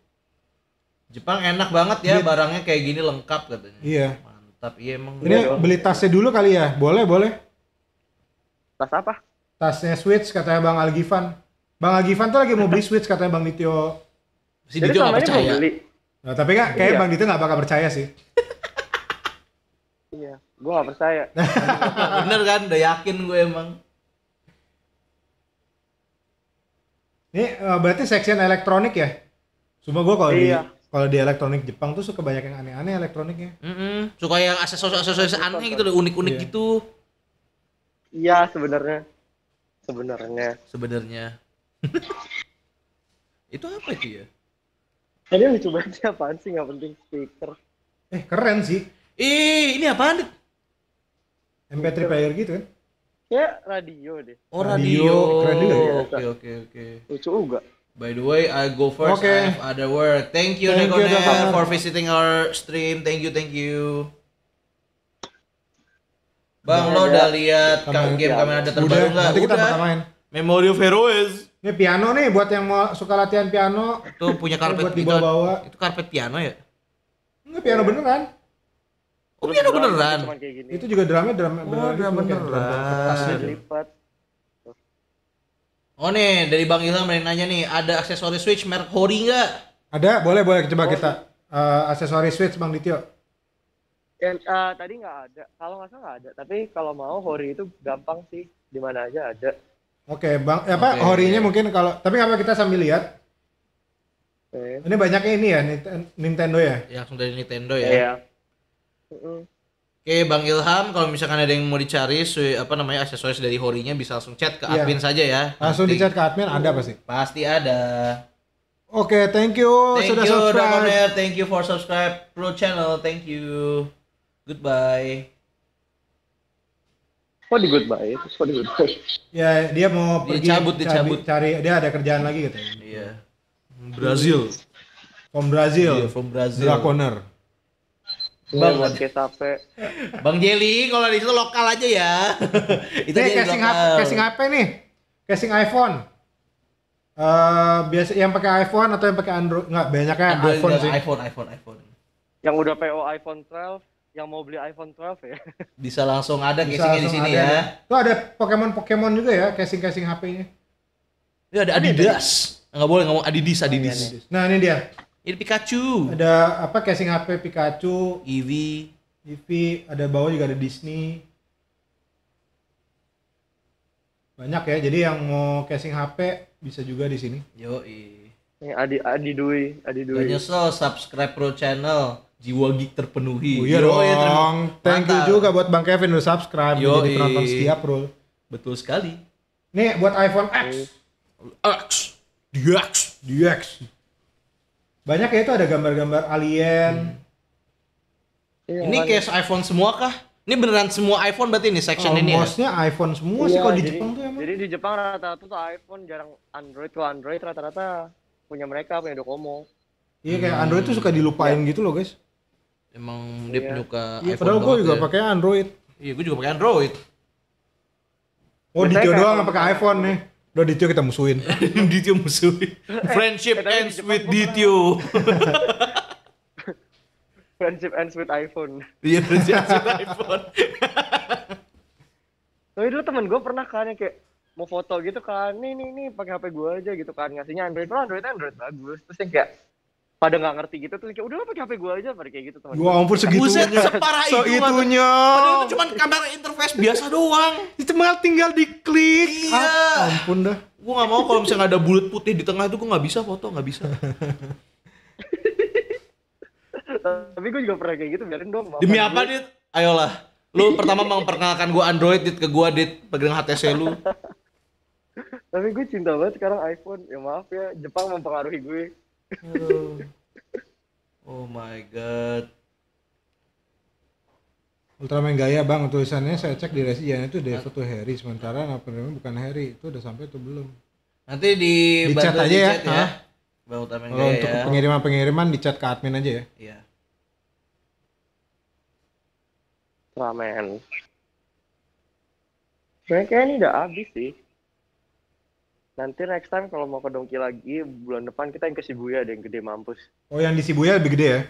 Jepang enak banget ya Blit. barangnya kayak gini lengkap katanya iya mantap iya emang ini ya, beli tasnya dulu kali ya boleh boleh tas apa tasnya Switch katanya Bang Algivan Bang Algivan tuh lagi mau beli Switch katanya Bang Nityo si Dijo nggak percaya beli Nah, tapi kak, kayak iya. Bang Dito nggak bakal percaya sih. iya, gue nggak percaya. Bener kan? Udah yakin gue emang. Ini eh, berarti section elektronik ya? Cuma gue kalau iya. di kalau di elektronik Jepang tuh suka banyak yang aneh-aneh elektroniknya. Mm -hmm. Suka yang aksesoris-aksesoris iya. aneh gitu loh, unik-unik iya. gitu. Iya sebenarnya, sebenarnya. Sebenarnya. itu apa itu ya? Ini lucu banget sih apaan sih nggak penting speaker. Eh keren sih. Ih ini apaan? MP3 player gitu kan? Ya radio deh. Oh radio. Keren juga ya. Oke oke oke. Lucu juga. By the way, I go first. Okay. I have other word. Thank you, thank Nekonel, you for visiting our stream. Thank you, thank you. Bang, lo udah lihat game kamera ada terbaru nggak? Nanti kita udah. main. Memory of Heroes. Ini piano nih buat yang mau suka latihan piano. Itu punya karpet buat dibawa-bawa. Itu, karpet piano ya? Enggak piano iya. beneran. Oh, piano beneran. Itu juga drumnya drum oh, beneran. Drum beneran. beneran. Gitu. Oh nih, dari Bang Ilham yang nanya nih, ada aksesoris Switch merek Hori nggak? Ada, boleh boleh coba oh, kita uh, aksesoris Switch Bang Dityo. Yang, uh, eh, tadi nggak ada, kalau nggak salah nggak ada. Tapi kalau mau Hori itu gampang sih, di mana aja ada Oke, okay, Bang. apa ya, okay. horinya mungkin kalau tapi apa kita sambil lihat? Okay. Ini banyaknya ini ya Nintendo ya. ya langsung dari Nintendo ya. Iya. Oke, okay, Bang Ilham, kalau misalkan ada yang mau dicari apa namanya aksesoris dari horinya bisa langsung chat ke iya. admin yeah. saja ya. Langsung di chat ke admin ada pasti. Pasti ada. Oke, okay, thank you thank sudah you, subscribe. thank you for subscribe Pro Channel. Thank you. Goodbye kok di goodbye terus kok di goodbye ya dia mau dia pergi cabut, dicabut. cari dia ada kerjaan lagi gitu iya Brazil from Brazil iya, from Brazil Draconer Bang Kesape. Bang Jeli kalau di situ lokal aja ya. itu nih, casing HP, casing HP nih. Casing iPhone. Uh, biasa yang pakai iPhone atau yang pakai Android? Enggak, banyaknya Android, iPhone sih. iPhone, iPhone, iPhone. Yang udah PO iPhone 12 yang mau beli iPhone 12 ya. Bisa langsung ada casingnya di sini ada. Ya. ya. Tuh ada Pokemon-Pokemon juga ya casing-casing HP-nya. Ini ada Adidas. Enggak boleh ngomong Adidas Adidas Nah, ini dia. Ini Pikachu. Ada apa casing HP Pikachu, Eevee, Eevee, ada bawah juga ada Disney. Banyak ya. Jadi yang mau casing HP bisa juga di sini. Yo, Ini Adi Adi Dwi, Adi Dwi. Gak nyesel subscribe Pro Channel jiwa geek terpenuhi. Oh, iya Yo, dong. Ya, Thank Thank you juga buat Bang Kevin udah subscribe Yo, jadi penonton setiap bro. Betul sekali. Nih buat iPhone X. X. DX. DX. Banyak ya itu ada gambar-gambar alien. Hmm. Ini case iPhone semua kah? Ini beneran semua iPhone berarti ini section oh, ini ya? iPhone semua iya, sih kalau di Jepang tuh emang. Jadi di Jepang rata-rata tuh iPhone jarang Android. tuh Android rata-rata punya mereka, punya Docomo. Iya kayak hmm. Android tuh suka dilupain ya. gitu loh guys. Emang dia iya. penyuka iya, iPhone. Padahal gue juga ya. pakai Android. Iya, gue juga pakai Android. Oh, Ditio kan? doang pakai iPhone nih. Udah Ditio kita musuhin. Ditio musuhin. Eh, eh, friendship eh, ends with Ditio. friendship ends with iPhone. Iya, friendship ends with iPhone. Tapi dulu temen gue pernah kan yang kayak mau foto gitu kan, nih nih nih pakai HP gue aja gitu kan ngasihnya Android, oh Android Android bagus. Terus yang kayak pada nggak ngerti gitu tuh kayak udahlah pakai HP gue aja pada kayak gitu teman. Gua ya ampun segitunya. Buset, separah itu. Segitunya. Padahal itu cuma kamera interface biasa doang. malah tinggal diklik. Iya. Ah, ampun dah. Gua nggak mau kalau misalnya ada bulat putih di tengah itu gua nggak bisa foto, nggak bisa. Tapi gue juga pernah kayak gitu, biarin dong. Demi apa, Dit? Ayolah. Lu pertama memperkenalkan gue Android, Dit, ke gue, Dit. Pegang HTC lu. Tapi gue cinta banget sekarang iPhone. Ya maaf ya, Jepang mempengaruhi gue. Aduh. Oh my god. Ultraman gaya bang tulisannya saya cek di resi Resian itu dari tuh Harry sementara namanya bukan Harry itu udah sampai tuh belum. Nanti di, di chat aja ya. di ya. ya. Bang Ultraman Kalau gaya untuk ya. pengiriman-pengiriman di chat ke admin aja ya. Iya. Ultraman. kayaknya ini udah habis sih. Nanti next time kalau mau ke Dongki lagi bulan depan kita yang ke Shibuya ada yang gede mampus. Oh yang di Shibuya lebih gede ya?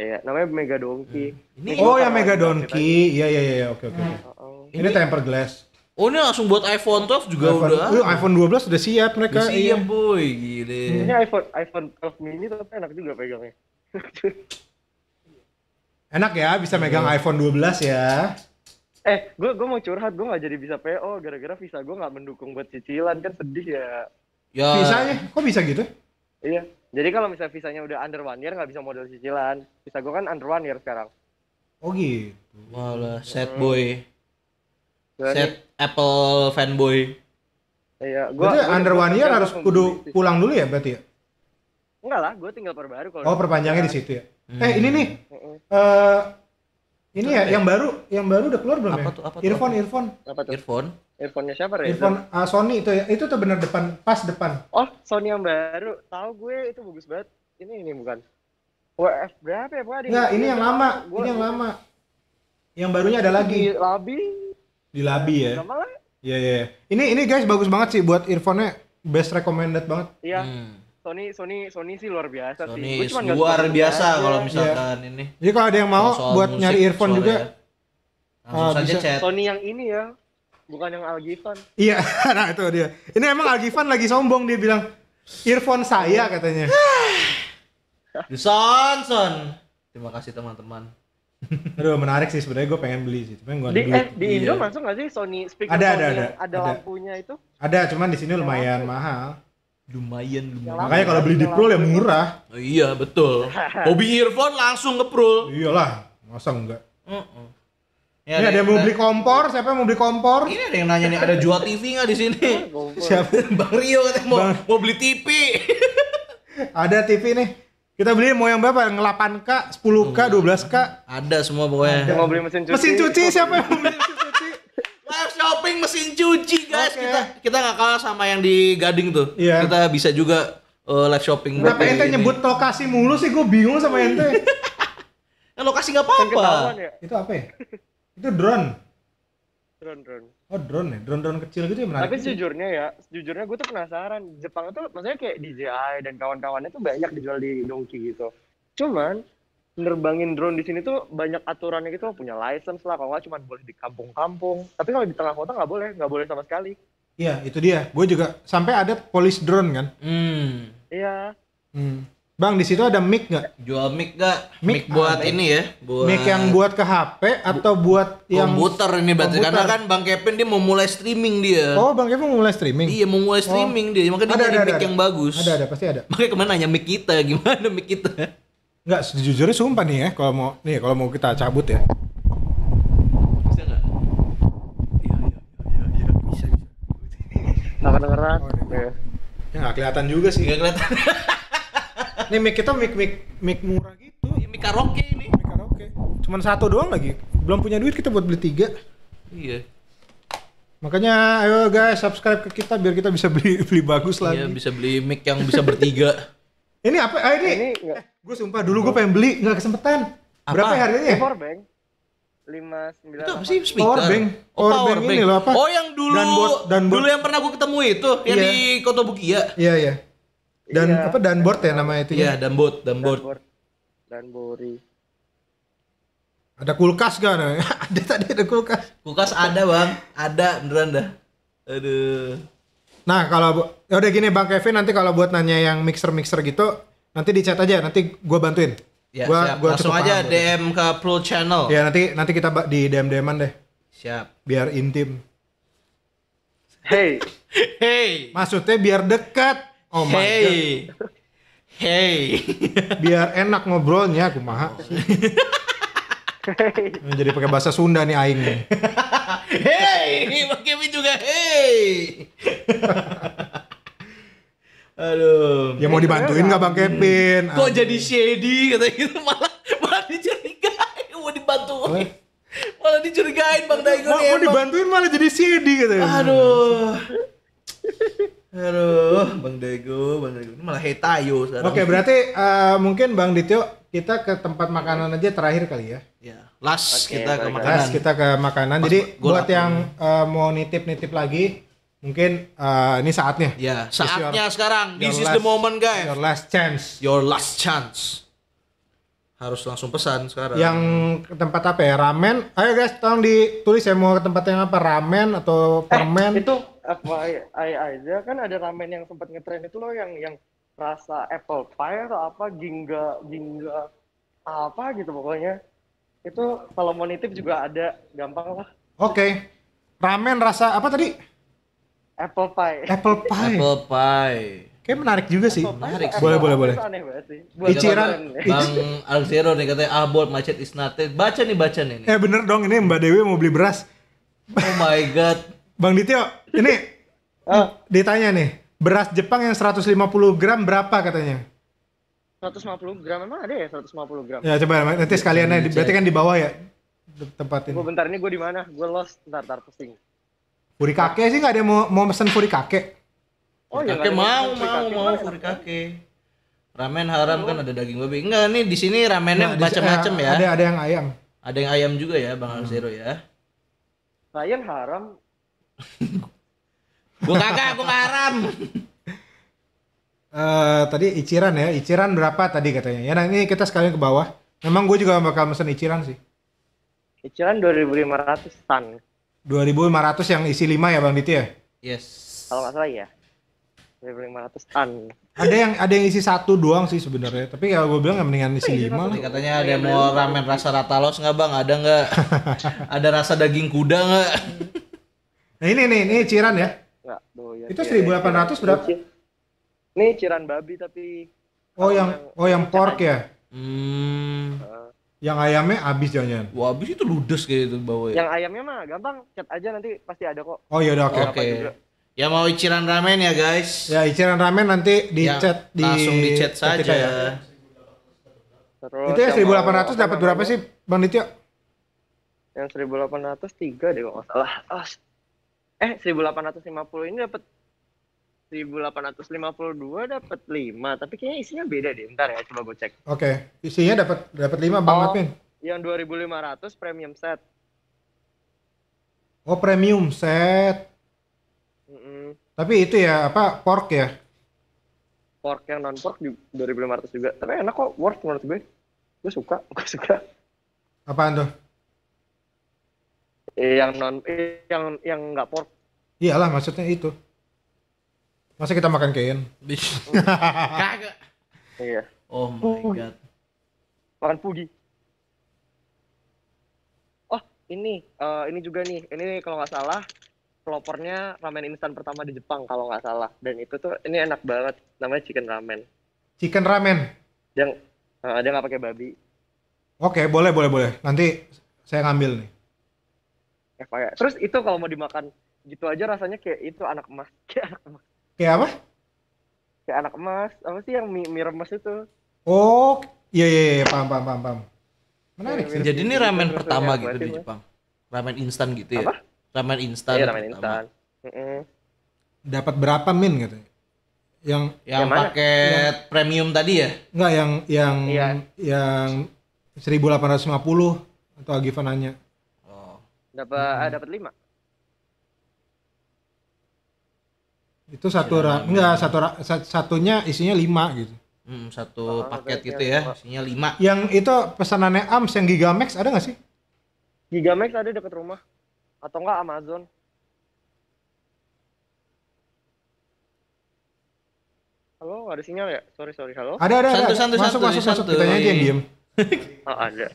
Iya, namanya Mega Dongki Hmm. oh yang Mega Dongki iya, iya iya iya oke oke. Oh, oh. Ini tempered glass. Oh ini langsung buat iPhone 12 juga iPhone, udah. Uh, iPhone 12 udah siap mereka. Udah siap iya. boy, gile. Ini iPhone iPhone 12 mini tapi enak juga pegangnya. enak ya bisa megang hmm. iPhone 12 ya eh gue gue mau curhat gue nggak jadi bisa PO gara-gara visa gue nggak mendukung buat cicilan kan sedih ya ya visanya kok bisa gitu iya jadi kalau misalnya visanya udah under one year nggak bisa modal cicilan visa gue kan under one year sekarang oh gitu malah set boy hmm. sad Apple fanboy iya gue under one year harus kudu pulang dulu ya berarti ya enggak lah gue tinggal perbaru kalau oh perpanjangnya di situ ya hmm. eh ini nih uh, ini ya yang baru, yang baru udah keluar belum apa ya? Tuh, apa earphone, tuh? earphone. Apa tuh? Earphone. Earphone-nya siapa ya? Earphone uh, Sony itu ya. Itu tuh bener depan, pas depan. Oh, Sony yang baru. Tahu gue itu bagus banget. Ini ini bukan. WF berapa ya, Pak? Enggak, ini yang lama. Gue, ini yang lama. Yang barunya ada lagi. Di labi. Di labi ya. Iya, iya. Ini ini guys bagus banget sih buat earphone-nya. Best recommended banget. Iya. Hmm Sony Sony Sony sih luar biasa Sony sih. Sony luar biasa kalau iya. misalkan yeah. ini. Jadi kalau ada yang mau soal buat musik, nyari earphone juga ya. uh, bisa. Chat. Sony yang ini ya. Bukan yang Algifan. Iya, nah itu dia. Ini emang Algifan lagi sombong dia bilang earphone saya katanya. son son. Terima kasih teman-teman. Aduh menarik sih sebenarnya gue pengen beli sih, cuman gue di, Eh, di Indo iya. masuk nggak sih Sony speaker ada, Sony ada, ada, ada, ada lampunya itu? Ada, cuman di sini lumayan mahal lumayan lumayan makanya kalau ya, beli di Prul ya murah iya betul hobi earphone langsung ke Prul iyalah masa enggak Uh-uh. Ya, ini ada yang mau beli kompor, siapa yang mau beli kompor? Ini ada yang nanya nih, ada jual TV nggak di sini? Ah, siapa? Bang Rio katanya mau Bang. mau beli TV. ada TV nih. Kita beli mau yang berapa? Yang 8K, 10K, 12K? Ada semua pokoknya. Yang mau beli mesin cuci. Mesin cuci siapa yang mau beli? shopping mesin cuci guys. Okay. Kita kita nggak kalah sama yang di Gading tuh. Yeah. Kita bisa juga uh, live shopping. Kenapa ente ini. nyebut lokasi mulu sih? Gue bingung sama ente. nah, lokasi nggak apa-apa. Ya? Itu apa ya? Itu drone. Drone drone. Oh drone ya, drone drone kecil gitu ya menarik. Tapi gitu ya? sejujurnya jujurnya ya, jujurnya gue tuh penasaran. Jepang itu, maksudnya kayak DJI dan kawan-kawannya tuh banyak dijual di Donki gitu. Cuman nerbangin drone di sini tuh banyak aturannya gitu punya license lah kalau cuma boleh di kampung-kampung tapi kalau di tengah kota nggak boleh nggak boleh sama sekali iya itu dia gue juga sampai ada polis drone kan hmm. iya hmm. bang di situ ada mic nggak jual mic nggak mic, mic buat ya? ini ya buat mic yang buat ke HP atau buat yang komputer ini berarti komputer. karena kan bang Kevin dia mau mulai streaming dia oh bang Kevin mau mulai streaming iya mau mulai oh. streaming oh. dia makanya ada, dia ada, ada, mic ada. yang bagus ada ada pasti ada makanya kemana nanya mic kita gimana mic kita Enggak, sejujurnya sumpah nih ya, kalau mau nih kalau mau kita cabut ya. Bisa enggak? Iya, iya, iya, iya, iya, bisa. Enggak kedengeran. Oh, ya. ya enggak kelihatan juga sih. Enggak kelihatan. nih mic kita mic mic mic murah gitu. ini mic karaoke ini. Mic karaoke. Cuman satu doang lagi. Belum punya duit kita buat beli tiga. Iya. Makanya ayo guys subscribe ke kita biar kita bisa beli beli bagus iya, lagi. Iya, bisa beli mic yang bisa bertiga. ini apa? Ah, ini. ini enggak Gue sumpah dulu gue pengen beli nggak kesempatan. Apa? Berapa ya harganya? Power bank. lima sembilan. Itu apa sih speaker? Power bank. Oh, power, bank, bank. Ini loh, apa? Oh yang dulu dan board, dan dulu yang pernah gue ketemu itu yang yeah. di Kota Bukia. Iya yeah, iya. Yeah. Dan yeah. apa board ya namanya itu ya? board iya, dan board dan Danbori. Ada kulkas gak? ada ada tadi ada kulkas. Kulkas ada bang, ada beneran dah. Aduh. Nah kalau ya udah gini bang Kevin nanti kalau buat nanya yang mixer mixer gitu nanti di chat aja nanti gue bantuin ya, gua, siap. Gua langsung aja DM ke Pro Channel ya nanti nanti kita di DM dman deh siap biar intim hey hey maksudnya biar dekat oh hey God. hey biar enak ngobrolnya aku mah oh. hey. jadi pakai bahasa Sunda nih aing nih hey pakai juga hey Aduh. Ya mau dibantuin nggak Bang hmm. Kevin? Kok Aduh. jadi shady kata gitu malah malah dicurigain mau dibantuin. Malah dicurigain Bang Daigo. Mau, mau dibantuin malah jadi shady kata gitu. Aduh. Aduh, Bang Daigo, Bang Daigo. Ini malah hate ayu. sekarang. Oke, berarti uh, mungkin Bang Dityo kita ke tempat makanan aja terakhir kali ya. ya Last okay, kita ke makanan. Last kita ke makanan. Jadi buat yang uh, mau nitip-nitip lagi mungkin uh, ini saatnya. Ya, saatnya your, sekarang. This is last, the moment, guys. Your last chance. Your last chance. Harus langsung pesan sekarang. Yang ke tempat apa ya? Ramen. Ayo guys, tolong ditulis ya mau ke tempat yang apa? Ramen atau eh, permen? Eh, itu apa aja kan ada ramen yang sempat ngetren itu loh yang yang rasa apple pie atau apa gingga gingga apa gitu pokoknya itu kalau mau nitip juga ada gampang lah oke okay. ramen rasa apa tadi Apple pie. Apple pie. Apple pie. Kayak menarik juga sih. menarik. Apple boleh, boleh, boleh. Iciran. Bang Alzero nih katanya ah buat macet is not Baca nih, baca nih. Eh bener dong ini Mbak Dewi mau beli beras. Oh my god. Bang Ditio, ini oh. ditanya nih, beras Jepang yang 150 gram berapa katanya? 150 gram emang ada ya 150 gram? Ya coba nanti sekalian ya, berarti kan di bawah ya tempat ini. Gue bentar ini gue di mana? Gue lost, ntar ntar pusing. Furikake kakek sih nggak ada mau mau pesen furikake. Oh iya. Kakek mau mau mau furikake. kakek. Ramen haram kan ada daging babi. Enggak nih di sini ramennya nah, macam-macam eh, ya. Ada ada yang ayam. Ada yang ayam juga ya Bang hmm. ya. Ayam haram. gue kagak, gue haram. uh, tadi iciran ya, iciran berapa tadi katanya? Ya, nah ini kita sekalian ke bawah. Memang gue juga bakal pesen iciran sih. Iciran 2500 tan. 2500 yang isi 5 ya Bang Diti ya? Yes. Kalau nggak salah ya. 2500 an. Ada yang ada yang isi satu doang sih sebenarnya, tapi kalau ya gue bilang nggak ya mendingan isi oh, lima. Iya, iya. katanya ada yang mau ramen rasa ratalos nggak bang? Ada nggak? ada rasa daging kuda nggak? nah ini nih, ini ciran ya? Nggak, Itu 1800 ya. berapa? Ini ciran babi tapi. Oh yang, yang oh yang pork ya? Hmm. Yang ayamnya habis jangan. Wah, habis itu ludes kayak itu bawahnya. Yang ayamnya mah gampang, chat aja nanti pasti ada kok. Oh iya udah oke. Okay. Ya mau iciran ramen ya guys. Ya iciran ramen nanti di ya, chat di langsung di chat saja. Kita, ya. Terus itu ya 1800 dapat berapa sih Bang Ditya? Yang 1800 tiga deh kok ah, eh, seribu salah. Oh. Eh 1850 ini dapat 1852 dapat 5, tapi kayaknya isinya beda deh. Ntar ya, coba gue cek. Oke, okay. isinya dapat dapat 5 Bang oh, Admin. Yang 2500 premium set. Oh, premium set. Mm -mm. Tapi itu ya apa pork ya? Pork yang non pork di 2500 juga. Tapi enak kok, worth menurut gue. Gue suka, gue suka. Apaan tuh? Eh, yang non eh, yang yang nggak pork. Iyalah maksudnya itu. Masa kita makan kain? Kagak. Iya. Oh my god. Makan pugi. Oh, ini uh, ini juga nih. Ini kalau nggak salah pelopornya ramen instan pertama di Jepang kalau nggak salah. Dan itu tuh ini enak banget. Namanya chicken ramen. Chicken ramen. Yang uh, dia nggak pakai babi. Oke, okay, boleh boleh boleh. Nanti saya ngambil nih. Terus itu kalau mau dimakan gitu aja rasanya kayak itu anak emas, kayak anak emas Kayak apa? Kayak anak emas. Apa sih yang mie, mie remes itu? Oh, iya iya iya paham paham paham. paham. Menarik. Ya, Jadi ini ramen pertama gitu di Jepang. Ramen instan gitu ya. Apa? Ramen iya, instan. Iya, ramen instan. Mm Dapat berapa min gitu? Yang yang, yang paket yang... premium tadi ya? Enggak, yang yang iya. yang 1850 atau Agifan nanya. Oh. Dapat hmm. dapat 5. itu satu ya, enggak satu ra- satunya isinya lima gitu hmm, satu oh, paket gitu ya isinya lima yang itu pesanannya Ams yang max ada nggak sih max ada dekat rumah atau enggak Amazon halo ada sinyal ya sorry sorry halo ada ada santu, ada santu, masuk santu, masuk santu. masuk kita aja yang diem oh ada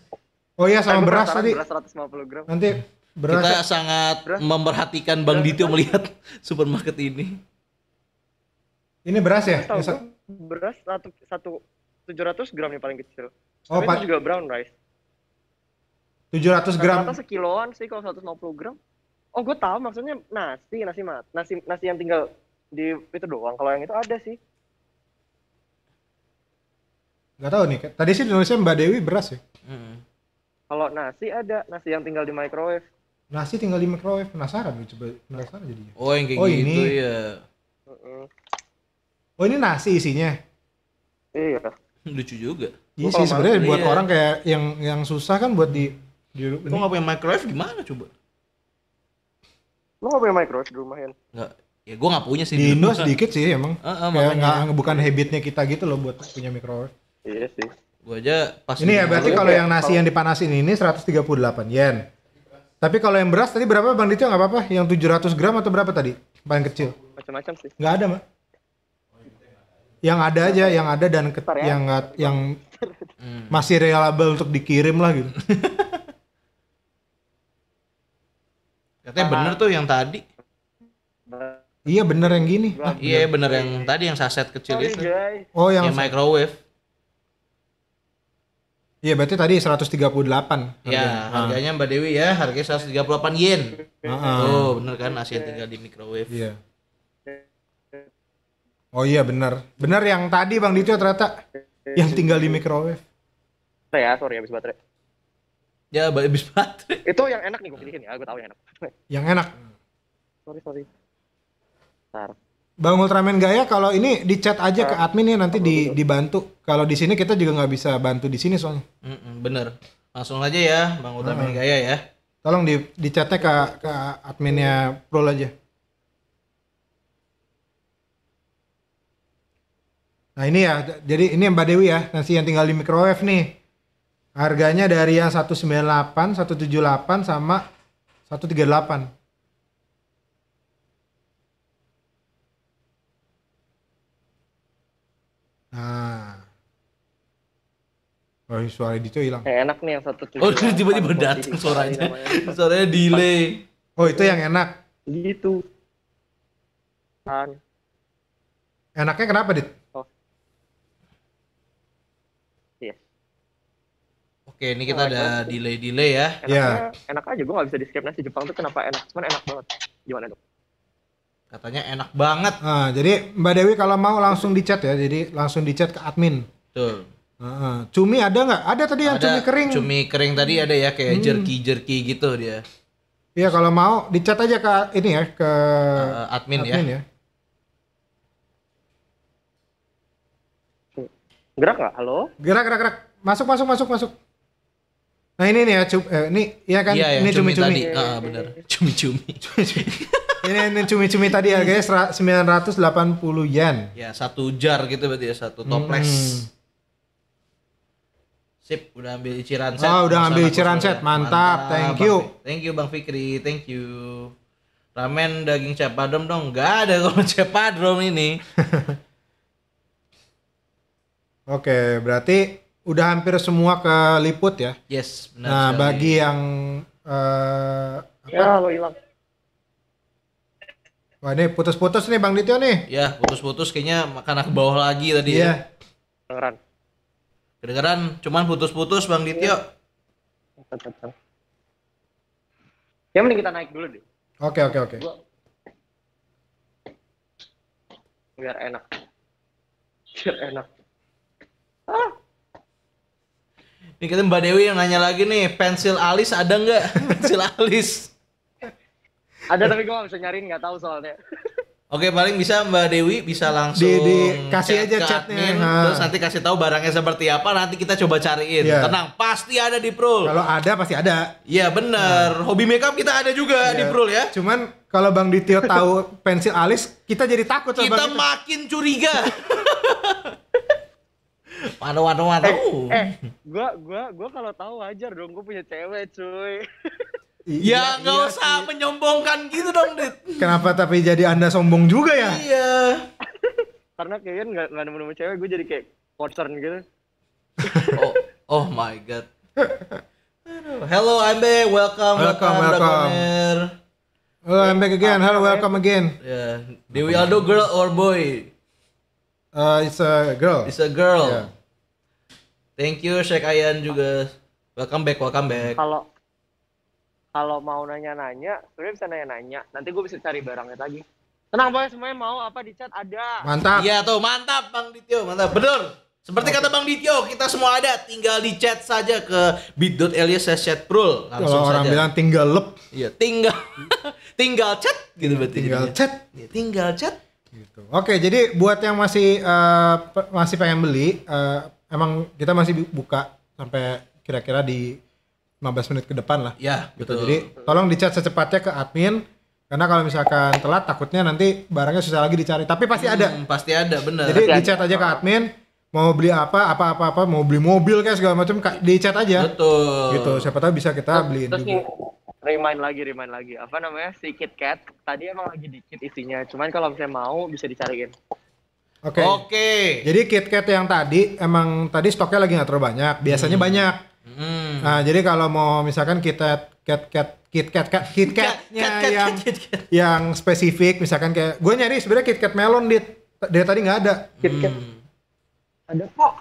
oh iya sama beras tadi beras 150 gram nanti beras, kita ya. sangat beras. memperhatikan Bang dito melihat supermarket ini ini beras ya? Tahu ya, beras satu satu tujuh ratus gram yang paling kecil. Oh, Tapi itu juga brown rice. Tujuh ratus gram. Rata sekiloan sih kalau seratus gram. Oh, gue tahu maksudnya nasi, nasi mat, nasi nasi yang tinggal di itu doang. Kalau yang itu ada sih. Gak tau nih. Tadi sih nulisnya Mbak Dewi beras ya. Mm. Kalau nasi ada, nasi yang tinggal di microwave. Nasi tinggal di microwave penasaran gue coba penasaran jadinya. Oh yang kayak oh, gitu ini. ya. Oh ini nasi isinya? Iya. Lucu juga. Iya sih sebenarnya buat iya. orang kayak yang yang susah kan buat di di Lu nggak punya microwave gimana coba? Lu nggak punya microwave di rumah ya? Nggak. Ya gue nggak punya sih. Di Indo sedikit sih emang. Uh, uh, kayak nggak bukan habitnya kita gitu loh buat punya microwave. Iya sih. Gue aja pas. Ini ya berarti kalau iya, yang nasi yang dipanasin ini 138 yen. Tapi kalau yang beras tadi berapa Bang Dito nggak apa-apa? Yang 700 gram atau berapa tadi? Paling kecil. Macam-macam sih. Nggak ada, Mak yang ada aja yang ada dan ke, ya. yang nggak, yang hmm. masih reliable untuk dikirim lah gitu katanya bener tuh yang tadi iya bener yang gini ah, iya bener yang tadi yang saset kecil itu oh yang, yang microwave Iya berarti tadi 138 iya, harganya. harganya ah. Mbak Dewi ya harganya 138 yen. Ah, ah. Oh bener kan asyik tinggal di microwave. Iya. Oh iya benar. Benar yang tadi Bang Dito ternyata yang tinggal di microwave. Ya, sorry habis baterai. Ya, habis baterai. Itu yang enak nih gue pilihin ya, ah, gue tahu yang enak. Yang enak. Sorry, sorry. Bentar. Bang Ultraman Gaya kalau ini di chat aja ke admin ya nanti di, dibantu. Kalau di sini kita juga nggak bisa bantu di sini soalnya. Mm -mm, bener. Langsung aja ya Bang Ultraman ah. Gaya ya. Tolong di di chatnya ke ke adminnya Pro aja. Nah ini ya, jadi ini Mbak Dewi ya, nasi yang tinggal di microwave nih. Harganya dari yang 198, 178 sama 138. Nah. Oh, suara itu hilang. Eh, enak nih yang 178. Oh, tiba-tiba datang suaranya. suaranya delay. Oh, itu yang enak. Gitu. Enaknya kenapa, Dit? Oke, ini kita oh, ada delay-delay ya. Enaknya, yeah. enak aja, gue gak bisa di-skip nasi Jepang tuh kenapa enak, cuman enak banget. Gimana dong? Katanya enak banget. Nah, jadi Mbak Dewi kalau mau langsung di chat ya, jadi langsung di chat ke admin. Tuh. Uh, cumi ada nggak? Ada tadi yang ada, cumi kering. Cumi kering tadi hmm. ada ya kayak jerky jerky jerky gitu dia. Iya kalau mau dicat aja ke ini ya ke uh, eh, admin, admin ya. ya. Gerak nggak? Halo? Gerak gerak gerak. Masuk masuk masuk masuk. Nah ini nih ya, cum, eh, ini ya kan, iya, iya ini cumi-cumi. Ah, iya, iya, benar. Cumi-cumi. ini ini cumi-cumi tadi ya guys, 980 yen. Ya, satu jar gitu berarti ya, satu toples. Hmm. Sip, udah ambil iciran set. Oh, udah ambil iciran set. Ya. Mantap, Mantap, thank you. Bang, thank you Bang Fikri, thank you. Ramen daging cepadrom dong. nggak ada kalau cepadrom ini. Oke, berarti udah hampir semua ke liput ya. Yes, benar. Nah, sekali. bagi yang uh, apa? Ya, lo hilang. Wah, ini putus-putus nih Bang Dityo nih. Ya, putus-putus kayaknya makan ke bawah lagi tadi yeah. ya. Iya. Kedengeran. Kedengeran, cuman putus-putus Bang Dityo. Iya. Ya mending kita naik dulu deh. Oke, oke, oke. Biar enak. Biar enak. Ah. Ini kita Mbak Dewi yang nanya lagi nih, pensil alis ada nggak? pensil alis. Ada tapi gue nggak bisa nyariin, nggak tahu soalnya. Oke paling bisa Mbak Dewi bisa langsung di, di kasih chat aja chatnya admin, nah. terus nanti kasih tahu barangnya seperti apa nanti kita coba cariin yeah. tenang pasti ada di Prul kalau ada pasti ada iya bener nah. hobi makeup kita ada juga yeah. di Prul ya cuman kalau Bang Ditio tahu pensil alis kita jadi takut kita makin curiga Waduh, waduh, waduh. Eh, eh, gua gua gua kalau tahu wajar dong gua punya cewek, cuy. Ya iya, nggak iya, usah iya. menyombongkan gitu dong, Dit. Kenapa tapi jadi Anda sombong juga ya? Iya. Karena kalian nggak nggak nemu-nemu cewek, gue jadi kayak concern gitu. oh, oh my god. Hello Ambe, welcome, welcome, welcome. welcome. Hello Ambe again, hello welcome again. Yeah. Do we all do girl or boy? Uh, it's a girl. It's a girl. Yeah. Thank you Sheikh Ayan juga. Welcome back, welcome back. Kalau kalau mau nanya-nanya, sebenarnya bisa nanya-nanya. Nanti gue bisa cari barangnya lagi. Tenang pokoknya semuanya mau apa di chat ada. Mantap. Iya tuh, mantap Bang Ditio, mantap. Bener. Seperti okay. kata Bang Ditio, kita semua ada, tinggal di chat saja ke bit.ly chat prul langsung Kalau orang bilang tinggal lep. Iya, tinggal tinggal chat gitu berarti. Tinggal chat. Ya, tinggal chat gitu. Oke, jadi buat yang masih uh, masih pengen beli, uh, emang kita masih buka sampai kira-kira di 15 menit ke depan lah. Iya. gitu. Betul. Jadi tolong dicat secepatnya ke admin karena kalau misalkan telat takutnya nanti barangnya susah lagi dicari. Tapi pasti hmm, ada. Pasti ada, bener. Jadi dicat aja ke admin mau beli apa apa apa apa mau beli mobil kayak segala macam dicat aja betul gitu siapa tahu bisa kita beliin juga remind lagi remind lagi apa namanya si Kit Kat tadi emang lagi dikit isinya cuman kalau misalnya mau bisa dicariin Oke. Okay. Oke. Okay. Jadi KitKat yang tadi emang tadi stoknya lagi nggak terlalu banyak. Biasanya hmm. banyak. Hmm. Nah, jadi kalau mau misalkan kita cat cat Kit cat Kit yang yang spesifik misalkan kayak gue nyari sebenarnya Kat melon di dari tadi nggak ada. Kit Hmm. Ada kok.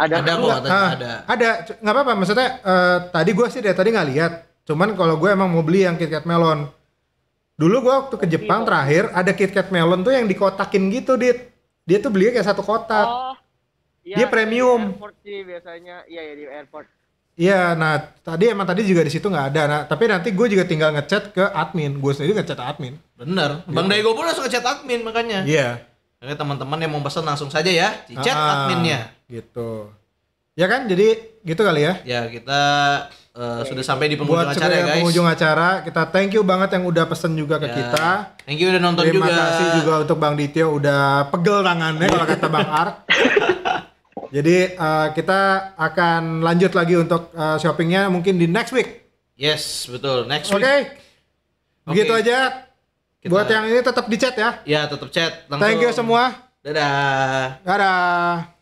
Ada, ada kok, ada, ah, ada. Ada, nggak apa-apa. Maksudnya uh, tadi gue sih dari tadi nggak lihat Cuman kalau gue emang mau beli yang KitKat melon. Dulu gue waktu ke Jepang iya. terakhir ada KitKat melon tuh yang dikotakin gitu, Dit. Dia tuh belinya kayak satu kotak. Oh, ya, dia premium. Di sih biasanya. Iya, ya di airport. Iya, nah tadi emang tadi juga di situ nggak ada. Nah, tapi nanti gue juga tinggal ngechat ke admin. Gue sendiri ngechat admin. Bener. Iya. Bang Daigo pun langsung ngechat admin makanya. Iya. Oke teman-teman yang mau pesan langsung saja ya, di chat ah, adminnya. Gitu. Ya kan, jadi gitu kali ya. Ya kita Uh, sudah sampai di penghujung Buat acara ya guys. penghujung acara kita thank you banget yang udah pesen juga ke yeah. kita. Thank you udah nonton Terima juga. Terima kasih juga untuk Bang Ditio udah pegel tangannya kalau kata Bang art Jadi uh, kita akan lanjut lagi untuk uh, shoppingnya mungkin di next week. Yes betul next week. Oke, okay. begitu aja. Kita... Buat yang ini tetap di chat ya. Ya tetap chat. Langsung. Thank you semua. Dadah. Dadah.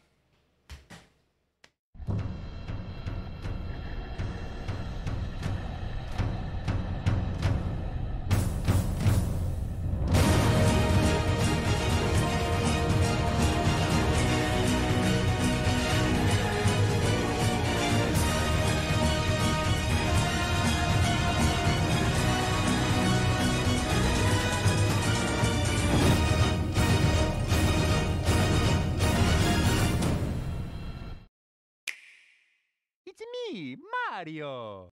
¡Gracias!